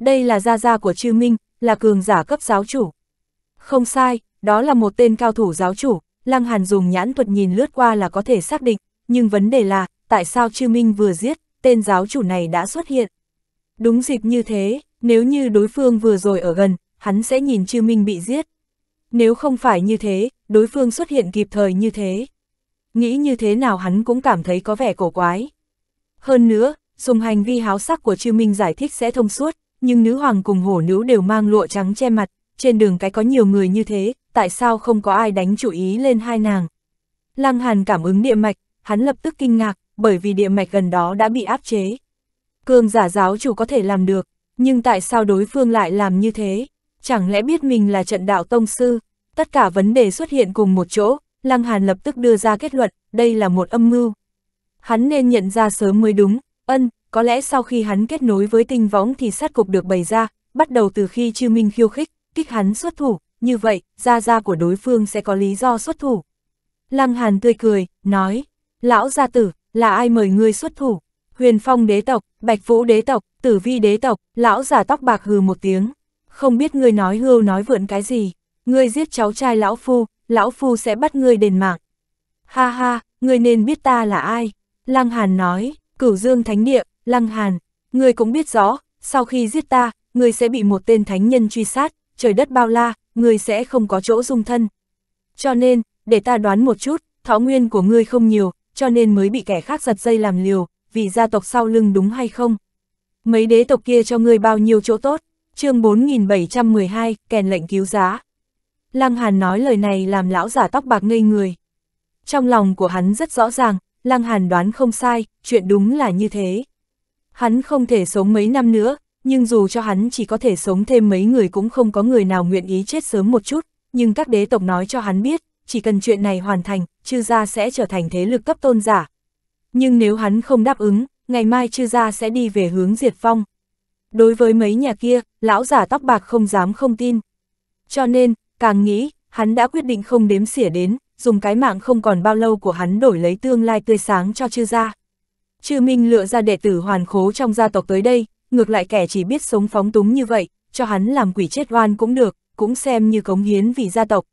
Đây là gia gia của Trư Minh, là cường giả cấp giáo chủ. Không sai, đó là một tên cao thủ giáo chủ, Lăng Hàn dùng nhãn thuật nhìn lướt qua là có thể xác định, nhưng vấn đề là, tại sao Chư Minh vừa giết, tên giáo chủ này đã xuất hiện. Đúng dịp như thế, nếu như đối phương vừa rồi ở gần, hắn sẽ nhìn Chư Minh bị giết. Nếu không phải như thế, đối phương xuất hiện kịp thời như thế. Nghĩ như thế nào hắn cũng cảm thấy có vẻ cổ quái. Hơn nữa, dùng hành vi háo sắc của Chư Minh giải thích sẽ thông suốt, nhưng nữ hoàng cùng hổ nữ đều mang lụa trắng che mặt, trên đường cái có nhiều người như thế, tại sao không có ai đánh chủ ý lên hai nàng. Lăng Hàn cảm ứng địa mạch, hắn lập tức kinh ngạc, bởi vì địa mạch gần đó đã bị áp chế. Cường giả giáo chủ có thể làm được, nhưng tại sao đối phương lại làm như thế? Chẳng lẽ biết mình là trận đạo tông sư? Tất cả vấn đề xuất hiện cùng một chỗ, Lăng Hàn lập tức đưa ra kết luận, đây là một âm mưu. Hắn nên nhận ra sớm mới đúng, ân, có lẽ sau khi hắn kết nối với tinh võng thì sát cục được bày ra, bắt đầu từ khi Trư minh khiêu khích, kích hắn xuất thủ, như vậy, gia gia của đối phương sẽ có lý do xuất thủ. Lăng Hàn tươi cười, nói, lão gia tử, là ai mời ngươi xuất thủ? Huyền Phong đế tộc, Bạch Vũ đế tộc, Tử Vi đế tộc, lão giả tóc bạc hừ một tiếng. Không biết ngươi nói hưu nói vượn cái gì, ngươi giết cháu trai lão phu, lão phu sẽ bắt ngươi đền mạng. Ha ha, ngươi nên biết ta là ai. Lăng Hàn nói, cửu dương thánh địa, Lăng Hàn, ngươi cũng biết rõ, sau khi giết ta, ngươi sẽ bị một tên thánh nhân truy sát, trời đất bao la, ngươi sẽ không có chỗ dung thân. Cho nên, để ta đoán một chút, thọ nguyên của ngươi không nhiều, cho nên mới bị kẻ khác giật dây làm liều, vì gia tộc sau lưng đúng hay không? Mấy đế tộc kia cho ngươi bao nhiêu chỗ tốt? chương 4712, kèn lệnh cứu giá. Lăng Hàn nói lời này làm lão giả tóc bạc ngây người. Trong lòng của hắn rất rõ ràng, Lăng Hàn đoán không sai, chuyện đúng là như thế. Hắn không thể sống mấy năm nữa, nhưng dù cho hắn chỉ có thể sống thêm mấy người cũng không có người nào nguyện ý chết sớm một chút, nhưng các đế tộc nói cho hắn biết, chỉ cần chuyện này hoàn thành, chư gia sẽ trở thành thế lực cấp tôn giả. Nhưng nếu hắn không đáp ứng, ngày mai chư gia sẽ đi về hướng diệt phong Đối với mấy nhà kia, lão giả tóc bạc không dám không tin. Cho nên, càng nghĩ, hắn đã quyết định không đếm xỉa đến, dùng cái mạng không còn bao lâu của hắn đổi lấy tương lai tươi sáng cho chư gia. Chư Minh lựa ra đệ tử hoàn khố trong gia tộc tới đây, ngược lại kẻ chỉ biết sống phóng túng như vậy, cho hắn làm quỷ chết oan cũng được, cũng xem như cống hiến vì gia tộc.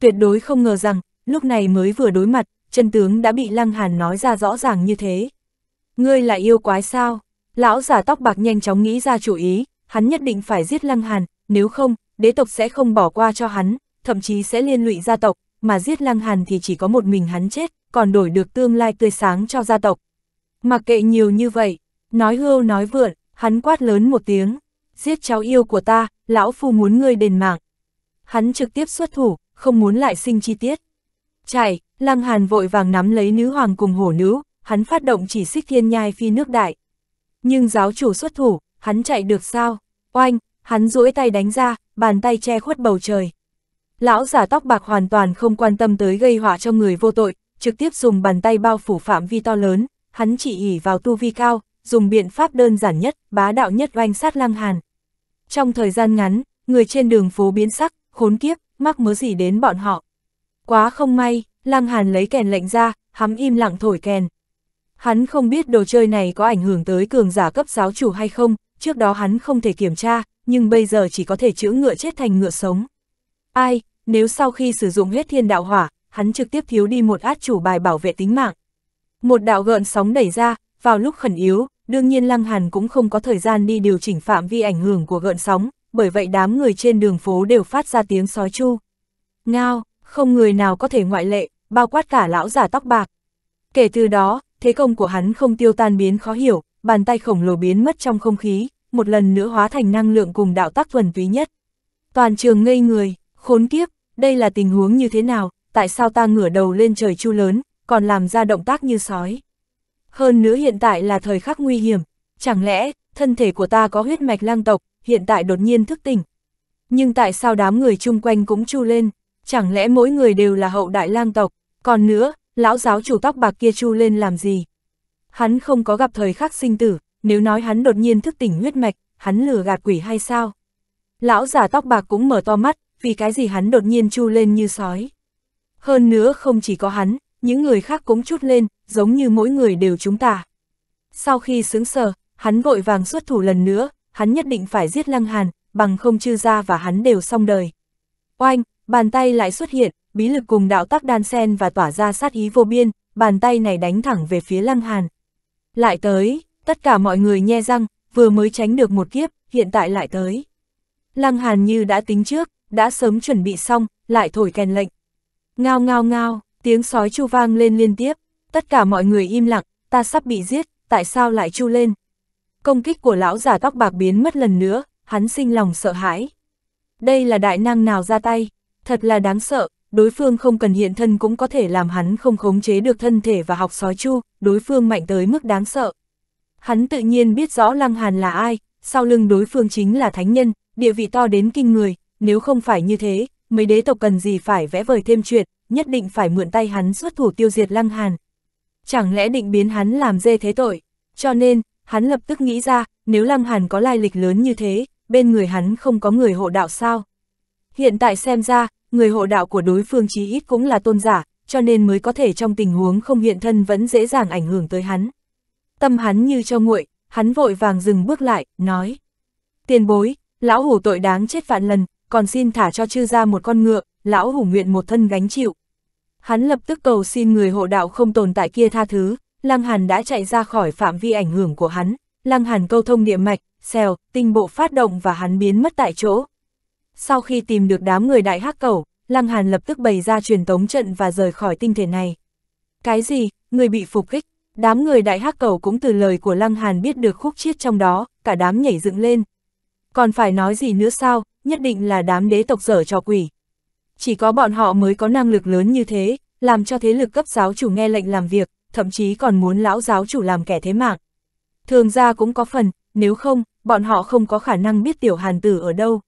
Tuyệt đối không ngờ rằng, lúc này mới vừa đối mặt, chân tướng đã bị Lăng Hàn nói ra rõ ràng như thế. Ngươi là yêu quái sao? Lão giả tóc bạc nhanh chóng nghĩ ra chủ ý, hắn nhất định phải giết Lăng Hàn, nếu không, đế tộc sẽ không bỏ qua cho hắn, thậm chí sẽ liên lụy gia tộc, mà giết Lăng Hàn thì chỉ có một mình hắn chết, còn đổi được tương lai tươi sáng cho gia tộc. Mặc kệ nhiều như vậy, nói hưu nói vượn, Hắn quát lớn một tiếng, giết cháu yêu của ta, lão phu muốn ngươi đền mạng. Hắn trực tiếp xuất thủ, không muốn lại sinh chi tiết. Chạy, Lăng Hàn vội vàng nắm lấy nữ hoàng cùng hổ nữ, hắn phát động chỉ xích thiên nhai phi nước đại. Nhưng giáo chủ xuất thủ, hắn chạy được sao? Oanh, hắn duỗi tay đánh ra, bàn tay che khuất bầu trời. Lão giả tóc bạc hoàn toàn không quan tâm tới gây họa cho người vô tội, trực tiếp dùng bàn tay bao phủ phạm vi to lớn, hắn chỉ ỉ vào tu vi cao, dùng biện pháp đơn giản nhất, bá đạo nhất oanh sát Lăng Hàn. Trong thời gian ngắn, người trên đường phố biến sắc, khốn kiếp, mắc mớ gì đến bọn họ. Quá không may, Lăng Hàn lấy kèn lệnh ra, hắn im lặng thổi kèn. Hắn không biết đồ chơi này có ảnh hưởng tới cường giả cấp giáo chủ hay không, trước đó hắn không thể kiểm tra, nhưng bây giờ chỉ có thể chữa ngựa chết thành ngựa sống. Ai, nếu sau khi sử dụng huyết thiên đạo hỏa, hắn trực tiếp thiếu đi một át chủ bài bảo vệ tính mạng. Một đạo gợn sóng đẩy ra, vào lúc khẩn yếu, Đương nhiên Lăng Hàn cũng không có thời gian đi điều chỉnh phạm vi ảnh hưởng của gợn sóng, bởi vậy đám người trên đường phố đều phát ra tiếng sói chu. Ngao, không người nào có thể ngoại lệ, bao quát cả lão giả tóc bạc. Kể từ đó, thế công của hắn không tiêu tan biến khó hiểu, bàn tay khổng lồ biến mất trong không khí, một lần nữa hóa thành năng lượng cùng đạo tác thuần túy nhất. Toàn trường ngây người, khốn kiếp, đây là tình huống như thế nào, tại sao ta ngửa đầu lên trời chu lớn, còn làm ra động tác như sói. Hơn nữa hiện tại là thời khắc nguy hiểm, chẳng lẽ, thân thể của ta có huyết mạch lang tộc, hiện tại đột nhiên thức tỉnh. Nhưng tại sao đám người chung quanh cũng chu lên, chẳng lẽ mỗi người đều là hậu đại lang tộc, còn nữa, lão giáo chủ tóc bạc kia chu lên làm gì? Hắn không có gặp thời khắc sinh tử, nếu nói hắn đột nhiên thức tỉnh huyết mạch, hắn lừa gạt quỷ hay sao? Lão giả tóc bạc cũng mở to mắt, vì cái gì hắn đột nhiên chu lên như sói. Hơn nữa không chỉ có hắn, những người khác cũng chút lên, giống như mỗi người đều chúng ta. Sau khi xứng sờ, hắn vội vàng xuất thủ lần nữa, hắn nhất định phải giết Lăng Hàn, bằng không chư ra và hắn đều xong đời. Oanh, bàn tay lại xuất hiện, bí lực cùng đạo tắc đan sen và tỏa ra sát ý vô biên, bàn tay này đánh thẳng về phía Lăng Hàn. Lại tới, tất cả mọi người nhe răng, vừa mới tránh được một kiếp, hiện tại lại tới. Lăng Hàn như đã tính trước, đã sớm chuẩn bị xong, lại thổi kèn lệnh. Ngao ngao ngao, tiếng sói chu vang lên liên tiếp. Tất cả mọi người im lặng, ta sắp bị giết, tại sao lại chu lên? Công kích của lão già tóc bạc biến mất lần nữa, hắn sinh lòng sợ hãi. Đây là đại năng nào ra tay, thật là đáng sợ, đối phương không cần hiện thân cũng có thể làm hắn không khống chế được thân thể và học sói chu, đối phương mạnh tới mức đáng sợ. Hắn tự nhiên biết rõ Lăng Hàn là ai, sau lưng đối phương chính là thánh nhân, địa vị to đến kinh người, nếu không phải như thế, mấy đế tộc cần gì phải vẽ vời thêm chuyện, nhất định phải mượn tay hắn xuất thủ tiêu diệt Lăng Hàn chẳng lẽ định biến hắn làm dê thế tội. Cho nên, hắn lập tức nghĩ ra, nếu Lăng Hàn có lai lịch lớn như thế, bên người hắn không có người hộ đạo sao. Hiện tại xem ra, người hộ đạo của đối phương chí ít cũng là tôn giả, cho nên mới có thể trong tình huống không hiện thân vẫn dễ dàng ảnh hưởng tới hắn. Tâm hắn như cho nguội, hắn vội vàng dừng bước lại, nói. Tiền bối, lão hủ tội đáng chết vạn lần, còn xin thả cho chư ra một con ngựa, lão hủ nguyện một thân gánh chịu, Hắn lập tức cầu xin người hộ đạo không tồn tại kia tha thứ, Lăng Hàn đã chạy ra khỏi phạm vi ảnh hưởng của hắn, Lăng Hàn câu thông địa mạch, xèo, tinh bộ phát động và hắn biến mất tại chỗ. Sau khi tìm được đám người đại hắc cầu, Lăng Hàn lập tức bày ra truyền tống trận và rời khỏi tinh thể này. Cái gì, người bị phục kích, đám người đại hắc cầu cũng từ lời của Lăng Hàn biết được khúc chiết trong đó, cả đám nhảy dựng lên. Còn phải nói gì nữa sao, nhất định là đám đế tộc dở cho quỷ chỉ có bọn họ mới có năng lực lớn như thế, làm cho thế lực cấp giáo chủ nghe lệnh làm việc, thậm chí còn muốn lão giáo chủ làm kẻ thế mạng. Thường ra cũng có phần, nếu không, bọn họ không có khả năng biết tiểu hàn tử ở đâu.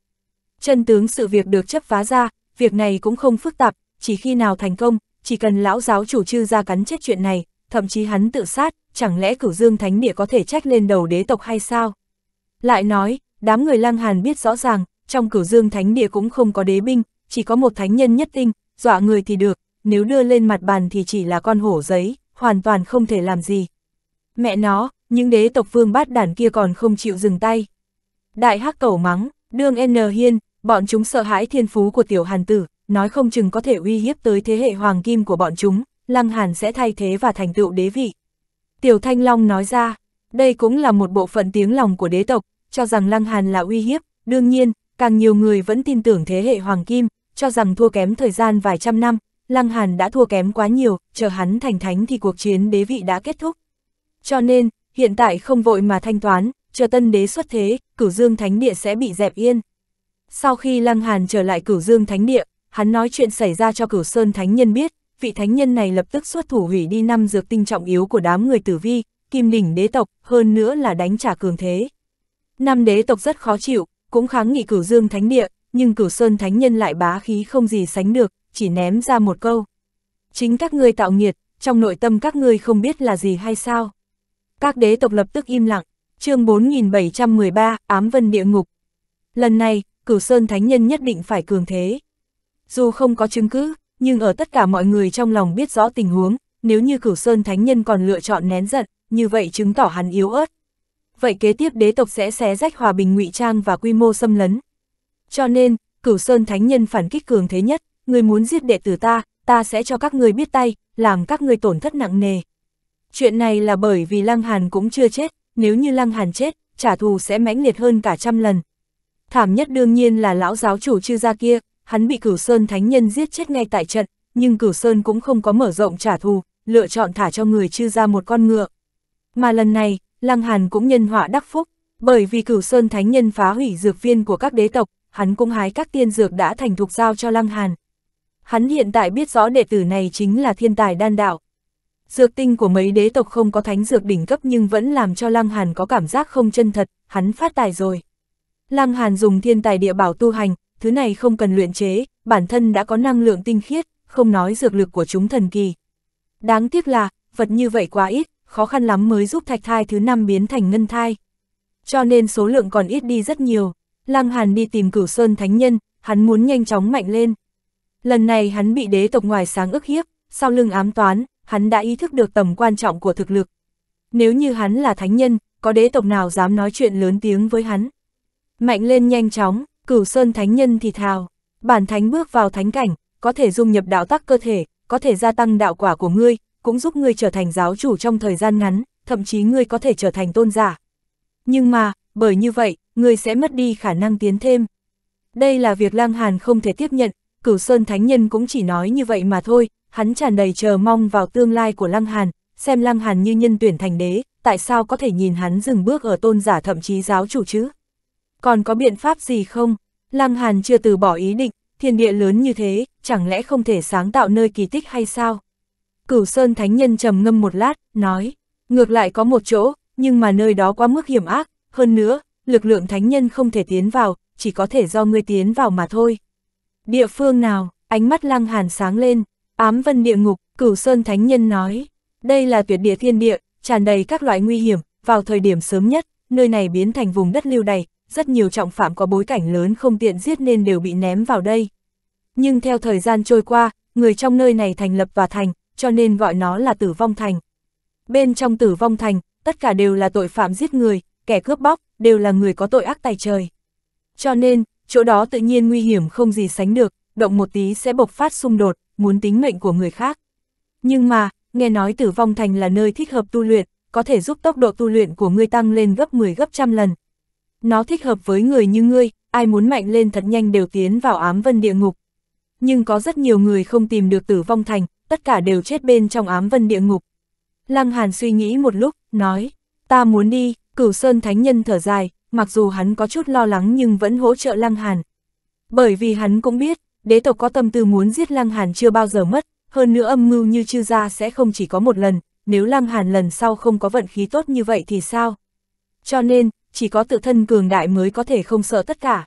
Chân tướng sự việc được chấp phá ra, việc này cũng không phức tạp, chỉ khi nào thành công, chỉ cần lão giáo chủ chư ra cắn chết chuyện này, thậm chí hắn tự sát, chẳng lẽ cửu dương thánh địa có thể trách lên đầu đế tộc hay sao? Lại nói, đám người lăng hàn biết rõ ràng, trong cửu dương thánh địa cũng không có đế binh, chỉ có một thánh nhân nhất tinh, dọa người thì được, nếu đưa lên mặt bàn thì chỉ là con hổ giấy, hoàn toàn không thể làm gì. Mẹ nó, những đế tộc vương bát đản kia còn không chịu dừng tay. Đại hắc cầu mắng, đương N hiên, bọn chúng sợ hãi thiên phú của tiểu hàn tử, nói không chừng có thể uy hiếp tới thế hệ hoàng kim của bọn chúng, lăng hàn sẽ thay thế và thành tựu đế vị. Tiểu Thanh Long nói ra, đây cũng là một bộ phận tiếng lòng của đế tộc, cho rằng lăng hàn là uy hiếp, đương nhiên, càng nhiều người vẫn tin tưởng thế hệ hoàng kim, cho rằng thua kém thời gian vài trăm năm, Lăng Hàn đã thua kém quá nhiều, chờ hắn thành thánh thì cuộc chiến đế vị đã kết thúc. Cho nên, hiện tại không vội mà thanh toán, chờ tân đế xuất thế, cửu dương thánh địa sẽ bị dẹp yên. Sau khi Lăng Hàn trở lại cửu dương thánh địa, hắn nói chuyện xảy ra cho cửu sơn thánh nhân biết, vị thánh nhân này lập tức xuất thủ hủy đi năm dược tinh trọng yếu của đám người tử vi, kim đỉnh đế tộc, hơn nữa là đánh trả cường thế. Năm đế tộc rất khó chịu, cũng kháng nghị cửu dương thánh địa, nhưng cửu sơn thánh nhân lại bá khí không gì sánh được, chỉ ném ra một câu. Chính các ngươi tạo nghiệt, trong nội tâm các ngươi không biết là gì hay sao. Các đế tộc lập tức im lặng, chương 4713, ám vân địa ngục. Lần này, cửu sơn thánh nhân nhất định phải cường thế. Dù không có chứng cứ, nhưng ở tất cả mọi người trong lòng biết rõ tình huống, nếu như cửu sơn thánh nhân còn lựa chọn nén giận, như vậy chứng tỏ hắn yếu ớt. Vậy kế tiếp đế tộc sẽ xé rách hòa bình ngụy trang và quy mô xâm lấn, cho nên, cửu sơn thánh nhân phản kích cường thế nhất, người muốn giết đệ tử ta, ta sẽ cho các người biết tay, làm các người tổn thất nặng nề. Chuyện này là bởi vì Lăng Hàn cũng chưa chết, nếu như Lăng Hàn chết, trả thù sẽ mãnh liệt hơn cả trăm lần. Thảm nhất đương nhiên là lão giáo chủ chư gia kia, hắn bị cửu sơn thánh nhân giết chết ngay tại trận, nhưng cửu sơn cũng không có mở rộng trả thù, lựa chọn thả cho người chư gia một con ngựa. Mà lần này, Lăng Hàn cũng nhân họa đắc phúc, bởi vì cửu sơn thánh nhân phá hủy dược viên của các đế tộc, hắn cũng hái các tiên dược đã thành thục giao cho Lăng Hàn. Hắn hiện tại biết rõ đệ tử này chính là thiên tài đan đạo. Dược tinh của mấy đế tộc không có thánh dược đỉnh cấp nhưng vẫn làm cho Lăng Hàn có cảm giác không chân thật, hắn phát tài rồi. Lăng Hàn dùng thiên tài địa bảo tu hành, thứ này không cần luyện chế, bản thân đã có năng lượng tinh khiết, không nói dược lực của chúng thần kỳ. Đáng tiếc là, vật như vậy quá ít, khó khăn lắm mới giúp thạch thai thứ năm biến thành ngân thai. Cho nên số lượng còn ít đi rất nhiều. Lăng Hàn đi tìm cửu Sơn Thánh Nhân, hắn muốn nhanh chóng mạnh lên. Lần này hắn bị đế tộc ngoài sáng ức hiếp, sau lưng ám toán, hắn đã ý thức được tầm quan trọng của thực lực. Nếu như hắn là thánh nhân, có đế tộc nào dám nói chuyện lớn tiếng với hắn. Mạnh lên nhanh chóng, cửu Sơn Thánh Nhân thì thào, bản thánh bước vào thánh cảnh, có thể dung nhập đạo tắc cơ thể, có thể gia tăng đạo quả của ngươi, cũng giúp ngươi trở thành giáo chủ trong thời gian ngắn, thậm chí ngươi có thể trở thành tôn giả. Nhưng mà, bởi như vậy, người sẽ mất đi khả năng tiến thêm. Đây là việc Lang Hàn không thể tiếp nhận, Cửu Sơn Thánh Nhân cũng chỉ nói như vậy mà thôi, hắn tràn đầy chờ mong vào tương lai của Lăng Hàn, xem Lăng Hàn như nhân tuyển thành đế, tại sao có thể nhìn hắn dừng bước ở tôn giả thậm chí giáo chủ chứ? Còn có biện pháp gì không? Lăng Hàn chưa từ bỏ ý định, thiên địa lớn như thế, chẳng lẽ không thể sáng tạo nơi kỳ tích hay sao? Cửu Sơn Thánh Nhân trầm ngâm một lát, nói, ngược lại có một chỗ, nhưng mà nơi đó quá mức hiểm ác, hơn nữa, lực lượng thánh nhân không thể tiến vào, chỉ có thể do ngươi tiến vào mà thôi. Địa phương nào, ánh mắt lăng hàn sáng lên, ám vân địa ngục, cửu sơn thánh nhân nói, đây là tuyệt địa thiên địa, tràn đầy các loại nguy hiểm, vào thời điểm sớm nhất, nơi này biến thành vùng đất lưu đầy rất nhiều trọng phạm có bối cảnh lớn không tiện giết nên đều bị ném vào đây. Nhưng theo thời gian trôi qua, người trong nơi này thành lập và thành, cho nên gọi nó là tử vong thành. Bên trong tử vong thành, tất cả đều là tội phạm giết người, kẻ cướp bóc, đều là người có tội ác tài trời. Cho nên, chỗ đó tự nhiên nguy hiểm không gì sánh được, động một tí sẽ bộc phát xung đột, muốn tính mệnh của người khác. Nhưng mà, nghe nói tử vong thành là nơi thích hợp tu luyện, có thể giúp tốc độ tu luyện của ngươi tăng lên gấp 10 gấp trăm lần. Nó thích hợp với người như ngươi, ai muốn mạnh lên thật nhanh đều tiến vào ám vân địa ngục. Nhưng có rất nhiều người không tìm được tử vong thành, tất cả đều chết bên trong ám vân địa ngục. Lăng Hàn suy nghĩ một lúc, nói, ta muốn đi, Cửu Sơn Thánh Nhân thở dài, mặc dù hắn có chút lo lắng nhưng vẫn hỗ trợ Lăng Hàn. Bởi vì hắn cũng biết, đế tộc có tâm tư muốn giết Lăng Hàn chưa bao giờ mất, hơn nữa âm mưu như chư gia sẽ không chỉ có một lần, nếu Lăng Hàn lần sau không có vận khí tốt như vậy thì sao? Cho nên, chỉ có tự thân cường đại mới có thể không sợ tất cả.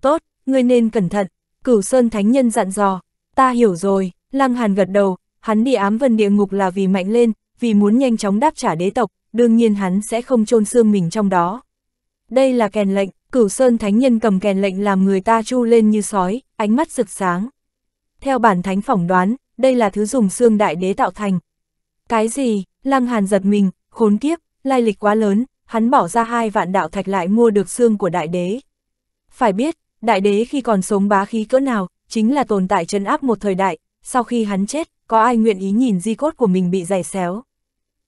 Tốt, ngươi nên cẩn thận, cửu sơn thánh nhân dặn dò, ta hiểu rồi, Lăng Hàn gật đầu, hắn đi ám vân địa ngục là vì mạnh lên, vì muốn nhanh chóng đáp trả đế tộc, đương nhiên hắn sẽ không chôn xương mình trong đó. Đây là kèn lệnh, cửu sơn thánh nhân cầm kèn lệnh làm người ta chu lên như sói, ánh mắt rực sáng. Theo bản thánh phỏng đoán, đây là thứ dùng xương đại đế tạo thành. Cái gì, lăng hàn giật mình, khốn kiếp, lai lịch quá lớn, hắn bỏ ra hai vạn đạo thạch lại mua được xương của đại đế. Phải biết, đại đế khi còn sống bá khí cỡ nào, chính là tồn tại chân áp một thời đại, sau khi hắn chết, có ai nguyện ý nhìn di cốt của mình bị giày xéo.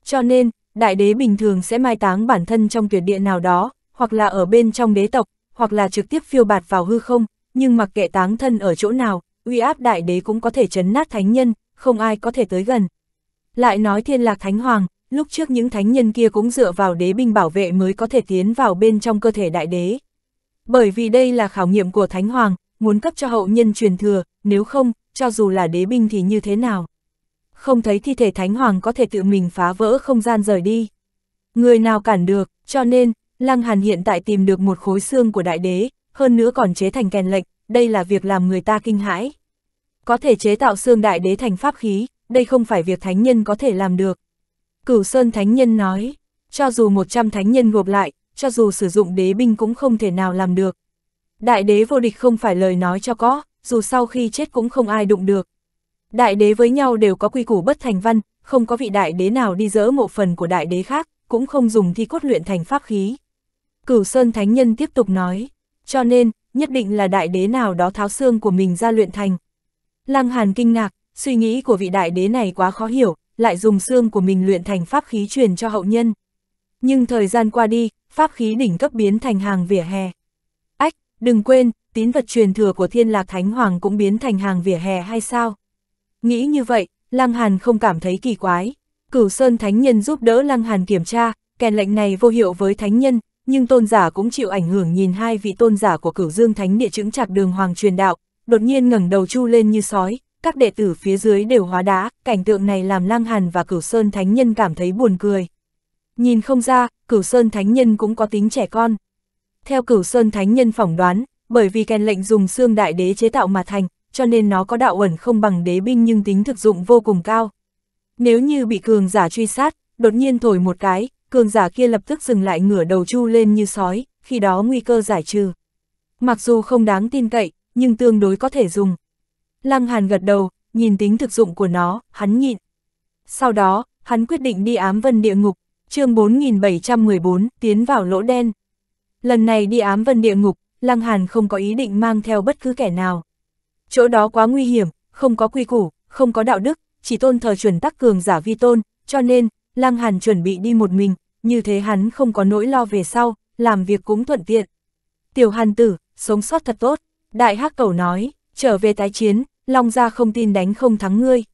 Cho nên, đại đế bình thường sẽ mai táng bản thân trong tuyệt địa nào đó, hoặc là ở bên trong đế tộc, hoặc là trực tiếp phiêu bạt vào hư không, nhưng mặc kệ táng thân ở chỗ nào, uy áp đại đế cũng có thể chấn nát thánh nhân, không ai có thể tới gần. Lại nói thiên lạc thánh hoàng, lúc trước những thánh nhân kia cũng dựa vào đế binh bảo vệ mới có thể tiến vào bên trong cơ thể đại đế. Bởi vì đây là khảo nghiệm của thánh hoàng, muốn cấp cho hậu nhân truyền thừa, nếu không, cho dù là đế binh thì như thế nào không thấy thi thể thánh hoàng có thể tự mình phá vỡ không gian rời đi. Người nào cản được, cho nên, Lăng Hàn hiện tại tìm được một khối xương của đại đế, hơn nữa còn chế thành kèn lệnh, đây là việc làm người ta kinh hãi. Có thể chế tạo xương đại đế thành pháp khí, đây không phải việc thánh nhân có thể làm được. Cửu Sơn Thánh Nhân nói, cho dù 100 thánh nhân gộp lại, cho dù sử dụng đế binh cũng không thể nào làm được. Đại đế vô địch không phải lời nói cho có, dù sau khi chết cũng không ai đụng được. Đại đế với nhau đều có quy củ bất thành văn, không có vị đại đế nào đi dỡ một phần của đại đế khác, cũng không dùng thi cốt luyện thành pháp khí. Cửu Sơn Thánh Nhân tiếp tục nói, cho nên, nhất định là đại đế nào đó tháo xương của mình ra luyện thành. Lăng Hàn kinh ngạc, suy nghĩ của vị đại đế này quá khó hiểu, lại dùng xương của mình luyện thành pháp khí truyền cho hậu nhân. Nhưng thời gian qua đi, pháp khí đỉnh cấp biến thành hàng vỉa hè. Ách, đừng quên, tín vật truyền thừa của thiên lạc thánh hoàng cũng biến thành hàng vỉa hè hay sao? Nghĩ như vậy, Lăng Hàn không cảm thấy kỳ quái. Cửu Sơn Thánh Nhân giúp đỡ Lăng Hàn kiểm tra, kèn lệnh này vô hiệu với Thánh Nhân, nhưng tôn giả cũng chịu ảnh hưởng nhìn hai vị tôn giả của Cửu Dương Thánh Địa chứng chặt đường hoàng truyền đạo, đột nhiên ngẩng đầu chu lên như sói, các đệ tử phía dưới đều hóa đá, cảnh tượng này làm Lăng Hàn và Cửu Sơn Thánh Nhân cảm thấy buồn cười. Nhìn không ra, Cửu Sơn Thánh Nhân cũng có tính trẻ con. Theo Cửu Sơn Thánh Nhân phỏng đoán, bởi vì kèn lệnh dùng xương đại đế chế tạo mà thành, cho nên nó có đạo ẩn không bằng đế binh nhưng tính thực dụng vô cùng cao. Nếu như bị cường giả truy sát, đột nhiên thổi một cái, cường giả kia lập tức dừng lại ngửa đầu chu lên như sói, khi đó nguy cơ giải trừ. Mặc dù không đáng tin cậy, nhưng tương đối có thể dùng. Lăng Hàn gật đầu, nhìn tính thực dụng của nó, hắn nhịn. Sau đó, hắn quyết định đi ám vân địa ngục, chương 4714, tiến vào lỗ đen. Lần này đi ám vân địa ngục, Lăng Hàn không có ý định mang theo bất cứ kẻ nào chỗ đó quá nguy hiểm, không có quy củ, không có đạo đức, chỉ tôn thờ chuẩn tắc cường giả vi tôn, cho nên, Lăng Hàn chuẩn bị đi một mình, như thế hắn không có nỗi lo về sau, làm việc cũng thuận tiện. Tiểu Hàn tử, sống sót thật tốt, Đại Hắc Cầu nói, trở về tái chiến, Long gia không tin đánh không thắng ngươi.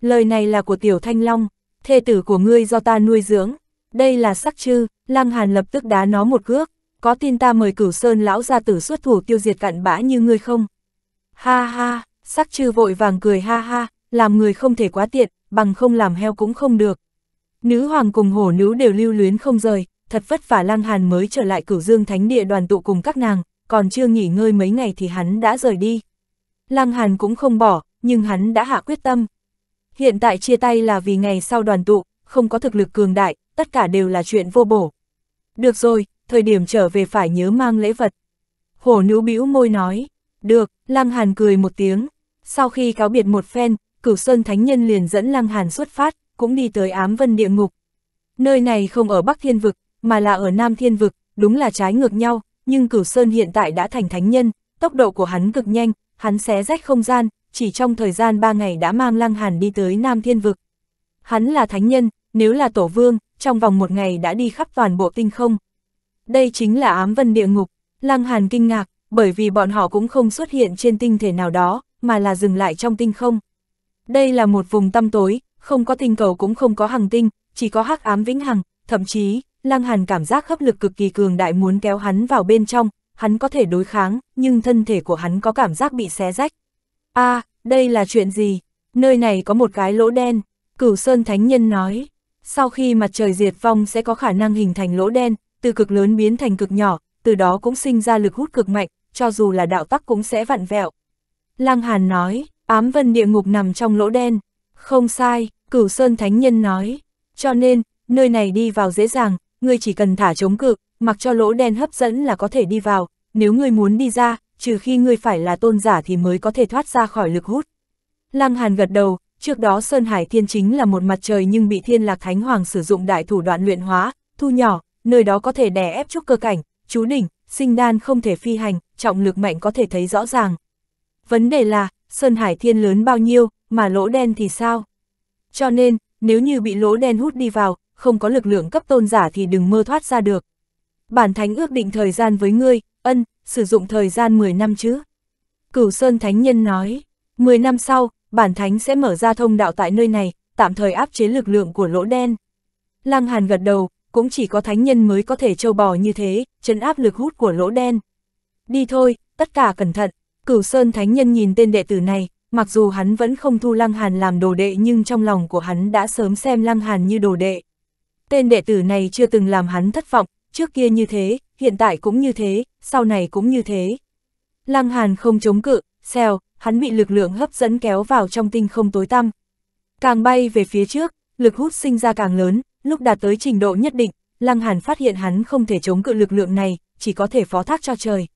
Lời này là của Tiểu Thanh Long, thê tử của ngươi do ta nuôi dưỡng, đây là sắc chư, Lăng Hàn lập tức đá nó một cước, có tin ta mời cửu sơn lão gia tử xuất thủ tiêu diệt cặn bã như ngươi không? Ha ha, sắc trư vội vàng cười ha ha, làm người không thể quá tiện, bằng không làm heo cũng không được. Nữ hoàng cùng hổ nữ đều lưu luyến không rời, thật vất vả Lăng Hàn mới trở lại cửu dương thánh địa đoàn tụ cùng các nàng, còn chưa nghỉ ngơi mấy ngày thì hắn đã rời đi. Lăng Hàn cũng không bỏ, nhưng hắn đã hạ quyết tâm. Hiện tại chia tay là vì ngày sau đoàn tụ, không có thực lực cường đại, tất cả đều là chuyện vô bổ. Được rồi, thời điểm trở về phải nhớ mang lễ vật. Hổ nữ bĩu môi nói. Được, Lăng Hàn cười một tiếng. Sau khi cáo biệt một phen, cửu Sơn Thánh Nhân liền dẫn Lăng Hàn xuất phát, cũng đi tới ám vân địa ngục. Nơi này không ở Bắc Thiên Vực, mà là ở Nam Thiên Vực, đúng là trái ngược nhau, nhưng cửu Sơn hiện tại đã thành Thánh Nhân, tốc độ của hắn cực nhanh, hắn xé rách không gian, chỉ trong thời gian ba ngày đã mang Lăng Hàn đi tới Nam Thiên Vực. Hắn là Thánh Nhân, nếu là Tổ Vương, trong vòng một ngày đã đi khắp toàn bộ tinh không. Đây chính là ám vân địa ngục, Lăng Hàn kinh ngạc, bởi vì bọn họ cũng không xuất hiện trên tinh thể nào đó, mà là dừng lại trong tinh không. Đây là một vùng tăm tối, không có tinh cầu cũng không có hàng tinh, chỉ có hắc ám vĩnh hằng, thậm chí, Lăng Hàn cảm giác hấp lực cực kỳ cường đại muốn kéo hắn vào bên trong, hắn có thể đối kháng, nhưng thân thể của hắn có cảm giác bị xé rách. a à, đây là chuyện gì? Nơi này có một cái lỗ đen, Cửu Sơn Thánh Nhân nói. Sau khi mặt trời diệt vong sẽ có khả năng hình thành lỗ đen, từ cực lớn biến thành cực nhỏ, từ đó cũng sinh ra lực hút cực mạnh, cho dù là đạo tắc cũng sẽ vặn vẹo. Lăng Hàn nói, ám vân địa ngục nằm trong lỗ đen. Không sai, cửu sơn thánh nhân nói. Cho nên, nơi này đi vào dễ dàng, ngươi chỉ cần thả chống cự, mặc cho lỗ đen hấp dẫn là có thể đi vào, nếu ngươi muốn đi ra, trừ khi ngươi phải là tôn giả thì mới có thể thoát ra khỏi lực hút. Lăng Hàn gật đầu, trước đó Sơn Hải Thiên chính là một mặt trời nhưng bị Thiên Lạc Thánh Hoàng sử dụng đại thủ đoạn luyện hóa, thu nhỏ, nơi đó có thể đè ép trúc cơ cảnh, chú đỉnh, sinh đan không thể phi hành, trọng lực mạnh có thể thấy rõ ràng. Vấn đề là, Sơn Hải Thiên lớn bao nhiêu, mà lỗ đen thì sao? Cho nên, nếu như bị lỗ đen hút đi vào, không có lực lượng cấp tôn giả thì đừng mơ thoát ra được. Bản thánh ước định thời gian với ngươi, ân, sử dụng thời gian 10 năm chứ. Cửu Sơn Thánh Nhân nói, 10 năm sau, bản thánh sẽ mở ra thông đạo tại nơi này, tạm thời áp chế lực lượng của lỗ đen. Lăng Hàn gật đầu, cũng chỉ có thánh nhân mới có thể trâu bò như thế, chấn áp lực hút của lỗ đen đi thôi, tất cả cẩn thận. Cửu Sơn Thánh Nhân nhìn tên đệ tử này, mặc dù hắn vẫn không thu Lăng Hàn làm đồ đệ nhưng trong lòng của hắn đã sớm xem Lăng Hàn như đồ đệ. Tên đệ tử này chưa từng làm hắn thất vọng, trước kia như thế, hiện tại cũng như thế, sau này cũng như thế. Lăng Hàn không chống cự, xèo, hắn bị lực lượng hấp dẫn kéo vào trong tinh không tối tăm. Càng bay về phía trước, lực hút sinh ra càng lớn, lúc đạt tới trình độ nhất định, Lăng Hàn phát hiện hắn không thể chống cự lực lượng này, chỉ có thể phó thác cho trời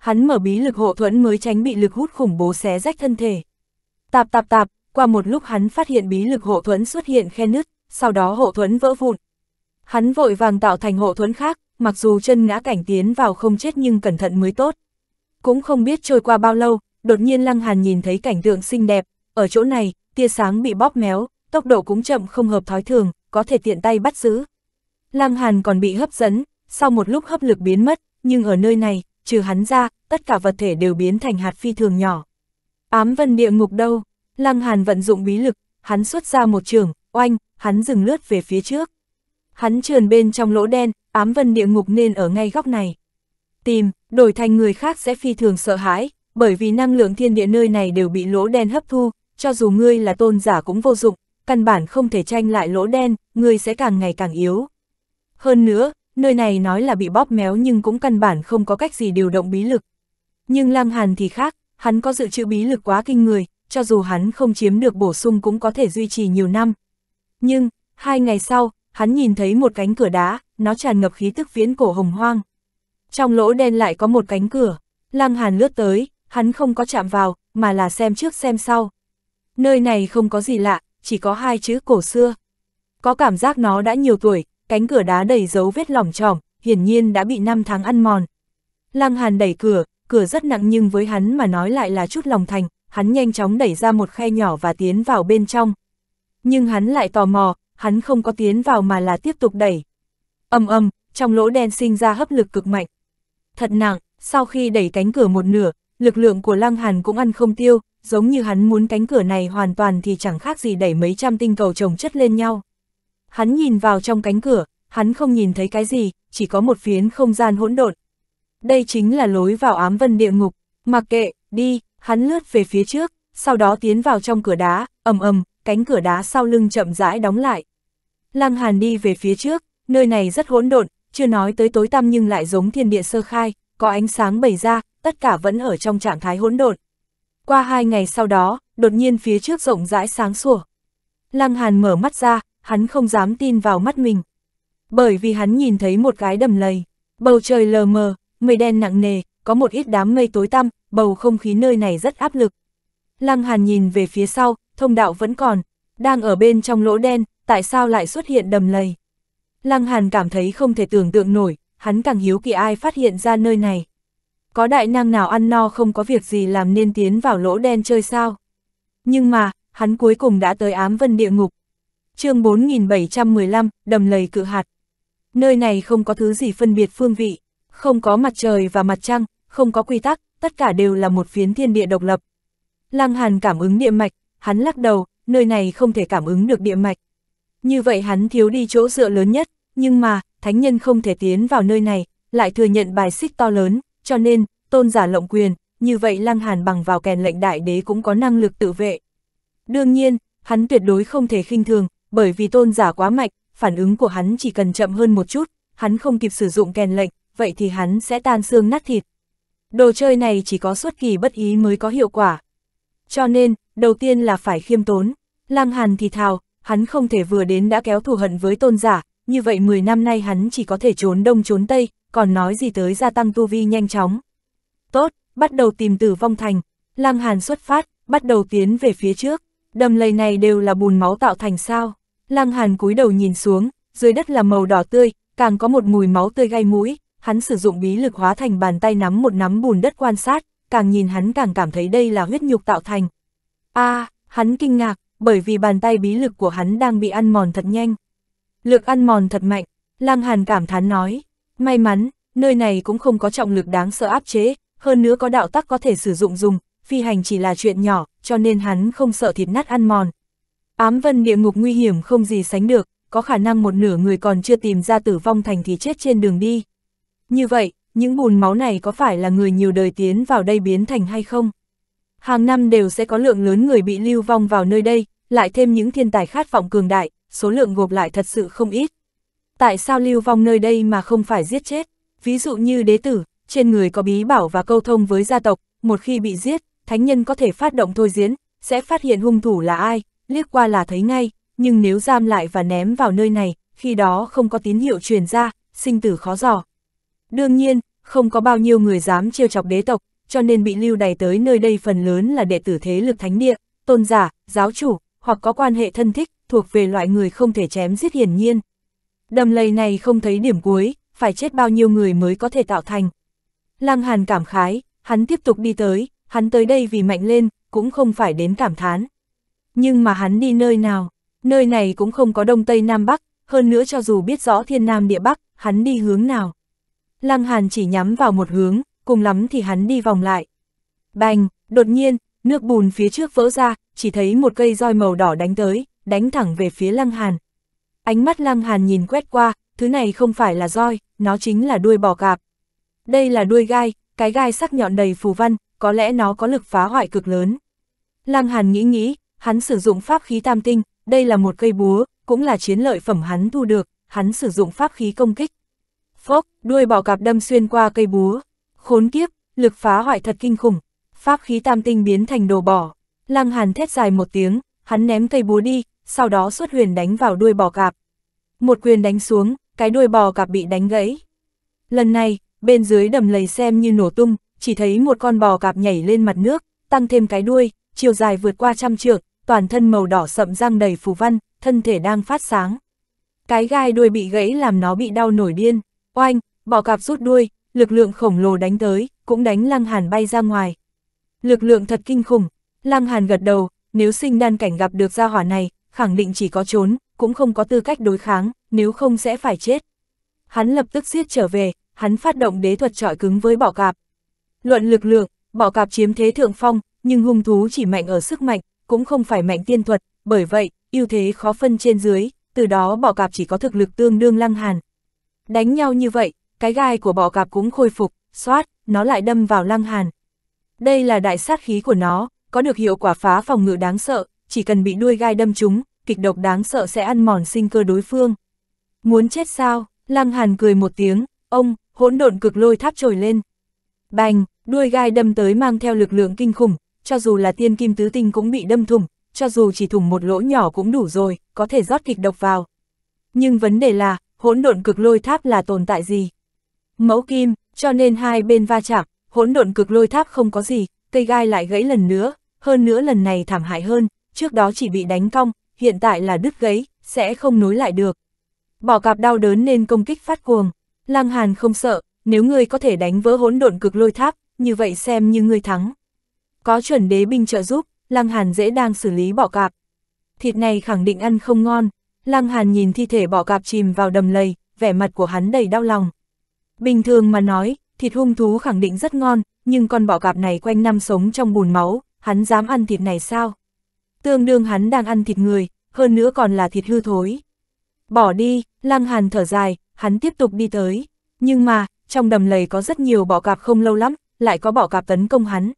hắn mở bí lực hộ thuẫn mới tránh bị lực hút khủng bố xé rách thân thể. Tạp tạp tạp, qua một lúc hắn phát hiện bí lực hộ thuẫn xuất hiện khe nứt, sau đó hộ thuẫn vỡ vụn. Hắn vội vàng tạo thành hộ thuẫn khác, mặc dù chân ngã cảnh tiến vào không chết nhưng cẩn thận mới tốt. Cũng không biết trôi qua bao lâu, đột nhiên Lăng Hàn nhìn thấy cảnh tượng xinh đẹp, ở chỗ này, tia sáng bị bóp méo, tốc độ cũng chậm không hợp thói thường, có thể tiện tay bắt giữ. Lăng Hàn còn bị hấp dẫn, sau một lúc hấp lực biến mất, nhưng ở nơi này, trừ hắn ra, tất cả vật thể đều biến thành hạt phi thường nhỏ. Ám vân địa ngục đâu, lăng hàn vận dụng bí lực, hắn xuất ra một trường, oanh, hắn dừng lướt về phía trước. Hắn trườn bên trong lỗ đen, ám vân địa ngục nên ở ngay góc này. Tìm, đổi thành người khác sẽ phi thường sợ hãi, bởi vì năng lượng thiên địa nơi này đều bị lỗ đen hấp thu, cho dù ngươi là tôn giả cũng vô dụng, căn bản không thể tranh lại lỗ đen, ngươi sẽ càng ngày càng yếu. Hơn nữa, nơi này nói là bị bóp méo nhưng cũng căn bản không có cách gì điều động bí lực. Nhưng Lăng Hàn thì khác, hắn có dự trữ bí lực quá kinh người, cho dù hắn không chiếm được bổ sung cũng có thể duy trì nhiều năm. Nhưng, hai ngày sau, hắn nhìn thấy một cánh cửa đá, nó tràn ngập khí tức viễn cổ hồng hoang. Trong lỗ đen lại có một cánh cửa, Lăng Hàn lướt tới, hắn không có chạm vào, mà là xem trước xem sau. Nơi này không có gì lạ, chỉ có hai chữ cổ xưa. Có cảm giác nó đã nhiều tuổi, cánh cửa đá đầy dấu vết lỏng trỏm, hiển nhiên đã bị năm tháng ăn mòn. Lăng Hàn đẩy cửa, cửa rất nặng nhưng với hắn mà nói lại là chút lòng thành, hắn nhanh chóng đẩy ra một khe nhỏ và tiến vào bên trong. Nhưng hắn lại tò mò, hắn không có tiến vào mà là tiếp tục đẩy. Âm âm, trong lỗ đen sinh ra hấp lực cực mạnh. Thật nặng, sau khi đẩy cánh cửa một nửa, lực lượng của Lăng Hàn cũng ăn không tiêu, giống như hắn muốn cánh cửa này hoàn toàn thì chẳng khác gì đẩy mấy trăm tinh cầu chồng chất lên nhau hắn nhìn vào trong cánh cửa, hắn không nhìn thấy cái gì, chỉ có một phiến không gian hỗn độn. Đây chính là lối vào ám vân địa ngục, mặc kệ, đi, hắn lướt về phía trước, sau đó tiến vào trong cửa đá, ầm ầm, cánh cửa đá sau lưng chậm rãi đóng lại. Lăng Hàn đi về phía trước, nơi này rất hỗn độn, chưa nói tới tối tăm nhưng lại giống thiên địa sơ khai, có ánh sáng bày ra, tất cả vẫn ở trong trạng thái hỗn độn. Qua hai ngày sau đó, đột nhiên phía trước rộng rãi sáng sủa. Lăng Hàn mở mắt ra, hắn không dám tin vào mắt mình. Bởi vì hắn nhìn thấy một cái đầm lầy, bầu trời lờ mờ, mây đen nặng nề, có một ít đám mây tối tăm, bầu không khí nơi này rất áp lực. Lăng Hàn nhìn về phía sau, thông đạo vẫn còn, đang ở bên trong lỗ đen, tại sao lại xuất hiện đầm lầy. Lăng Hàn cảm thấy không thể tưởng tượng nổi, hắn càng hiếu kỳ ai phát hiện ra nơi này. Có đại năng nào ăn no không có việc gì làm nên tiến vào lỗ đen chơi sao? Nhưng mà, hắn cuối cùng đã tới ám vân địa ngục, chương 4715, đầm lầy cự hạt. Nơi này không có thứ gì phân biệt phương vị, không có mặt trời và mặt trăng, không có quy tắc, tất cả đều là một phiến thiên địa độc lập. Lăng Hàn cảm ứng địa mạch, hắn lắc đầu, nơi này không thể cảm ứng được địa mạch. Như vậy hắn thiếu đi chỗ dựa lớn nhất, nhưng mà, thánh nhân không thể tiến vào nơi này, lại thừa nhận bài xích to lớn, cho nên, tôn giả lộng quyền, như vậy Lăng Hàn bằng vào kèn lệnh đại đế cũng có năng lực tự vệ. Đương nhiên, hắn tuyệt đối không thể khinh thường, bởi vì tôn giả quá mạnh, phản ứng của hắn chỉ cần chậm hơn một chút, hắn không kịp sử dụng kèn lệnh, vậy thì hắn sẽ tan xương nát thịt. Đồ chơi này chỉ có xuất kỳ bất ý mới có hiệu quả. Cho nên, đầu tiên là phải khiêm tốn, lang Hàn thì thào, hắn không thể vừa đến đã kéo thù hận với tôn giả, như vậy 10 năm nay hắn chỉ có thể trốn đông trốn tây, còn nói gì tới gia tăng tu vi nhanh chóng. Tốt, bắt đầu tìm tử vong thành, lang Hàn xuất phát, bắt đầu tiến về phía trước, đầm lầy này đều là bùn máu tạo thành sao. Lăng Hàn cúi đầu nhìn xuống, dưới đất là màu đỏ tươi, càng có một mùi máu tươi gai mũi, hắn sử dụng bí lực hóa thành bàn tay nắm một nắm bùn đất quan sát, càng nhìn hắn càng cảm thấy đây là huyết nhục tạo thành. A, à, hắn kinh ngạc, bởi vì bàn tay bí lực của hắn đang bị ăn mòn thật nhanh. Lực ăn mòn thật mạnh, Lăng Hàn cảm thán nói, may mắn, nơi này cũng không có trọng lực đáng sợ áp chế, hơn nữa có đạo tắc có thể sử dụng dùng, phi hành chỉ là chuyện nhỏ, cho nên hắn không sợ thịt nát ăn mòn, Ám vân địa ngục nguy hiểm không gì sánh được, có khả năng một nửa người còn chưa tìm ra tử vong thành thì chết trên đường đi. Như vậy, những bùn máu này có phải là người nhiều đời tiến vào đây biến thành hay không? Hàng năm đều sẽ có lượng lớn người bị lưu vong vào nơi đây, lại thêm những thiên tài khát vọng cường đại, số lượng gộp lại thật sự không ít. Tại sao lưu vong nơi đây mà không phải giết chết? Ví dụ như đế tử, trên người có bí bảo và câu thông với gia tộc, một khi bị giết, thánh nhân có thể phát động thôi diễn, sẽ phát hiện hung thủ là ai, liếc qua là thấy ngay, nhưng nếu giam lại và ném vào nơi này, khi đó không có tín hiệu truyền ra, sinh tử khó dò. Đương nhiên, không có bao nhiêu người dám trêu chọc đế tộc, cho nên bị lưu đày tới nơi đây phần lớn là đệ tử thế lực thánh địa, tôn giả, giáo chủ, hoặc có quan hệ thân thích, thuộc về loại người không thể chém giết hiển nhiên. Đầm lầy này không thấy điểm cuối, phải chết bao nhiêu người mới có thể tạo thành. Lăng Hàn cảm khái, hắn tiếp tục đi tới, hắn tới đây vì mạnh lên, cũng không phải đến cảm thán. Nhưng mà hắn đi nơi nào, nơi này cũng không có đông tây nam bắc, hơn nữa cho dù biết rõ thiên nam địa bắc, hắn đi hướng nào. Lăng Hàn chỉ nhắm vào một hướng, cùng lắm thì hắn đi vòng lại. Bành, đột nhiên, nước bùn phía trước vỡ ra, chỉ thấy một cây roi màu đỏ đánh tới, đánh thẳng về phía Lăng Hàn. Ánh mắt Lăng Hàn nhìn quét qua, thứ này không phải là roi, nó chính là đuôi bò cạp. Đây là đuôi gai, cái gai sắc nhọn đầy phù văn, có lẽ nó có lực phá hoại cực lớn. Lăng Hàn nghĩ nghĩ, hắn sử dụng pháp khí tam tinh, đây là một cây búa, cũng là chiến lợi phẩm hắn thu được, hắn sử dụng pháp khí công kích. Phốc, đuôi bọ cạp đâm xuyên qua cây búa. Khốn kiếp, lực phá hoại thật kinh khủng. Pháp khí tam tinh biến thành đồ bỏ. Lăng Hàn thét dài một tiếng, hắn ném cây búa đi, sau đó xuất huyền đánh vào đuôi bò cạp. Một quyền đánh xuống, cái đuôi bò cạp bị đánh gãy. Lần này, bên dưới đầm lầy xem như nổ tung, chỉ thấy một con bò cạp nhảy lên mặt nước, tăng thêm cái đuôi, chiều dài vượt qua trăm trượng, toàn thân màu đỏ sậm răng đầy phù văn, thân thể đang phát sáng. Cái gai đuôi bị gãy làm nó bị đau nổi điên, oanh, bỏ cạp rút đuôi, lực lượng khổng lồ đánh tới, cũng đánh lăng hàn bay ra ngoài. Lực lượng thật kinh khủng, lăng hàn gật đầu, nếu sinh đan cảnh gặp được gia hỏa này, khẳng định chỉ có trốn, cũng không có tư cách đối kháng, nếu không sẽ phải chết. Hắn lập tức siết trở về, hắn phát động đế thuật trọi cứng với bỏ cạp. Luận lực lượng, bỏ cạp chiếm thế thượng phong, nhưng hung thú chỉ mạnh ở sức mạnh, cũng không phải mạnh tiên thuật, bởi vậy, ưu thế khó phân trên dưới, từ đó bọ cạp chỉ có thực lực tương đương lăng hàn. Đánh nhau như vậy, cái gai của bọ cạp cũng khôi phục, xoát, nó lại đâm vào lăng hàn. Đây là đại sát khí của nó, có được hiệu quả phá phòng ngự đáng sợ, chỉ cần bị đuôi gai đâm trúng, kịch độc đáng sợ sẽ ăn mòn sinh cơ đối phương. Muốn chết sao? Lăng Hàn cười một tiếng, ông, hỗn độn cực lôi tháp trồi lên. Bành, đuôi gai đâm tới mang theo lực lượng kinh khủng, cho dù là tiên kim tứ tinh cũng bị đâm thủng, cho dù chỉ thủng một lỗ nhỏ cũng đủ rồi, có thể rót kịch độc vào. Nhưng vấn đề là, hỗn độn cực lôi tháp là tồn tại gì? Mẫu kim, cho nên hai bên va chạm, hỗn độn cực lôi tháp không có gì, cây gai lại gãy lần nữa, hơn nữa lần này thảm hại hơn, trước đó chỉ bị đánh cong, hiện tại là đứt gãy, sẽ không nối lại được. Bỏ cạp đau đớn nên công kích phát cuồng, Lăng Hàn không sợ, nếu ngươi có thể đánh vỡ hỗn độn cực lôi tháp, như vậy xem như ngươi thắng. Có chuẩn đế binh trợ giúp, Lăng Hàn dễ đang xử lý bọ cạp. Thịt này khẳng định ăn không ngon, Lăng Hàn nhìn thi thể bọ cạp chìm vào đầm lầy, vẻ mặt của hắn đầy đau lòng. Bình thường mà nói, thịt hung thú khẳng định rất ngon, nhưng con bọ cạp này quanh năm sống trong bùn máu, hắn dám ăn thịt này sao? Tương đương hắn đang ăn thịt người, hơn nữa còn là thịt hư thối. Bỏ đi, Lăng Hàn thở dài, hắn tiếp tục đi tới. Nhưng mà, trong đầm lầy có rất nhiều bọ cạp không lâu lắm, lại có bọ cạp tấn công hắn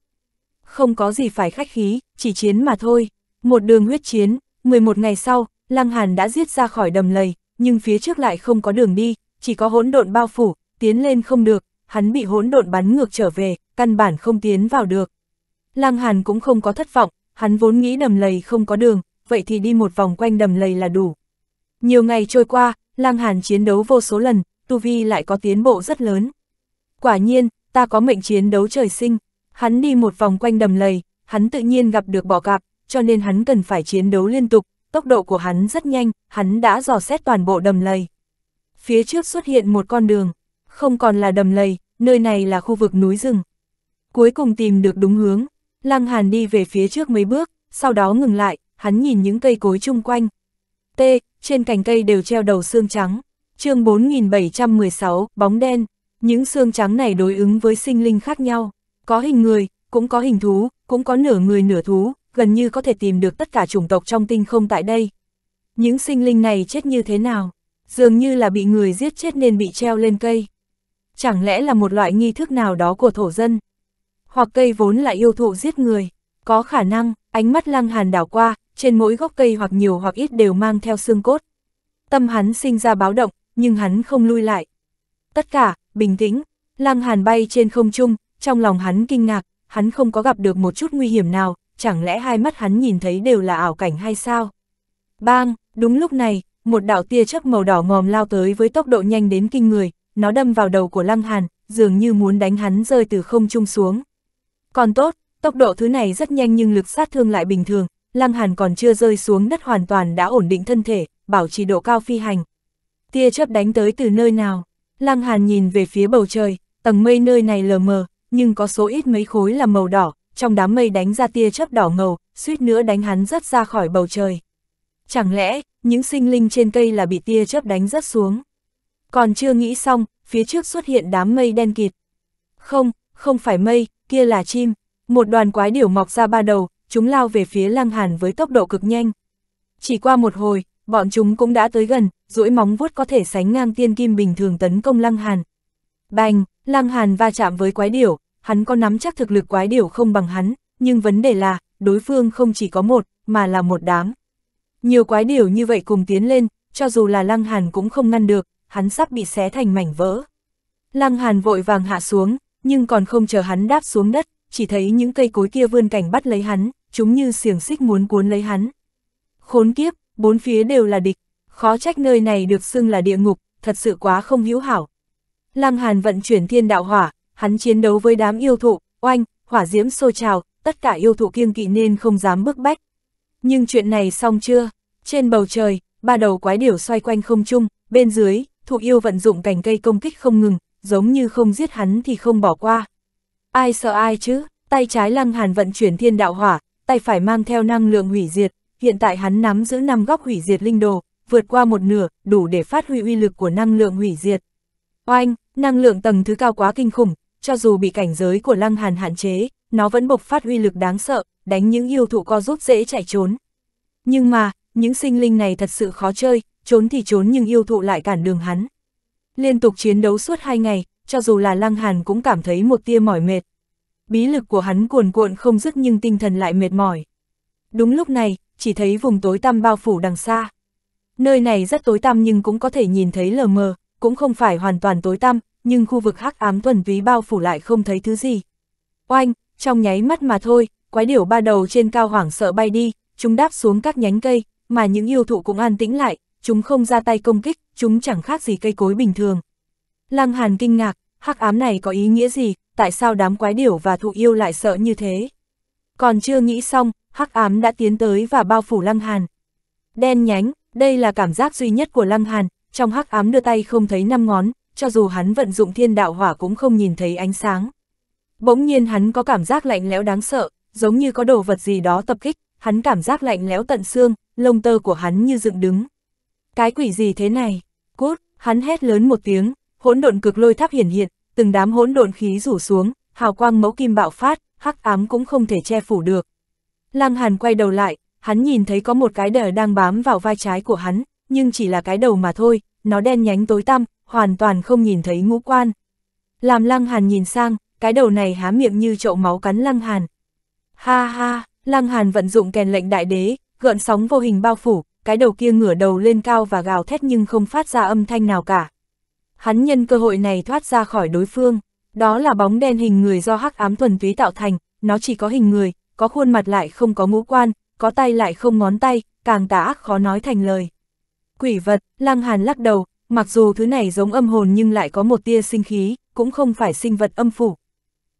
không có gì phải khách khí, chỉ chiến mà thôi. Một đường huyết chiến, 11 ngày sau, Lăng Hàn đã giết ra khỏi đầm lầy, nhưng phía trước lại không có đường đi, chỉ có hỗn độn bao phủ, tiến lên không được, hắn bị hỗn độn bắn ngược trở về, căn bản không tiến vào được. Lăng Hàn cũng không có thất vọng, hắn vốn nghĩ đầm lầy không có đường, vậy thì đi một vòng quanh đầm lầy là đủ. Nhiều ngày trôi qua, Lăng Hàn chiến đấu vô số lần, Tu Vi lại có tiến bộ rất lớn. Quả nhiên, ta có mệnh chiến đấu trời sinh, Hắn đi một vòng quanh đầm lầy, hắn tự nhiên gặp được bỏ cạp, cho nên hắn cần phải chiến đấu liên tục, tốc độ của hắn rất nhanh, hắn đã dò xét toàn bộ đầm lầy. Phía trước xuất hiện một con đường, không còn là đầm lầy, nơi này là khu vực núi rừng. Cuối cùng tìm được đúng hướng, Lăng Hàn đi về phía trước mấy bước, sau đó ngừng lại, hắn nhìn những cây cối chung quanh. T, trên cành cây đều treo đầu xương trắng. Chương 4716, bóng đen. Những xương trắng này đối ứng với sinh linh khác nhau. Có hình người, cũng có hình thú, cũng có nửa người nửa thú, gần như có thể tìm được tất cả chủng tộc trong tinh không tại đây. Những sinh linh này chết như thế nào? Dường như là bị người giết chết nên bị treo lên cây. Chẳng lẽ là một loại nghi thức nào đó của thổ dân? Hoặc cây vốn là yêu thụ giết người? Có khả năng, ánh mắt lăng hàn đảo qua, trên mỗi gốc cây hoặc nhiều hoặc ít đều mang theo xương cốt. Tâm hắn sinh ra báo động, nhưng hắn không lui lại. Tất cả, bình tĩnh, lăng hàn bay trên không trung, trong lòng hắn kinh ngạc, hắn không có gặp được một chút nguy hiểm nào, chẳng lẽ hai mắt hắn nhìn thấy đều là ảo cảnh hay sao? Bang, đúng lúc này, một đạo tia chớp màu đỏ ngòm lao tới với tốc độ nhanh đến kinh người, nó đâm vào đầu của Lăng Hàn, dường như muốn đánh hắn rơi từ không trung xuống. Còn tốt, tốc độ thứ này rất nhanh nhưng lực sát thương lại bình thường, Lăng Hàn còn chưa rơi xuống đất hoàn toàn đã ổn định thân thể, bảo trì độ cao phi hành. Tia chớp đánh tới từ nơi nào? Lăng Hàn nhìn về phía bầu trời, tầng mây nơi này lờ mờ, nhưng có số ít mấy khối là màu đỏ, trong đám mây đánh ra tia chớp đỏ ngầu, suýt nữa đánh hắn rất ra khỏi bầu trời. Chẳng lẽ, những sinh linh trên cây là bị tia chớp đánh rất xuống? Còn chưa nghĩ xong, phía trước xuất hiện đám mây đen kịt. Không, không phải mây, kia là chim. Một đoàn quái điểu mọc ra ba đầu, chúng lao về phía Lăng Hàn với tốc độ cực nhanh. Chỉ qua một hồi, bọn chúng cũng đã tới gần, duỗi móng vuốt có thể sánh ngang tiên kim bình thường tấn công Lăng Hàn. Bành, Lăng Hàn va chạm với quái điểu, hắn có nắm chắc thực lực quái điểu không bằng hắn, nhưng vấn đề là, đối phương không chỉ có một, mà là một đám. Nhiều quái điểu như vậy cùng tiến lên, cho dù là Lăng Hàn cũng không ngăn được, hắn sắp bị xé thành mảnh vỡ. Lăng Hàn vội vàng hạ xuống, nhưng còn không chờ hắn đáp xuống đất, chỉ thấy những cây cối kia vươn cảnh bắt lấy hắn, chúng như xiềng xích muốn cuốn lấy hắn. Khốn kiếp, bốn phía đều là địch, khó trách nơi này được xưng là địa ngục, thật sự quá không hữu hảo, Lăng Hàn vận chuyển thiên đạo hỏa, hắn chiến đấu với đám yêu thụ, oanh, hỏa diễm sôi trào, tất cả yêu thụ kiêng kỵ nên không dám bước bách. Nhưng chuyện này xong chưa? Trên bầu trời, ba đầu quái điểu xoay quanh không chung, bên dưới, thụ yêu vận dụng cành cây công kích không ngừng, giống như không giết hắn thì không bỏ qua. Ai sợ ai chứ? Tay trái Lăng Hàn vận chuyển thiên đạo hỏa, tay phải mang theo năng lượng hủy diệt, hiện tại hắn nắm giữ năm góc hủy diệt linh đồ, vượt qua một nửa, đủ để phát huy uy lực của năng lượng hủy diệt. Oanh, Năng lượng tầng thứ cao quá kinh khủng, cho dù bị cảnh giới của Lăng Hàn hạn chế, nó vẫn bộc phát uy lực đáng sợ, đánh những yêu thụ co rút dễ chạy trốn. Nhưng mà, những sinh linh này thật sự khó chơi, trốn thì trốn nhưng yêu thụ lại cản đường hắn. Liên tục chiến đấu suốt hai ngày, cho dù là Lăng Hàn cũng cảm thấy một tia mỏi mệt. Bí lực của hắn cuồn cuộn không dứt nhưng tinh thần lại mệt mỏi. Đúng lúc này, chỉ thấy vùng tối tăm bao phủ đằng xa. Nơi này rất tối tăm nhưng cũng có thể nhìn thấy lờ mờ, cũng không phải hoàn toàn tối tăm, nhưng khu vực hắc ám thuần túy bao phủ lại không thấy thứ gì. Oanh, trong nháy mắt mà thôi, quái điểu ba đầu trên cao hoảng sợ bay đi, chúng đáp xuống các nhánh cây, mà những yêu thụ cũng an tĩnh lại, chúng không ra tay công kích, chúng chẳng khác gì cây cối bình thường. Lăng Hàn kinh ngạc, hắc ám này có ý nghĩa gì, tại sao đám quái điểu và thụ yêu lại sợ như thế? Còn chưa nghĩ xong, hắc ám đã tiến tới và bao phủ Lăng Hàn. Đen nhánh, đây là cảm giác duy nhất của Lăng Hàn, trong hắc ám đưa tay không thấy năm ngón, cho dù hắn vận dụng thiên đạo hỏa cũng không nhìn thấy ánh sáng. Bỗng nhiên hắn có cảm giác lạnh lẽo đáng sợ, giống như có đồ vật gì đó tập kích, hắn cảm giác lạnh lẽo tận xương, lông tơ của hắn như dựng đứng. Cái quỷ gì thế này? Cút, hắn hét lớn một tiếng, hỗn độn cực lôi tháp hiển hiện, từng đám hỗn độn khí rủ xuống, hào quang mẫu kim bạo phát, hắc ám cũng không thể che phủ được. Lăng Hàn quay đầu lại, hắn nhìn thấy có một cái đờ đang bám vào vai trái của hắn, nhưng chỉ là cái đầu mà thôi, nó đen nhánh tối tăm, hoàn toàn không nhìn thấy ngũ quan. Làm Lăng Hàn nhìn sang, cái đầu này há miệng như chậu máu cắn Lăng Hàn. Ha ha, Lăng Hàn vận dụng kèn lệnh đại đế, gợn sóng vô hình bao phủ, cái đầu kia ngửa đầu lên cao và gào thét nhưng không phát ra âm thanh nào cả. Hắn nhân cơ hội này thoát ra khỏi đối phương, đó là bóng đen hình người do hắc ám thuần túy tạo thành, nó chỉ có hình người, có khuôn mặt lại không có ngũ quan, có tay lại không ngón tay, càng tà ác khó nói thành lời quỷ vật, Lăng Hàn lắc đầu, mặc dù thứ này giống âm hồn nhưng lại có một tia sinh khí, cũng không phải sinh vật âm phủ.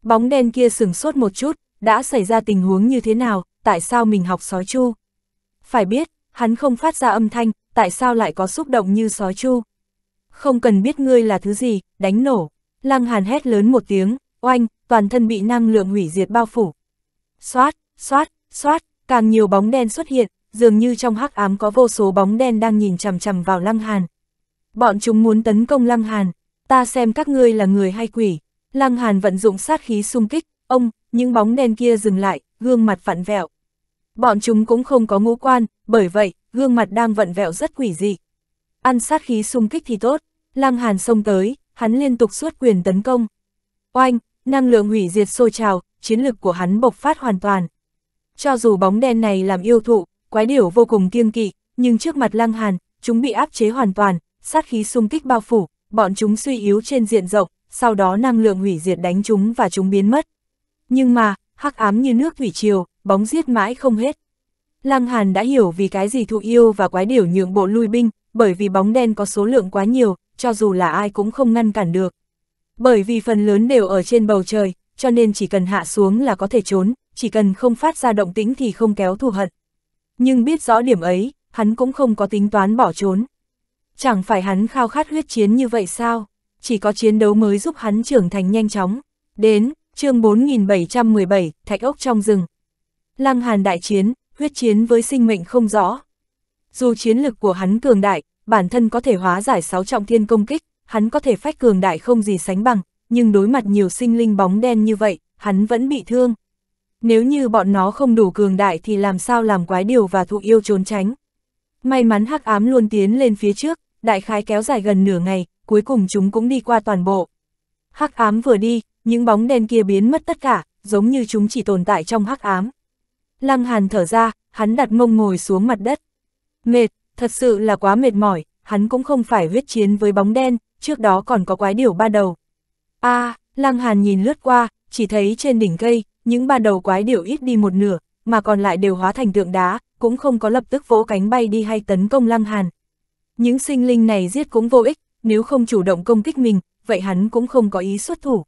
Bóng đen kia sừng sốt một chút, đã xảy ra tình huống như thế nào, tại sao mình học sói chu? Phải biết, hắn không phát ra âm thanh, tại sao lại có xúc động như sói chu? Không cần biết ngươi là thứ gì, đánh nổ. Lăng Hàn hét lớn một tiếng, oanh, toàn thân bị năng lượng hủy diệt bao phủ. Xoát, xoát, xoát, càng nhiều bóng đen xuất hiện, dường như trong hắc ám có vô số bóng đen đang nhìn chằm chằm vào Lăng Hàn. Bọn chúng muốn tấn công Lăng Hàn, ta xem các ngươi là người hay quỷ. Lăng Hàn vận dụng sát khí xung kích, ông, những bóng đen kia dừng lại, gương mặt vặn vẹo. Bọn chúng cũng không có ngũ quan, bởi vậy, gương mặt đang vặn vẹo rất quỷ dị. Ăn sát khí xung kích thì tốt, Lăng Hàn xông tới, hắn liên tục suốt quyền tấn công. Oanh, năng lượng hủy diệt sôi trào, chiến lực của hắn bộc phát hoàn toàn. Cho dù bóng đen này làm yêu thụ, quái điểu vô cùng kiêng kỵ, nhưng trước mặt Lăng Hàn, chúng bị áp chế hoàn toàn, sát khí xung kích bao phủ, bọn chúng suy yếu trên diện rộng, sau đó năng lượng hủy diệt đánh chúng và chúng biến mất. Nhưng mà, hắc ám như nước thủy triều, bóng giết mãi không hết. Lăng Hàn đã hiểu vì cái gì thụ yêu và quái điểu nhượng bộ lui binh, bởi vì bóng đen có số lượng quá nhiều, cho dù là ai cũng không ngăn cản được. Bởi vì phần lớn đều ở trên bầu trời, cho nên chỉ cần hạ xuống là có thể trốn, chỉ cần không phát ra động tĩnh thì không kéo thù hận. Nhưng biết rõ điểm ấy, hắn cũng không có tính toán bỏ trốn. Chẳng phải hắn khao khát huyết chiến như vậy sao? Chỉ có chiến đấu mới giúp hắn trưởng thành nhanh chóng. Đến, chương 4717, thạch ốc trong rừng. Lăng Hàn đại chiến, huyết chiến với sinh mệnh không rõ. Dù chiến lực của hắn cường đại, bản thân có thể hóa giải sáu trọng thiên công kích, hắn có thể phách cường đại không gì sánh bằng, nhưng đối mặt nhiều sinh linh bóng đen như vậy, hắn vẫn bị thương. Nếu như bọn nó không đủ cường đại thì làm sao làm quái điều và thụ yêu trốn tránh. May mắn hắc ám luôn tiến lên phía trước, đại khái kéo dài gần nửa ngày, cuối cùng chúng cũng đi qua toàn bộ. Hắc ám vừa đi, những bóng đen kia biến mất tất cả, giống như chúng chỉ tồn tại trong hắc ám. Lăng Hàn thở ra, hắn đặt mông ngồi xuống mặt đất. Mệt, thật sự là quá mệt mỏi, hắn cũng không phải huyết chiến với bóng đen, trước đó còn có quái điều ba đầu. a à, Lăng Hàn nhìn lướt qua, chỉ thấy trên đỉnh cây, những ban đầu quái điểu ít đi một nửa, mà còn lại đều hóa thành tượng đá, cũng không có lập tức vỗ cánh bay đi hay tấn công Lăng Hàn. Những sinh linh này giết cũng vô ích, nếu không chủ động công kích mình, vậy hắn cũng không có ý xuất thủ.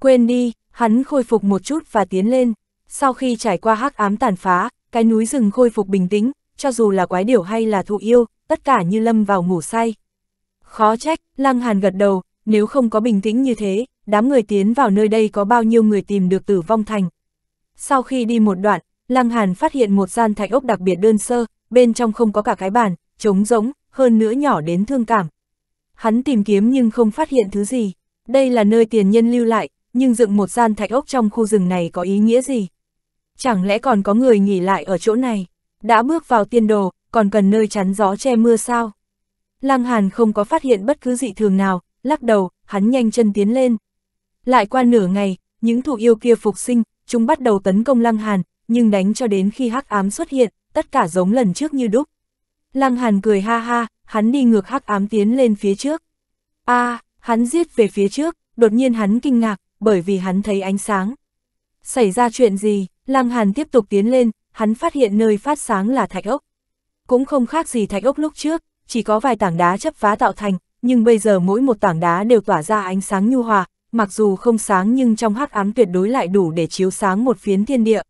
Quên đi, hắn khôi phục một chút và tiến lên. Sau khi trải qua hắc ám tàn phá, cái núi rừng khôi phục bình tĩnh, cho dù là quái điểu hay là thụ yêu, tất cả như lâm vào ngủ say. Khó trách, Lăng Hàn gật đầu, nếu không có bình tĩnh như thế, đám người tiến vào nơi đây có bao nhiêu người tìm được tử vong thành. Sau khi đi một đoạn, Lăng Hàn phát hiện một gian thạch ốc đặc biệt đơn sơ, bên trong không có cả cái bàn, trống rỗng, hơn nữa nhỏ đến thương cảm. Hắn tìm kiếm nhưng không phát hiện thứ gì. Đây là nơi tiền nhân lưu lại, nhưng dựng một gian thạch ốc trong khu rừng này có ý nghĩa gì? Chẳng lẽ còn có người nghỉ lại ở chỗ này? Đã bước vào tiên đồ, còn cần nơi chắn gió che mưa sao? Lăng Hàn không có phát hiện bất cứ dị thường nào, lắc đầu, hắn nhanh chân tiến lên. Lại qua nửa ngày, những thụ yêu kia phục sinh, chúng bắt đầu tấn công Lăng Hàn, nhưng đánh cho đến khi hắc ám xuất hiện, tất cả giống lần trước như đúc. Lăng Hàn cười ha ha, hắn đi ngược hắc ám tiến lên phía trước. a à, hắn giết về phía trước, đột nhiên hắn kinh ngạc, bởi vì hắn thấy ánh sáng. Xảy ra chuyện gì, Lăng Hàn tiếp tục tiến lên, hắn phát hiện nơi phát sáng là thạch ốc. Cũng không khác gì thạch ốc lúc trước, chỉ có vài tảng đá chấp phá tạo thành, nhưng bây giờ mỗi một tảng đá đều tỏa ra ánh sáng nhu hòa, mặc dù không sáng nhưng trong hắc ám tuyệt đối lại đủ để chiếu sáng một phiến thiên địa.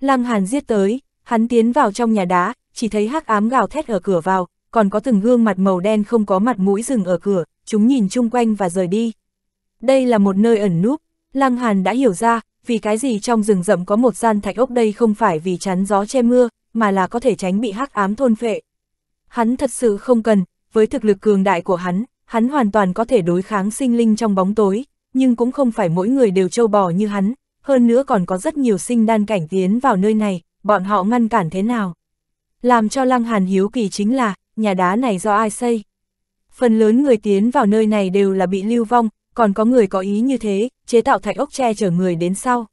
Lăng Hàn giết tới, hắn tiến vào trong nhà đá, chỉ thấy hắc ám gào thét ở cửa vào, còn có từng gương mặt màu đen không có mặt mũi rừng ở cửa, chúng nhìn chung quanh và rời đi. Đây là một nơi ẩn núp, Lăng Hàn đã hiểu ra, vì cái gì trong rừng rậm có một gian thạch ốc đây không phải vì chắn gió che mưa, mà là có thể tránh bị hắc ám thôn phệ. Hắn thật sự không cần, với thực lực cường đại của hắn, hắn hoàn toàn có thể đối kháng sinh linh trong bóng tối, nhưng cũng không phải mỗi người đều trâu bò như hắn, hơn nữa còn có rất nhiều sinh đan cảnh tiến vào nơi này, bọn họ ngăn cản thế nào. Làm cho Lăng Hàn hiếu kỳ chính là, nhà đá này do ai xây. Phần lớn người tiến vào nơi này đều là bị lưu vong, còn có người có ý như thế, chế tạo thạch ốc tre chở người đến sau.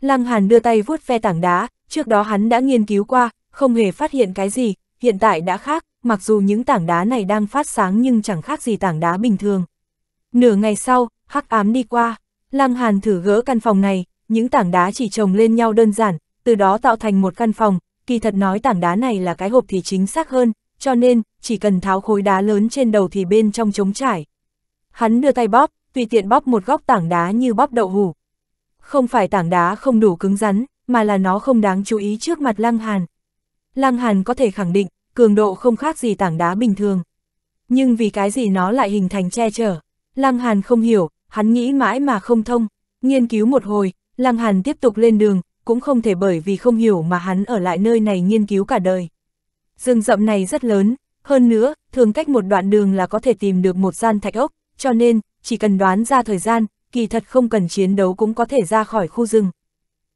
Lăng Hàn đưa tay vuốt ve tảng đá, trước đó hắn đã nghiên cứu qua, không hề phát hiện cái gì, hiện tại đã khác, mặc dù những tảng đá này đang phát sáng nhưng chẳng khác gì tảng đá bình thường. Nửa ngày sau, hắc ám đi qua, Lăng Hàn thử gỡ căn phòng này, những tảng đá chỉ chồng lên nhau đơn giản, từ đó tạo thành một căn phòng, kỳ thật nói tảng đá này là cái hộp thì chính xác hơn, cho nên, chỉ cần tháo khối đá lớn trên đầu thì bên trong trống trải. Hắn đưa tay bóp, tùy tiện bóp một góc tảng đá như bóp đậu hủ. Không phải tảng đá không đủ cứng rắn, mà là nó không đáng chú ý trước mặt Lăng Hàn. Lăng Hàn có thể khẳng định, cường độ không khác gì tảng đá bình thường. Nhưng vì cái gì nó lại hình thành che chở? Lăng Hàn không hiểu, hắn nghĩ mãi mà không thông, nghiên cứu một hồi, Lăng Hàn tiếp tục lên đường, cũng không thể bởi vì không hiểu mà hắn ở lại nơi này nghiên cứu cả đời. Rừng rậm này rất lớn, hơn nữa, thường cách một đoạn đường là có thể tìm được một gian thạch ốc, cho nên, chỉ cần đoán ra thời gian, kỳ thật không cần chiến đấu cũng có thể ra khỏi khu rừng.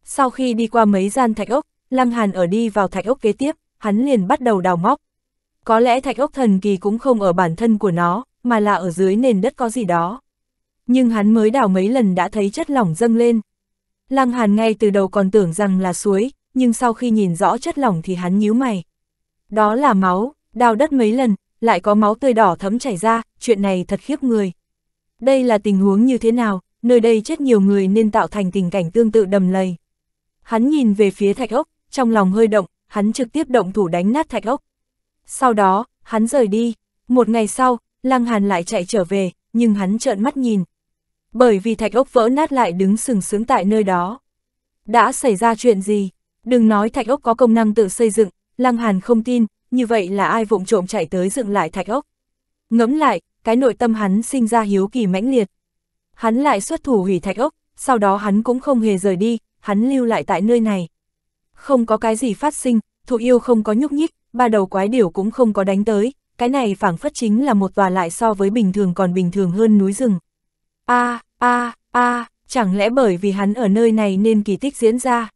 Sau khi đi qua mấy gian thạch ốc, Lăng Hàn ở đi vào thạch ốc kế tiếp, hắn liền bắt đầu đào móc. Có lẽ thạch ốc thần kỳ cũng không ở bản thân của nó, mà là ở dưới nền đất có gì đó. Nhưng hắn mới đảo mấy lần đã thấy chất lỏng dâng lên. Lăng Hàn ngay từ đầu còn tưởng rằng là suối, nhưng sau khi nhìn rõ chất lỏng thì hắn nhíu mày. Đó là máu, đào đất mấy lần, lại có máu tươi đỏ thấm chảy ra, chuyện này thật khiếp người. Đây là tình huống như thế nào, nơi đây chết nhiều người nên tạo thành tình cảnh tương tự đầm lầy. Hắn nhìn về phía thạch ốc, trong lòng hơi động, hắn trực tiếp động thủ đánh nát thạch ốc. Sau đó, hắn rời đi, một ngày sau, Lăng Hàn lại chạy trở về, nhưng hắn trợn mắt nhìn. Bởi vì thạch ốc vỡ nát lại đứng sừng sướng tại nơi đó. Đã xảy ra chuyện gì? Đừng nói thạch ốc có công năng tự xây dựng, Lăng Hàn không tin, như vậy là ai vụng trộm chạy tới dựng lại thạch ốc. Ngẫm lại, cái nội tâm hắn sinh ra hiếu kỳ mãnh liệt. Hắn lại xuất thủ hủy thạch ốc, sau đó hắn cũng không hề rời đi, hắn lưu lại tại nơi này. Không có cái gì phát sinh, thụ yêu không có nhúc nhích, ba đầu quái điểu cũng không có đánh tới, cái này phảng phất chính là một tòa lại so với bình thường còn bình thường hơn núi rừng. A, a, a, chẳng lẽ bởi vì hắn ở nơi này nên kỳ tích diễn ra?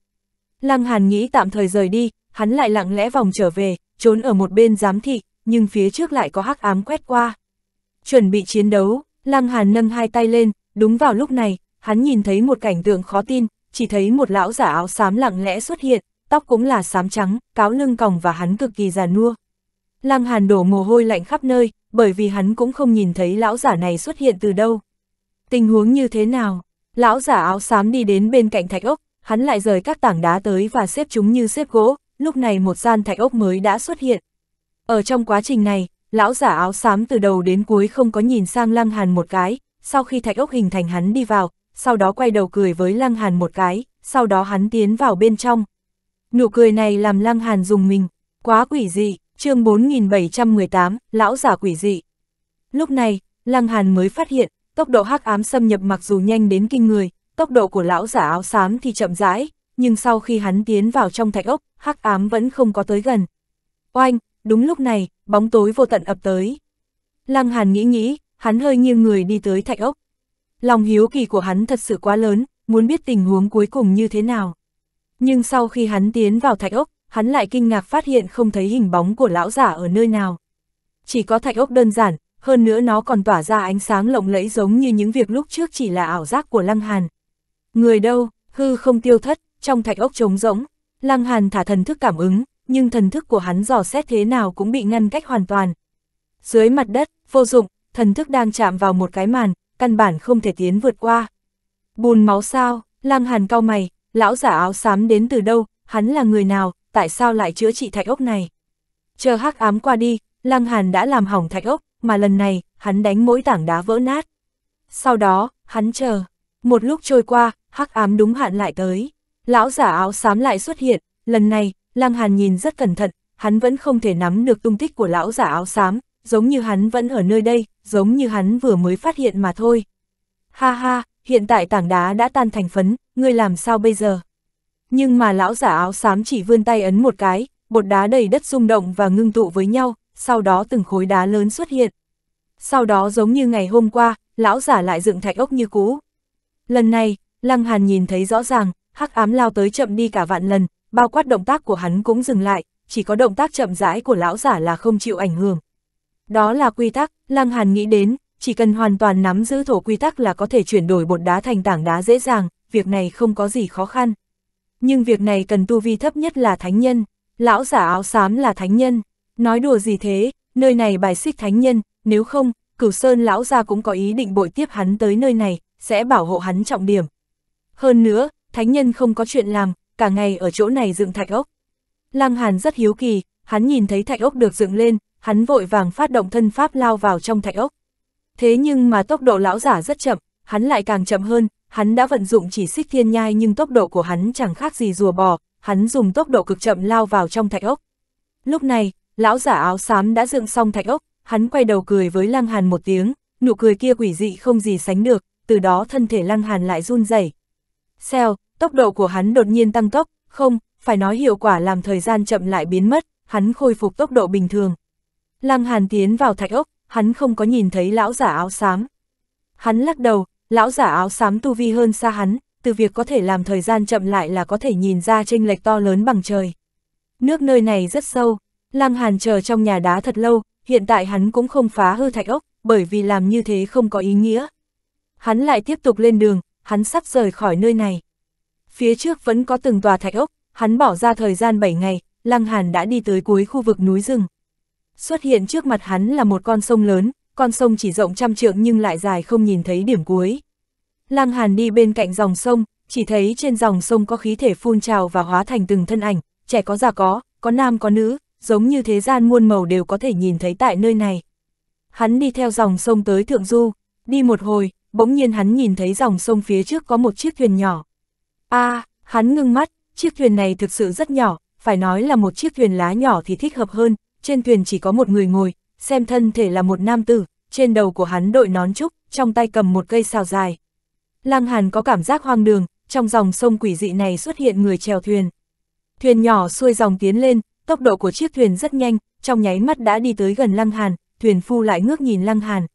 Lăng Hàn nghĩ tạm thời rời đi, hắn lại lặng lẽ vòng trở về, trốn ở một bên giám thị, nhưng phía trước lại có hắc ám quét qua. Chuẩn bị chiến đấu, Lăng Hàn nâng hai tay lên, đúng vào lúc này, hắn nhìn thấy một cảnh tượng khó tin, chỉ thấy một lão giả áo xám lặng lẽ xuất hiện, tóc cũng là xám trắng, cáo lưng còng và hắn cực kỳ già nua. Lăng Hàn đổ mồ hôi lạnh khắp nơi, bởi vì hắn cũng không nhìn thấy lão giả này xuất hiện từ đâu. Tình huống như thế nào? Lão giả áo xám đi đến bên cạnh thạch ốc, hắn lại rời các tảng đá tới và xếp chúng như xếp gỗ, lúc này một gian thạch ốc mới đã xuất hiện. Ở trong quá trình này, lão giả áo xám từ đầu đến cuối không có nhìn sang Lăng Hàn một cái, sau khi thạch ốc hình thành hắn đi vào, sau đó quay đầu cười với Lăng Hàn một cái, sau đó hắn tiến vào bên trong. Nụ cười này làm Lăng Hàn dùng mình, quá quỷ dị, chương 4718, lão giả quỷ dị. Lúc này, Lăng Hàn mới phát hiện, tốc độ hắc ám xâm nhập mặc dù nhanh đến kinh người, tốc độ của lão giả áo xám thì chậm rãi, nhưng sau khi hắn tiến vào trong thạch ốc, hắc ám vẫn không có tới gần. Oanh, đúng lúc này, bóng tối vô tận ập tới. Lăng Hàn nghĩ nghĩ, hắn hơi nghiêng người đi tới thạch ốc. Lòng hiếu kỳ của hắn thật sự quá lớn, muốn biết tình huống cuối cùng như thế nào. Nhưng sau khi hắn tiến vào thạch ốc, hắn lại kinh ngạc phát hiện không thấy hình bóng của lão giả ở nơi nào. Chỉ có thạch ốc đơn giản, hơn nữa nó còn tỏa ra ánh sáng lộng lẫy giống như những việc lúc trước chỉ là ảo giác của Lăng Hàn. Người đâu, hư không tiêu thất, trong thạch ốc trống rỗng, Lăng Hàn thả thần thức cảm ứng, nhưng thần thức của hắn dò xét thế nào cũng bị ngăn cách hoàn toàn. Dưới mặt đất, vô dụng, thần thức đang chạm vào một cái màn, căn bản không thể tiến vượt qua. Bùn máu sao, Lăng Hàn cau mày, lão giả áo xám đến từ đâu, hắn là người nào, tại sao lại chữa trị thạch ốc này. Chờ hắc ám qua đi, Lăng Hàn đã làm hỏng thạch ốc, mà lần này, hắn đánh mỗi tảng đá vỡ nát. Sau đó, hắn chờ. Một lúc trôi qua, hắc ám đúng hạn lại tới. Lão giả áo xám lại xuất hiện, lần này, Lăng Hàn nhìn rất cẩn thận, hắn vẫn không thể nắm được tung tích của lão giả áo xám, giống như hắn vẫn ở nơi đây, giống như hắn vừa mới phát hiện mà thôi. Ha ha, hiện tại tảng đá đã tan thành phấn, ngươi làm sao bây giờ? nhưng mà lão giả áo xám chỉ vươn tay ấn một cái, bột đá đầy đất rung động và ngưng tụ với nhau, sau đó từng khối đá lớn xuất hiện. Sau đó giống như ngày hôm qua, lão giả lại dựng thạch ốc như cũ. Lần này, Lăng Hàn nhìn thấy rõ ràng, hắc ám lao tới chậm đi cả vạn lần, bao quát động tác của hắn cũng dừng lại, chỉ có động tác chậm rãi của lão giả là không chịu ảnh hưởng. Đó là quy tắc, Lăng Hàn nghĩ đến, chỉ cần hoàn toàn nắm giữ thổ quy tắc là có thể chuyển đổi bột đá thành tảng đá dễ dàng, việc này không có gì khó khăn nhưng việc này cần tu vi thấp nhất là thánh nhân, lão giả áo xám là thánh nhân, nói đùa gì thế, nơi này bài xích thánh nhân, nếu không, cửu sơn lão gia cũng có ý định bội tiếp hắn tới nơi này, sẽ bảo hộ hắn trọng điểm. Hơn nữa, thánh nhân không có chuyện làm, cả ngày ở chỗ này dựng thạch ốc. Lăng Hàn rất hiếu kỳ, hắn nhìn thấy thạch ốc được dựng lên, hắn vội vàng phát động thân pháp lao vào trong thạch ốc. Thế nhưng mà tốc độ lão giả rất chậm, hắn lại càng chậm hơn, hắn đã vận dụng chỉ xích thiên nhai nhưng tốc độ của hắn chẳng khác gì rùa bò, hắn dùng tốc độ cực chậm lao vào trong thạch ốc. Lúc này, lão giả áo xám đã dựng xong thạch ốc, hắn quay đầu cười với Lăng Hàn một tiếng, nụ cười kia quỷ dị không gì sánh được, từ đó thân thể Lăng Hàn lại run rẩy. Xèo, tốc độ của hắn đột nhiên tăng tốc, không, phải nói hiệu quả làm thời gian chậm lại biến mất, hắn khôi phục tốc độ bình thường. Lăng Hàn tiến vào thạch ốc, hắn không có nhìn thấy lão giả áo xám. Hắn lắc đầu, lão giả áo xám tu vi hơn xa hắn, từ việc có thể làm thời gian chậm lại là có thể nhìn ra tranh lệch to lớn bằng trời. Nước nơi này rất sâu, Lăng Hàn chờ trong nhà đá thật lâu, hiện tại hắn cũng không phá hư thạch ốc, bởi vì làm như thế không có ý nghĩa. Hắn lại tiếp tục lên đường, hắn sắp rời khỏi nơi này. Phía trước vẫn có từng tòa thạch ốc, hắn bỏ ra thời gian 7 ngày, Lăng Hàn đã đi tới cuối khu vực núi rừng. Xuất hiện trước mặt hắn là một con sông lớn, con sông chỉ rộng trăm trượng nhưng lại dài không nhìn thấy điểm cuối. Lăng Hàn đi bên cạnh dòng sông, chỉ thấy trên dòng sông có khí thể phun trào và hóa thành từng thân ảnh, trẻ có già có, có nam có nữ, giống như thế gian muôn màu đều có thể nhìn thấy tại nơi này. Hắn đi theo dòng sông tới Thượng Du, đi một hồi, bỗng nhiên hắn nhìn thấy dòng sông phía trước có một chiếc thuyền nhỏ. a à, hắn ngưng mắt, chiếc thuyền này thực sự rất nhỏ, phải nói là một chiếc thuyền lá nhỏ thì thích hợp hơn, trên thuyền chỉ có một người ngồi, xem thân thể là một nam tử, trên đầu của hắn đội nón trúc, trong tay cầm một cây sào dài. Lăng Hàn có cảm giác hoang đường, trong dòng sông quỷ dị này xuất hiện người chèo thuyền. Thuyền nhỏ xuôi dòng tiến lên, tốc độ của chiếc thuyền rất nhanh, trong nháy mắt đã đi tới gần Lăng Hàn, thuyền phu lại ngước nhìn Lăng Hàn.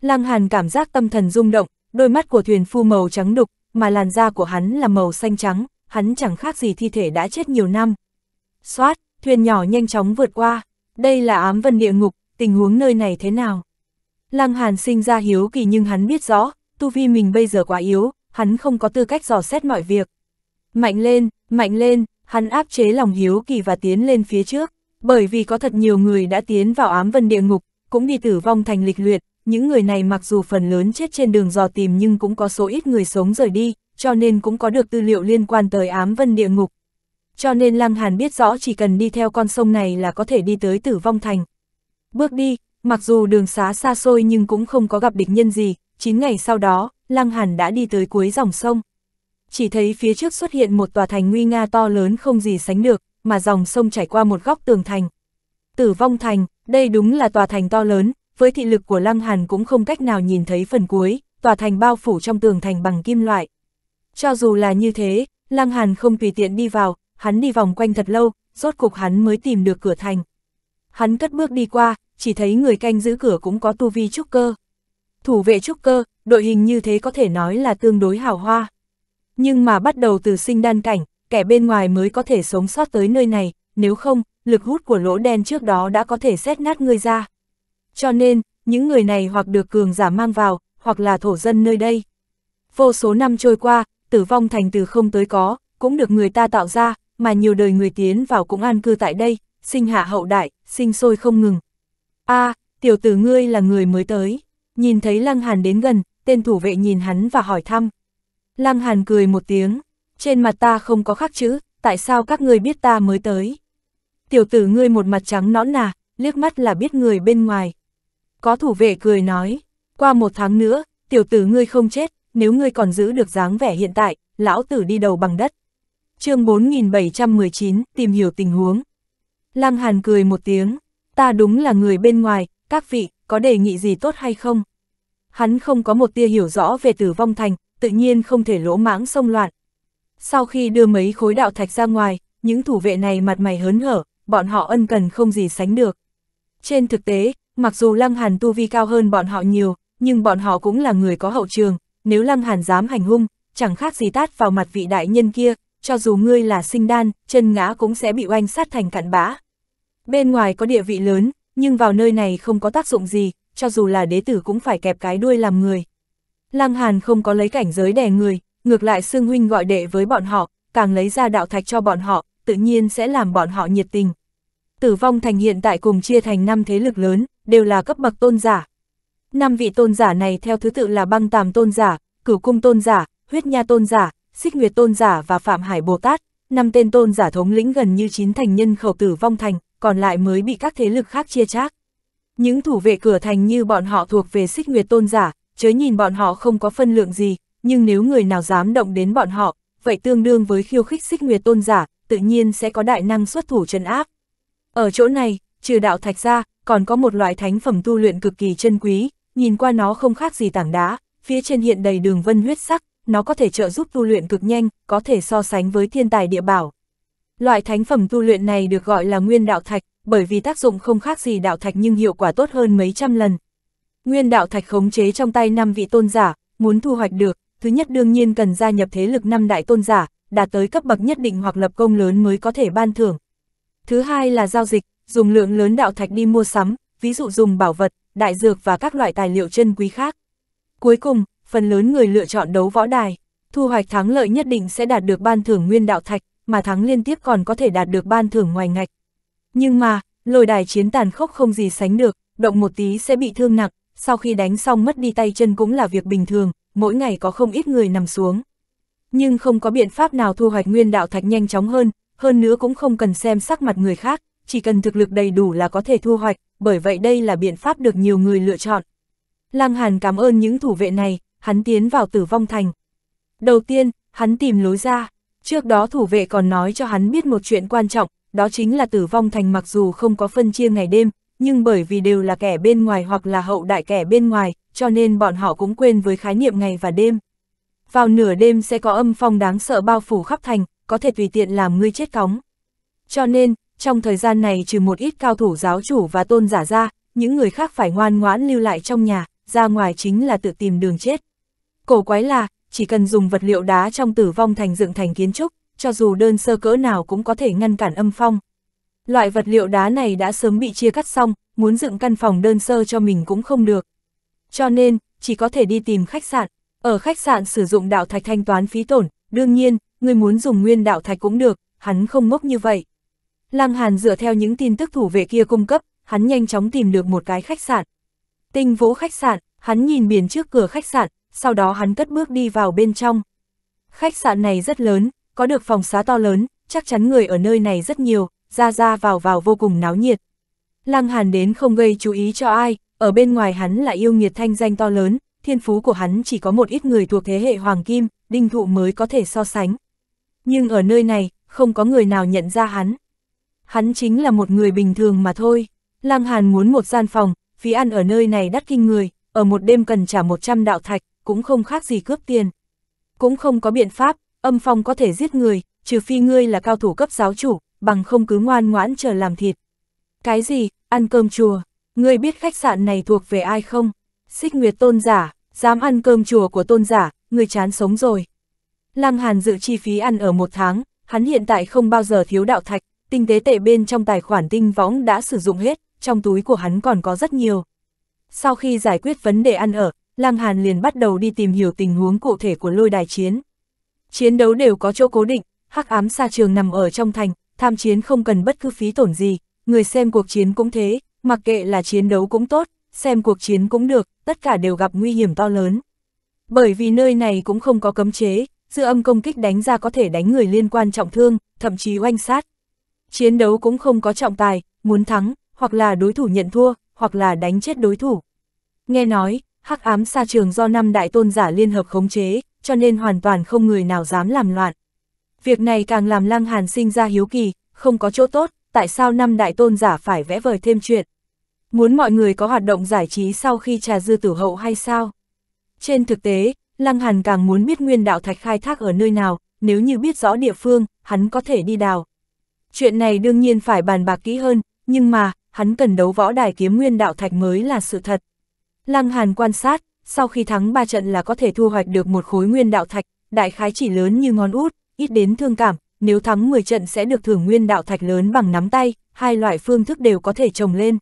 Lăng Hàn cảm giác tâm thần rung động, đôi mắt của thuyền phu màu trắng đục, mà làn da của hắn là màu xanh trắng, hắn chẳng khác gì thi thể đã chết nhiều năm. Xoát, thuyền nhỏ nhanh chóng vượt qua, đây là ám vân địa ngục, tình huống nơi này thế nào? Lăng Hàn sinh ra hiếu kỳ nhưng hắn biết rõ, tu vi mình bây giờ quá yếu, hắn không có tư cách dò xét mọi việc. Mạnh lên, mạnh lên, hắn áp chế lòng hiếu kỳ và tiến lên phía trước, bởi vì có thật nhiều người đã tiến vào ám vân địa ngục, cũng đi tử vong thành lịch luyện, những người này mặc dù phần lớn chết trên đường dò tìm nhưng cũng có số ít người sống rời đi, cho nên cũng có được tư liệu liên quan tới ám vân địa ngục. Cho nên Lăng Hàn biết rõ chỉ cần đi theo con sông này là có thể đi tới tử vong thành, bước đi, mặc dù đường xá xa xôi nhưng cũng không có gặp địch nhân gì, 9 ngày sau đó, Lăng Hàn đã đi tới cuối dòng sông. Chỉ thấy phía trước xuất hiện một tòa thành nguy nga to lớn không gì sánh được, mà dòng sông chảy qua một góc tường thành. Tử vong thành, đây đúng là tòa thành to lớn, với thị lực của Lăng Hàn cũng không cách nào nhìn thấy phần cuối, tòa thành bao phủ trong tường thành bằng kim loại. Cho dù là như thế, Lăng Hàn không tùy tiện đi vào, hắn đi vòng quanh thật lâu, rốt cục hắn mới tìm được cửa thành hắn cất bước đi qua, chỉ thấy người canh giữ cửa cũng có tu vi trúc cơ. Thủ vệ trúc cơ, đội hình như thế có thể nói là tương đối hào hoa. Nhưng mà bắt đầu từ sinh đan cảnh, kẻ bên ngoài mới có thể sống sót tới nơi này, nếu không, lực hút của lỗ đen trước đó đã có thể xét nát người ra. Cho nên, những người này hoặc được cường giả mang vào, hoặc là thổ dân nơi đây. Vô số năm trôi qua, tử vong thành từ không tới có, cũng được người ta tạo ra, mà nhiều đời người tiến vào cũng an cư tại đây, sinh hạ hậu đại, sinh sôi không ngừng. a à, tiểu tử ngươi là người mới tới, nhìn thấy Lăng Hàn đến gần, tên thủ vệ nhìn hắn và hỏi thăm. Lăng Hàn cười một tiếng, trên mặt ta không có khắc chữ, tại sao các ngươi biết ta mới tới? Tiểu tử ngươi một mặt trắng nõn nà, liếc mắt là biết người bên ngoài. Có thủ vệ cười nói, qua một tháng nữa, tiểu tử ngươi không chết, nếu ngươi còn giữ được dáng vẻ hiện tại, lão tử đi đầu bằng đất. chương 4719, tìm hiểu tình huống. Lăng Hàn cười một tiếng, ta đúng là người bên ngoài, các vị, có đề nghị gì tốt hay không? Hắn không có một tia hiểu rõ về tử vong thành, tự nhiên không thể lỗ mãng xông loạn. Sau khi đưa mấy khối đạo thạch ra ngoài, những thủ vệ này mặt mày hớn hở, bọn họ ân cần không gì sánh được. Trên thực tế, mặc dù Lăng Hàn tu vi cao hơn bọn họ nhiều, nhưng bọn họ cũng là người có hậu trường, nếu Lăng Hàn dám hành hung, chẳng khác gì tát vào mặt vị đại nhân kia, cho dù ngươi là sinh đan, chân ngã cũng sẽ bị oanh sát thành cặn bã. Bên ngoài có địa vị lớn, nhưng vào nơi này không có tác dụng gì, cho dù là đế tử cũng phải kẹp cái đuôi làm người. Lăng Hàn không có lấy cảnh giới đè người, ngược lại xương Huynh gọi đệ với bọn họ, càng lấy ra đạo thạch cho bọn họ, tự nhiên sẽ làm bọn họ nhiệt tình. Tử vong thành hiện tại cùng chia thành năm thế lực lớn, đều là cấp bậc tôn giả. năm vị tôn giả này theo thứ tự là băng tàm tôn giả, cửu cung tôn giả, huyết nha tôn giả, xích nguyệt tôn giả và phạm hải Bồ Tát, năm tên tôn giả thống lĩnh gần như chín thành nhân khẩu tử vong thành, còn lại mới bị các thế lực khác chia chác. Những thủ vệ cửa thành như bọn họ thuộc về xích nguyệt tôn giả, chớ nhìn bọn họ không có phân lượng gì, nhưng nếu người nào dám động đến bọn họ, vậy tương đương với khiêu khích xích nguyệt tôn giả, tự nhiên sẽ có đại năng xuất thủ trấn áp. Ở chỗ này, trừ đạo thạch ra, còn có một loại thánh phẩm tu luyện cực kỳ chân quý, nhìn qua nó không khác gì tảng đá, phía trên hiện đầy đường vân huyết sắc, nó có thể trợ giúp tu luyện cực nhanh, có thể so sánh với thiên tài địa bảo. Loại thánh phẩm tu luyện này được gọi là nguyên đạo thạch, bởi vì tác dụng không khác gì đạo thạch nhưng hiệu quả tốt hơn mấy trăm lần. Nguyên đạo thạch khống chế trong tay năm vị tôn giả, muốn thu hoạch được, thứ nhất đương nhiên cần gia nhập thế lực năm đại tôn giả, đạt tới cấp bậc nhất định hoặc lập công lớn mới có thể ban thưởng. Thứ hai là giao dịch, dùng lượng lớn đạo thạch đi mua sắm, ví dụ dùng bảo vật, đại dược và các loại tài liệu chân quý khác. Cuối cùng, phần lớn người lựa chọn đấu võ đài, thu hoạch thắng lợi nhất định sẽ đạt được ban thưởng nguyên đạo thạch, mà thắng liên tiếp còn có thể đạt được ban thưởng ngoài ngạch. Nhưng mà, lôi đài chiến tàn khốc không gì sánh được, động một tí sẽ bị thương nặng, sau khi đánh xong mất đi tay chân cũng là việc bình thường, mỗi ngày có không ít người nằm xuống. Nhưng không có biện pháp nào thu hoạch nguyên đạo thạch nhanh chóng hơn, hơn nữa cũng không cần xem sắc mặt người khác, chỉ cần thực lực đầy đủ là có thể thu hoạch, bởi vậy đây là biện pháp được nhiều người lựa chọn. Lăng Hàn cảm ơn những thủ vệ này, hắn tiến vào tử vong thành. Đầu tiên, hắn tìm lối ra. Trước đó thủ vệ còn nói cho hắn biết một chuyện quan trọng, đó chính là tử vong thành mặc dù không có phân chia ngày đêm, nhưng bởi vì đều là kẻ bên ngoài hoặc là hậu đại kẻ bên ngoài, cho nên bọn họ cũng quên với khái niệm ngày và đêm. Vào nửa đêm sẽ có âm phong đáng sợ bao phủ khắp thành, có thể tùy tiện làm ngươi chết cóng. Cho nên, trong thời gian này trừ một ít cao thủ giáo chủ và tôn giả ra, những người khác phải ngoan ngoãn lưu lại trong nhà, ra ngoài chính là tự tìm đường chết. Cổ quái là, chỉ cần dùng vật liệu đá trong tử vong thành dựng thành kiến trúc, cho dù đơn sơ cỡ nào cũng có thể ngăn cản âm phong. Loại vật liệu đá này đã sớm bị chia cắt xong, muốn dựng căn phòng đơn sơ cho mình cũng không được. Cho nên, chỉ có thể đi tìm khách sạn. Ở khách sạn sử dụng đạo thạch thanh toán phí tổn, đương nhiên, người muốn dùng nguyên đạo thạch cũng được, hắn không ngốc như vậy. Lăng Hàn dựa theo những tin tức thủ vệ kia cung cấp, hắn nhanh chóng tìm được một cái khách sạn. Tinh Vũ khách sạn, hắn nhìn biển trước cửa khách sạn, sau đó hắn cất bước đi vào bên trong. Khách sạn này rất lớn, có được phòng xá to lớn, chắc chắn người ở nơi này rất nhiều, ra ra vào vào vô cùng náo nhiệt. Lăng Hàn đến không gây chú ý cho ai, ở bên ngoài hắn là yêu nghiệt thanh danh to lớn, thiên phú của hắn chỉ có một ít người thuộc thế hệ Hoàng Kim, Đinh Thụ mới có thể so sánh. Nhưng ở nơi này, không có người nào nhận ra hắn. Hắn chính là một người bình thường mà thôi. Lăng Hàn muốn một gian phòng, phí ăn ở nơi này đắt kinh người, ở một đêm cần trả 100 đạo thạch cũng không khác gì cướp tiền. Cũng không có biện pháp, âm phong có thể giết người, trừ phi ngươi là cao thủ cấp giáo chủ, bằng không cứ ngoan ngoãn chờ làm thịt. Cái gì, ăn cơm chùa, ngươi biết khách sạn này thuộc về ai không? Xích Nguyệt tôn giả, dám ăn cơm chùa của tôn giả, ngươi chán sống rồi. Lăng Hàn dự chi phí ăn ở một tháng, hắn hiện tại không bao giờ thiếu đạo thạch, tinh tế tệ bên trong tài khoản tinh võng đã sử dụng hết, trong túi của hắn còn có rất nhiều. Sau khi giải quyết vấn đề ăn ở, Lăng Hàn liền bắt đầu đi tìm hiểu tình huống cụ thể của lôi đài chiến. Chiến đấu đều có chỗ cố định, hắc ám xa trường nằm ở trong thành, tham chiến không cần bất cứ phí tổn gì, người xem cuộc chiến cũng thế, mặc kệ là chiến đấu cũng tốt, xem cuộc chiến cũng được, tất cả đều gặp nguy hiểm to lớn. Bởi vì nơi này cũng không có cấm chế, dư âm công kích đánh ra có thể đánh người liên quan trọng thương, thậm chí oanh sát. Chiến đấu cũng không có trọng tài, muốn thắng, hoặc là đối thủ nhận thua, hoặc là đánh chết đối thủ. Nghe nói, hắc ám sa trường do năm đại tôn giả liên hợp khống chế, cho nên hoàn toàn không người nào dám làm loạn. Việc này càng làm Lăng Hàn sinh ra hiếu kỳ, không có chỗ tốt, tại sao năm đại tôn giả phải vẽ vời thêm chuyện? Muốn mọi người có hoạt động giải trí sau khi trà dư tử hậu hay sao? Trên thực tế, Lăng Hàn càng muốn biết nguyên đạo thạch khai thác ở nơi nào, nếu như biết rõ địa phương, hắn có thể đi đào. Chuyện này đương nhiên phải bàn bạc kỹ hơn, nhưng mà, hắn cần đấu võ đài kiếm nguyên đạo thạch mới là sự thật. Lăng Hàn quan sát, sau khi thắng 3 trận là có thể thu hoạch được một khối nguyên đạo thạch, đại khái chỉ lớn như ngón út, ít đến thương cảm, nếu thắng 10 trận sẽ được thưởng nguyên đạo thạch lớn bằng nắm tay, hai loại phương thức đều có thể trồng lên.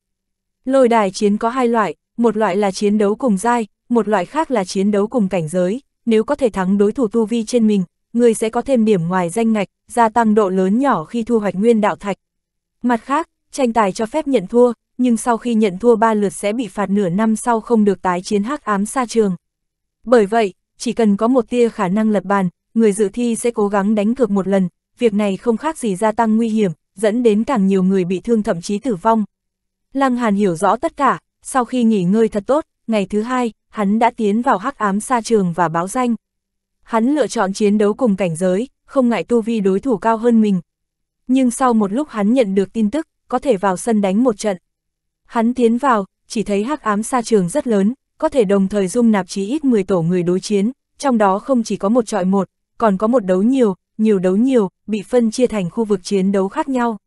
Lôi đài chiến có hai loại, một loại là chiến đấu cùng giai, một loại khác là chiến đấu cùng cảnh giới, nếu có thể thắng đối thủ tu vi trên mình, người sẽ có thêm điểm ngoài danh ngạch, gia tăng độ lớn nhỏ khi thu hoạch nguyên đạo thạch. Mặt khác, tranh tài cho phép nhận thua, nhưng sau khi nhận thua ba lượt sẽ bị phạt nửa năm sau không được tái chiến hắc ám xa trường. Bởi vậy, chỉ cần có một tia khả năng lập bàn, người dự thi sẽ cố gắng đánh cược một lần, việc này không khác gì gia tăng nguy hiểm, dẫn đến càng nhiều người bị thương thậm chí tử vong. Lăng Hàn hiểu rõ tất cả, sau khi nghỉ ngơi thật tốt, ngày thứ hai, hắn đã tiến vào hắc ám xa trường và báo danh. Hắn lựa chọn chiến đấu cùng cảnh giới, không ngại tu vi đối thủ cao hơn mình. Nhưng sau một lúc hắn nhận được tin tức, có thể vào sân đánh một trận. Hắn tiến vào, chỉ thấy hắc ám sa trường rất lớn, có thể đồng thời dung nạp chí ít 10 tổ người đối chiến, trong đó không chỉ có một trọi một, còn có một đấu nhiều, nhiều đấu nhiều, bị phân chia thành khu vực chiến đấu khác nhau.